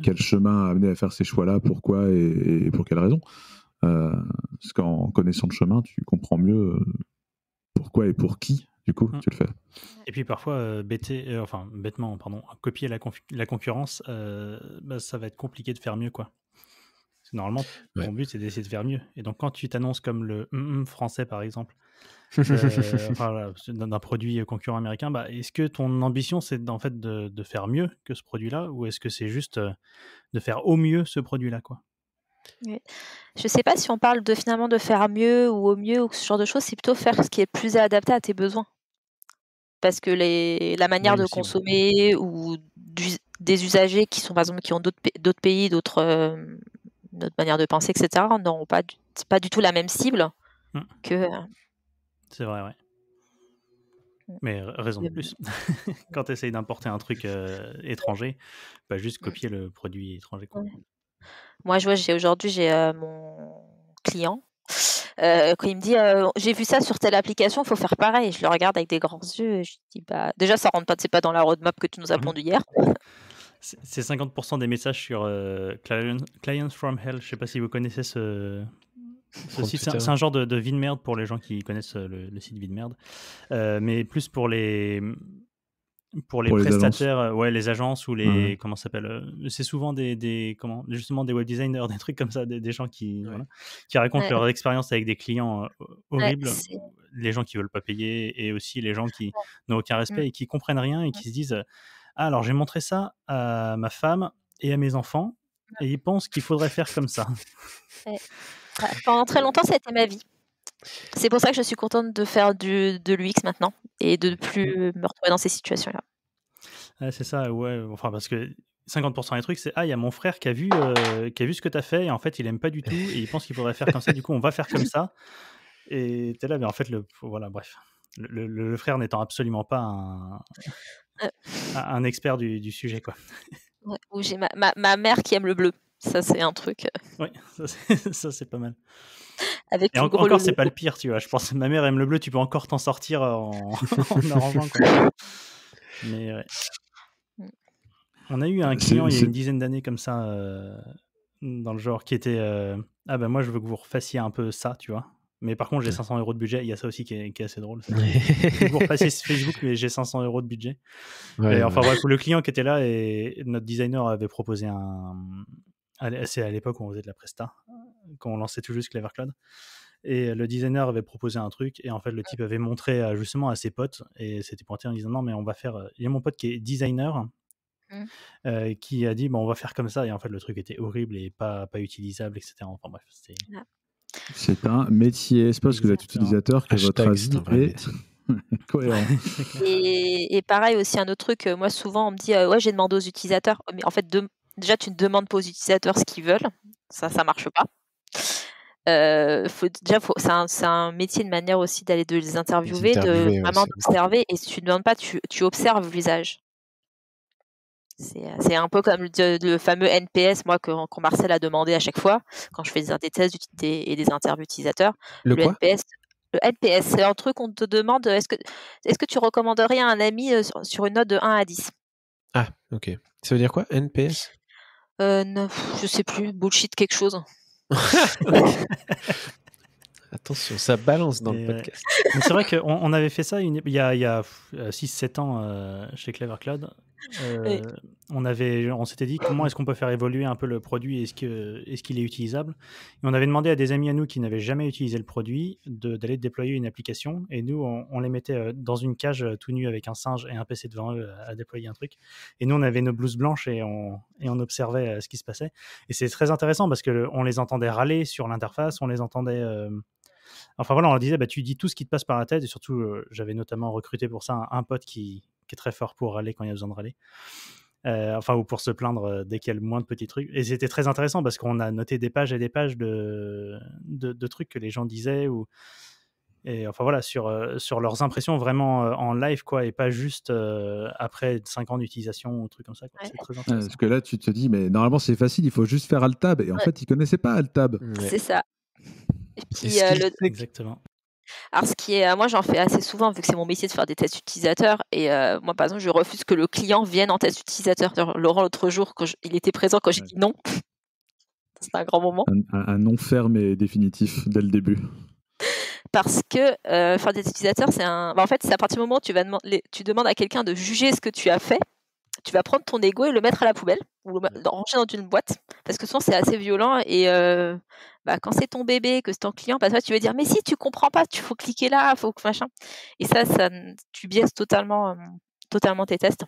quel chemin a amené à faire ces choix-là, pourquoi et, pour quelle raison. parce qu'en connaissant le chemin, tu comprends mieux pourquoi et pour qui du coup, mm. tu le fais. Et puis parfois, euh, euh, enfin, bêtement, pardon, copier la, la concurrence, euh, bah, ça va être compliqué de faire mieux, quoi. normalement, mon but, c'est d'essayer de faire mieux. Et donc, quand tu t'annonces comme le mm, mm, français, par exemple, d'un produit concurrent américain, bah, est-ce que ton ambition, c'est en fait de, faire mieux que ce produit-là, ou est-ce que c'est juste de faire au mieux ce produit-là, quoi Je ne sais pas si on parle finalement de faire mieux ou au mieux ou ce genre de choses, c'est plutôt faire ce qui est plus adapté à tes besoins parce que les, la manière de consommer ou des usagers qui sont par exemple qui ont d'autres pays, d'autres euh, manières de penser, etc. n'auront pas pas du tout la même cible mm. que. Euh, c'est vrai, ouais. Mm. Mais raison de euh, plus. Mm. Quand tu essayes d'importer un truc étranger, pas bah, juste copier le produit étranger. Moi, je vois, aujourd'hui, j'ai mon client euh, quand il me dit euh, j'ai vu ça sur telle application, faut faire pareil. Je le regarde avec des grands yeux je dis bah déjà ça rentre pas, c'est pas dans la roadmap que tu nous as mhm. pondu hier. C'est 50% des messages sur euh, Clients from Hell. Je sais pas si vous connaissez ce, oh, site. C'est un genre de, de, vide merde pour les gens qui connaissent le, le site vide merde, mais plus pour les pour les prestataires, les euh, ouais, les agences ou les comment s'appelle euh, C'est souvent des, des, comment justement des web designers, des trucs comme ça, des, gens qui qui racontent leurs leur expérience avec des clients euh, horribles, les gens qui veulent pas payer et aussi les gens qui n'ont aucun mm. respect et qui comprennent rien et qui se disent ah, alors j'ai montré ça à ma femme et à mes enfants et ils pensent qu'il faudrait faire comme ça. Pendant très longtemps, ça a été ma vie. C'est pour ça que je suis contente de faire du, de l'UX maintenant et de ne plus me retrouver dans ces situations-là. c'est ça, ouais. Enfin, parce que 50% des trucs, c'est Ah, il y a mon frère qui a vu, euh, qui a vu ce que tu as fait et en fait, il aime pas du tout et il pense qu'il faudrait faire comme ça. Du coup, on va faire comme ça. Et tu es là, mais en fait, le, voilà, bref. Le, frère n'étant absolument pas un, euh. expert du, sujet, quoi. ou j'ai ma, ma, ma, mère qui aime le bleu. Ça, c'est un truc. Euh. Oui, ça, c'est pas mal. Avec Et encore, c'est pas le pire, tu vois. Je pense que ma mère aime le bleu, tu peux encore t'en sortir en, en Mais ouais. On a eu un client il y a une dizaine d'années comme ça euh, dans le genre qui était euh, Ah ben moi je veux que vous refassiez un peu ça, tu vois. Mais par contre, j'ai 500 euros de budget. Il y a ça aussi qui est, assez drôle. je vous ce Facebook, mais j'ai 500 euros de budget. et enfin, voilà le client qui était là et notre designer avait proposé un, c'est à l'époque où on faisait de la presta, quand on lançait tout juste Clever Cloud. Et le designer avait proposé un truc, et en fait, le type avait montré justement à ses potes, et c'était pointé en disant Non, mais on va faire. Il y a mon pote qui est designer, mmh. euh, qui a dit bon, on va faire comme ça et en fait le truc était horrible et pas, pas utilisable etc enfin c'est c'est un métier c'est parce que vous êtes utilisateur que votre avis est, cohérent et, pareil aussi un autre truc euh, moi souvent on me dit euh, ouais j'ai demandé aux utilisateurs mais en fait de, déjà, tu ne demandes pas aux utilisateurs ce qu'ils veulent. Ça, ça ne marche pas. Euh, déjà, c'est, un, métier de manière aussi d'aller les interviewer, de vraiment observer. Et si tu ne demandes pas, tu, observes l'usage. C'est, euh, c'est un peu comme le, fameux NPS, moi, que, Marcel a demandé à chaque fois, quand je fais des, tests et des interviews utilisateurs. Le, NPS, le NPS, c'est un truc qu'on te demande est-ce que, est-ce que tu recommanderais à un ami euh, sur une note de 1 à 10 Ah, ok. Ça veut dire quoi, NPS euh, je sais plus, bullshit quelque chose. Attention, ça balance dans le podcast. c'est vrai qu'on on avait fait ça il y a, 6-7 ans euh, chez Clever Cloud. Euh, on, avait, on s'était dit comment est-ce qu'on peut faire évoluer un peu le produit, est-ce, que, est-ce qu'il est utilisable Et on avait demandé à des amis à nous qui n'avaient jamais utilisé le produit de, d'aller déployer une application. Et nous, on, les mettait euh, dans une cage euh, tout nu avec un singe et un PC devant eux à, déployer un truc. Et nous, on avait nos blouses blanches et on, et on observait ce qui se passait. Et c'est très intéressant parce que on les entendait râler sur l'interface, on les entendait... Enfin voilà, on leur disait, bah, tu dis tout ce qui te passe par la tête, et surtout, j'avais notamment recruté pour ça un pote qui, qui est très fort pour râler quand il y a besoin de râler. Euh, enfin, ou pour se plaindre euh, dès qu'il y a le moins de petits trucs. Et c'était très intéressant parce qu'on a noté des pages et des pages de, de, trucs que les gens disaient ou. Et enfin voilà, sur, euh, sur leurs impressions vraiment en live, quoi, et pas juste après 5 ans d'utilisation ou truc comme ça. Parce que là, tu te dis, mais normalement, c'est facile, il faut juste faire Altab. Et en fait, ils connaissaient pas Altab. C'est ça. Et puis, Exactement. Alors, ce qui est, euh, moi, j'en fais assez souvent vu que c'est mon métier de faire des tests utilisateurs. Et euh, moi, par exemple, je refuse que le client vienne en test utilisateur. Laurent, l'autre jour, il était présent quand j'ai dit non. C'est un grand moment. Un, non ferme et définitif dès le début parce que euh, faire des utilisateurs, c'est un. Bah, en fait, c'est à partir du moment où tu, tu demandes à quelqu'un de juger ce que tu as fait, tu vas prendre ton ego et le mettre à la poubelle ou le ranger dans une boîte parce que souvent c'est assez violent et euh, bah, quand c'est ton bébé que c'est ton client bah, toi, tu vas dire mais si tu comprends pas tu faut cliquer là faut que machin et ça ça tu biaises totalement euh, totalement tes tests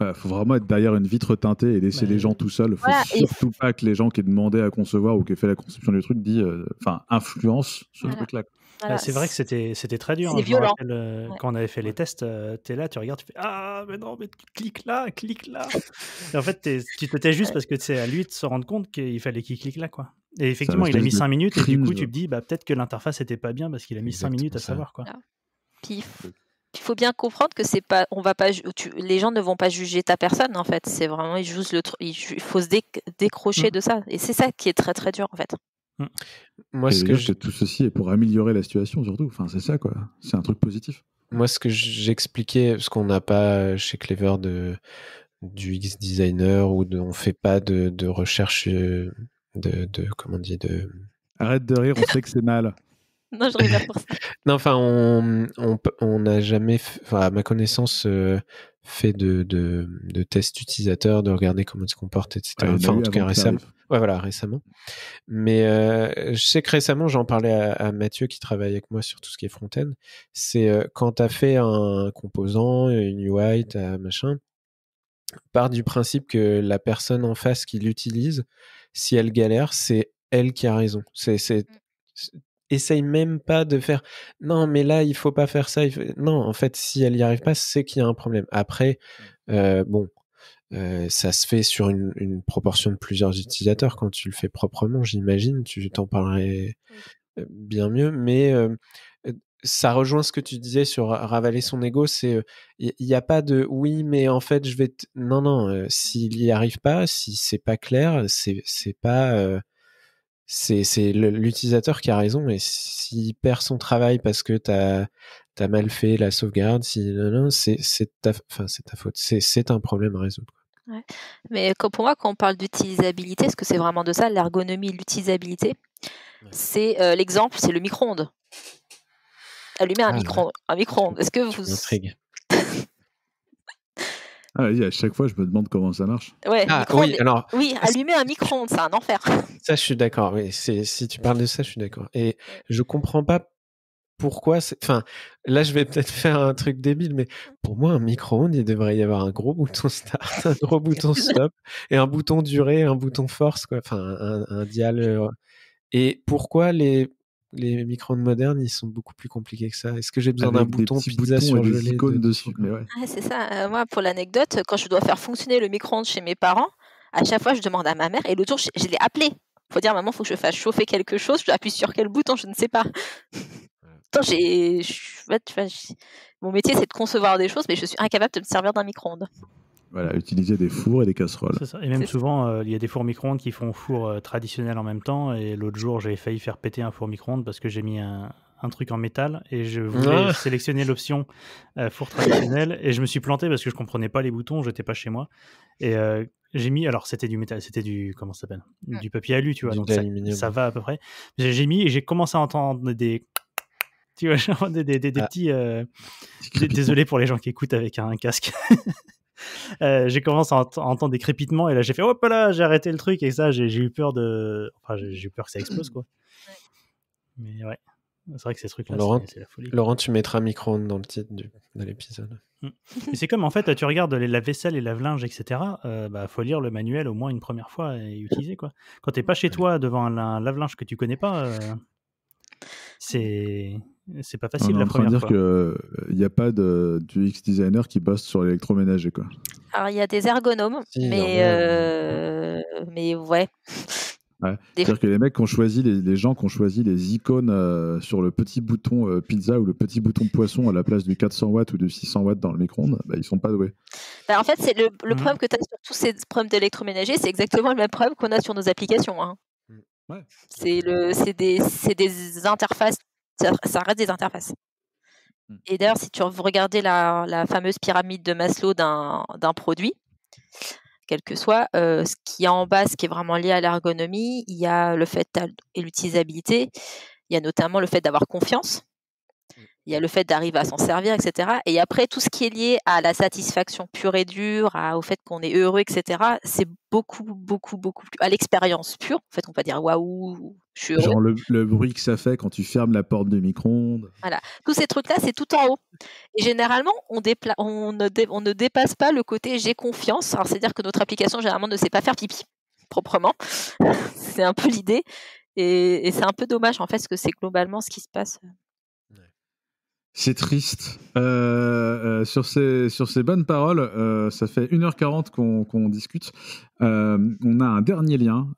il faut vraiment être derrière une vitre teintée et laisser les gens tout seuls. faut surtout pas que les gens qui demandaient à concevoir ou qui ont fait la conception du truc disent, euh, enfin, influence ce truc-là. Ah, c'est vrai que c'était, c'était très dur. Hein. Euh, quand on avait fait les tests, euh, tu es là, tu regardes, tu fais Ah, mais non, mais cliques là, clique là. et en fait, tu t'étais juste parce que c'est à lui de se rendre compte qu'il fallait qu'il clique là. quoi. Et effectivement, il a mis 5 minutes et du coup, tu te dis bah, Peut-être que l'interface n'était pas bien parce qu'il a mis 5 minutes à savoir. quoi. Pif il faut bien comprendre que c'est pas, on va pas, les gens ne vont pas juger ta personne en fait. C'est vraiment, il faut se décrocher mm. de ça. Et c'est ça qui est très très dur en fait. Mm. Moi, ce que tout ceci est pour améliorer la situation surtout. Enfin, c'est ça quoi. C'est un truc positif. Moi, ce que j'expliquais, ce qu'on n'a pas chez Clever de du X designer ou de, on fait pas de, recherche euh, de, de comment de Arrête de rire, on sait que c'est mal non, je pas pour ça. non, enfin, on n'a on, jamais, enfin, à ma connaissance, euh, fait de, de, tests utilisateurs, de regarder comment ils se comportent, etc. Ah, enfin, en tout cas, récemment. Ouais, voilà, récemment. Mais euh, je sais que récemment, j'en parlais à, Mathieu qui travaille avec moi sur tout ce qui est front-end. C'est euh, quand tu as fait un composant, une UI, un machin, part du principe que la personne en face qui l'utilise, si elle galère, c'est elle qui a raison. C'est mm essaye même pas de faire non mais là il faut pas faire ça non en fait si elle y arrive pas c'est qu'il y a un problème après mm. euh, bon euh, ça se fait sur une, proportion de plusieurs utilisateurs quand tu le fais proprement j'imagine tu t'en parlerais euh, bien mieux mais ça rejoint ce que tu disais sur ravaler son ego c'est il n'y a pas de oui mais en fait je vais non non mm. s'il y arrive pas si c'est pas clair c'est pas c'est l'utilisateur qui a raison mais s'il perd son travail parce que tu as, mal fait la sauvegarde, c'est ta, faute. C'est un problème à résoudre. Mais pour moi, quand on parle d'utilisabilité, est-ce que c'est vraiment de ça, l'ergonomie, l'utilisabilité, c'est euh, l'exemple, c'est le micro-ondes. Allumer un ah, micro-ondes. micro Est-ce que vous. Ah, à chaque fois, je me demande comment ça marche. Ah, oui, alors, allumer un micro-ondes, c'est un enfer. Ça, je suis d'accord. si tu parles de ça, je suis d'accord. Et je comprends pas pourquoi Enfin, là, je vais peut-être faire un truc débile, mais pour moi, un micro-ondes, il devrait y avoir un gros bouton start, un gros bouton stop, et un bouton durée, un bouton force, quoi. Enfin, un, un dial. Euh, et pourquoi les les micro-ondes modernes, ils sont beaucoup plus compliqués que ça. Est-ce que j'ai besoin d'un bouton pizza sur dessus ah, C'est ça. Euh, moi, pour l'anecdote, quand je dois faire fonctionner le micro-ondes chez mes parents, à chaque fois, je demande à ma mère. Et le tour, je, l'ai appelé. Faut dire, maman, il faut que je fasse chauffer quelque chose. Je appuie sur quel bouton, je ne sais pas. mon métier, c'est de concevoir des choses, mais je suis incapable de me servir d'un micro-ondes. Voilà, utiliser des fours et des casseroles. Ça. Et même souvent, euh, il y a des fours micro-ondes qui font four euh, traditionnel en même temps. Et l'autre jour, j'avais failli faire péter un four micro-ondes parce que j'ai mis un, truc en métal et je voulais ah. sélectionner l'option euh, four traditionnel. Et je me suis planté parce que je comprenais pas les boutons, j'étais pas chez moi. Et j'ai mis, alors c'était du métal, c'était du, comment ça s'appelle Du papier alu, tu vois. donc ça, va à peu près. J'ai mis et j'ai commencé à entendre des tu vois, genre des, ah. des, petits. Désolé pour les gens qui écoutent avec un casque. Euh, j'ai commencé à, entendre des crépitements et là j'ai fait hop là, j'ai arrêté le truc et ça, j'ai eu peur de. Enfin, j'ai eu peur que ça explose quoi. Mais ouais, c'est vrai que ces trucs-là, la Laurent, tu mettras micro-ondes dans le titre de l'épisode. Mm. c'est comme en fait, tu regardes les lave-vaisselle, et lave linge etc. bah, faut lire le manuel au moins une première fois et utiliser quoi. Quand t'es pas chez toi devant un lave-linge que tu connais pas, euh, c'est c'est pas facile on est en train dire qu'il n'y euh, a pas de x designer qui bosse sur l'électroménager, quoi. Alors, il y a des ergonomes, mais, euh, mais ouais. C'est-à-dire que les mecs ont choisi, les, les, gens qui ont choisi les icônes euh, sur le petit bouton pizza ou le petit bouton poisson à la place du 400 watts ou du 600 watts dans le micro-ondes, bah, ils sont pas doués. Bah, en fait, c'est le, le, mmh. problème que tu as sur tous ces problèmes d'électroménager, c'est exactement le même problème qu'on a sur nos applications. Hein. Mmh. Ouais. C'est des, des interfaces ça, reste des interfaces. Mmh. Et d'ailleurs, si tu regardais la, la, fameuse pyramide de Maslow d'un produit, quel que soit, ce euh, ce qui est en bas, ce qui est vraiment lié à l'ergonomie, il y a le fait et l'utilisabilité, il y a notamment le fait d'avoir confiance, il y a le fait d'arriver à s'en servir, etc. Et après, tout ce qui est lié à la satisfaction pure et dure, au fait qu'on est heureux, etc., c'est beaucoup, beaucoup, beaucoup plus. à l'expérience pure. En fait, on va dire waouh, je suis heureux. Genre le, bruit que ça fait quand tu fermes la porte de micro-ondes. Voilà. Tous ces trucs-là, c'est tout en haut. Et généralement, on, ne dépasse pas le côté j'ai confiance. Alors, c'est-à-dire que notre application, généralement, ne sait pas faire pipi, proprement. c'est un peu l'idée. Et, et c'est un peu dommage, en fait, parce que c'est globalement ce qui se passe. Euh, c'est triste. Euh, euh, sur, ces, sur ces bonnes paroles, euh, ça fait 1h40 qu'on discute. on a un dernier lien,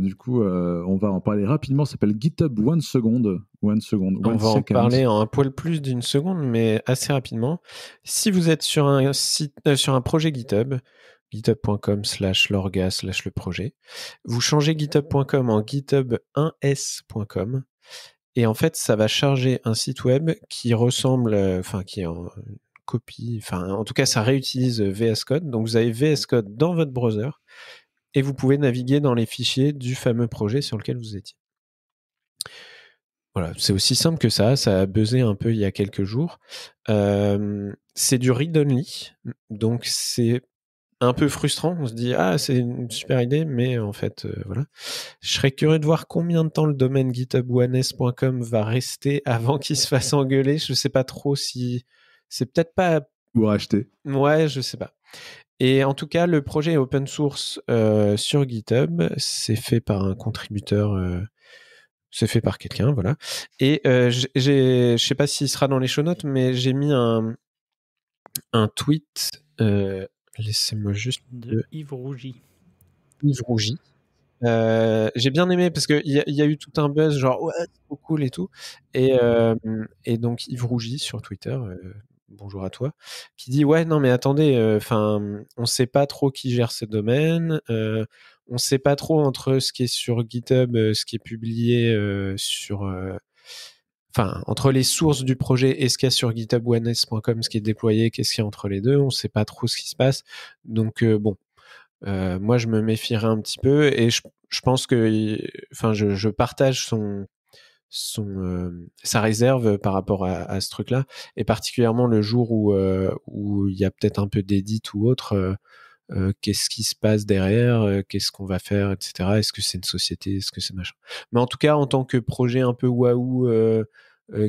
du coup, on va en parler rapidement. Ça s'appelle GitHub One Second. on va en parler en un poil plus d'une seconde, mais assez rapidement. Si vous êtes sur un, site, sur un projet GitHub, github.com slash lorga slash le projet, vous changez github.com en github1s.com et en fait, ça va charger un site web qui ressemble, euh, enfin, qui est en copie, enfin, en tout cas, ça réutilise euh, VS Code. Donc, vous avez VS Code dans votre browser et vous pouvez naviguer dans les fichiers du fameux projet sur lequel vous étiez. Voilà, c'est aussi simple que ça. Ça a buzzé un peu il y a quelques jours. c'est du read-only, donc c'est un peu frustrant. On se dit, ah, c'est une super idée, mais en fait, euh, voilà. Je serais curieux de voir combien de temps le domaine githubwanes.com va rester avant qu'il se fasse engueuler. Je ne sais pas trop si. C'est peut-être pas. Pour acheter Ouais, je ne sais pas. Et en tout cas, le projet open source euh, sur GitHub. C'est fait par un contributeur. Euh, c'est fait par quelqu'un, voilà. Et je ne sais pas s'il sera dans les show notes, mais j'ai mis un, un tweet euh, Laissez-moi juste. De Yves Rougy. Yves Rougy. Euh, j'ai bien aimé parce qu'il y, a eu tout un buzz, genre ouais, c'est trop cool et tout. Et, euh, donc Yves Rougy sur Twitter, euh, bonjour à toi, qui dit ouais, non, mais attendez, enfin, on sait pas trop qui gère ce domaine, on ne sait pas trop entre ce qui est sur GitHub, ce qui est publié sur enfin, entre les sources du projet et ce qu'il y a sur github ce qui est déployé, qu'est-ce qu'il y a entre les deux, on ne sait pas trop ce qui se passe. Donc, euh, bon, euh, moi, je me méfierais un petit peu et je, pense que, enfin, je, partage son, son, euh, sa réserve par rapport à, ce truc-là. Et particulièrement le jour où il y a peut-être un peu d'édit ou autre, euh, qu'est-ce qui se passe derrière, euh, qu'est-ce qu'on va faire, etc. Est-ce que c'est une société, est-ce que c'est machin. Mais en tout cas, en tant que projet un peu waouh euh,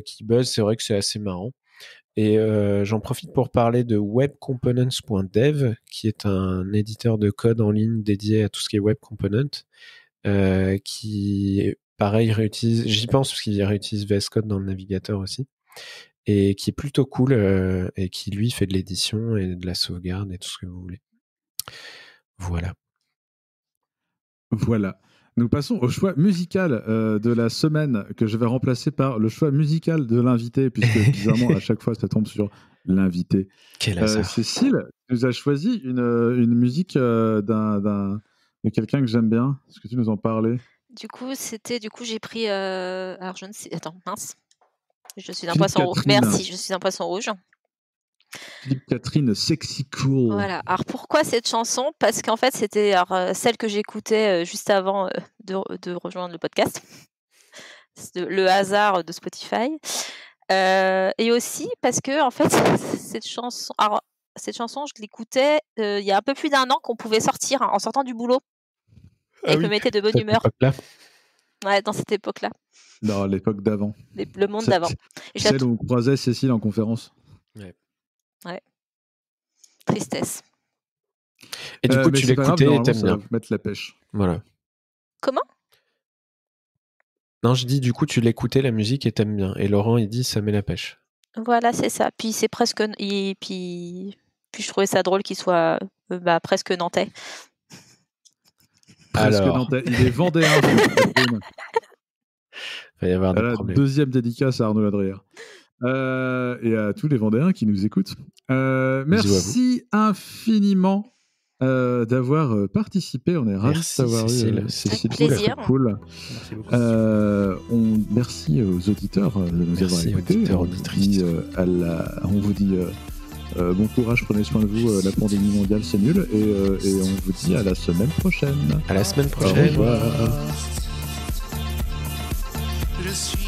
qui buzz, c'est vrai que c'est assez marrant. Et j'en profite pour parler de webcomponents.dev, qui est un éditeur de code en ligne dédié à tout ce qui est web component, qui pareil réutilise, j'y pense parce qu'il réutilise VS Code dans le navigateur aussi et qui est plutôt cool et qui lui fait de l'édition et de la sauvegarde et tout ce que vous voulez. Voilà. Voilà. Nous passons au choix musical euh, de la semaine que je vais remplacer par le choix musical de l'invité, puisque bizarrement à chaque fois ça tombe sur l'invité. Euh, Cécile nous a choisi une, euh, une musique d'un, de quelqu'un que j'aime bien. Est-ce que tu nous en parlais Du coup, c'était du coup j'ai pris alors je ne sais attends mince. Je suis un poisson rouge. Merci, je suis un poisson rouge. Philippe Catherine, sexy cool. Voilà. Alors pourquoi cette chanson Parce qu'en fait, c'était euh, celle que j'écoutais euh, juste avant euh, de, rejoindre le podcast. Le hasard de Spotify. et aussi parce que en fait, cette chanson. Alors, cette chanson, je l'écoutais il y a un peu plus d'un an qu'on pouvait sortir hein, en sortant du boulot. Ah et que mettait de bonne humeur. Ouais, dans cette époque-là. Dans l'époque d'avant. Le monde d'avant. Celle où on croisait Cécile en conférence. Ouais. Ouais. Tristesse. Et du euh, coup, tu l'écoutais et t'aimes bien. Mettre la pêche. Voilà. Comment Non, je dis du coup, tu l'écoutais la musique et t'aimes bien. Et Laurent, il dit ça met la pêche. Voilà, c'est ça. Puis c'est presque. Et puis... puis je trouvais ça drôle qu'il soit euh, bah, presque nantais. Presque nantais. Il est vendéen. Il va y avoir des problèmes. Deuxième dédicace à Arnaud Adrien. Euh, et à tous les Vendéens qui nous écoutent. Euh, merci infiniment euh, d'avoir participé. On est ravis merci, de t'avoir eu. C'est plaisir. cool. Merci, on, merci aux auditeurs de nous avoir on, on vous dit bon courage, prenez soin de vous. la pandémie mondiale, c'est nul. Et, on vous dit à la semaine prochaine. À la semaine prochaine. Au revoir. Je suis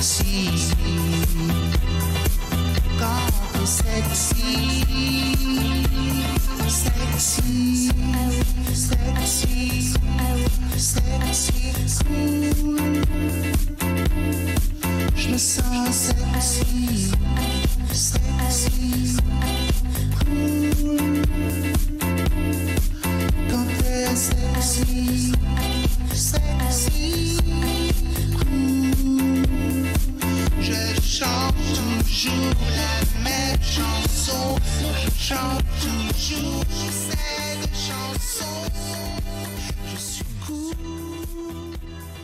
sexy. Quand sexy, sexy, sexy, Je sens sexy, sexy, sexy, je chante toujours la même chanson. Je chante toujours cette chanson. Je suis cool.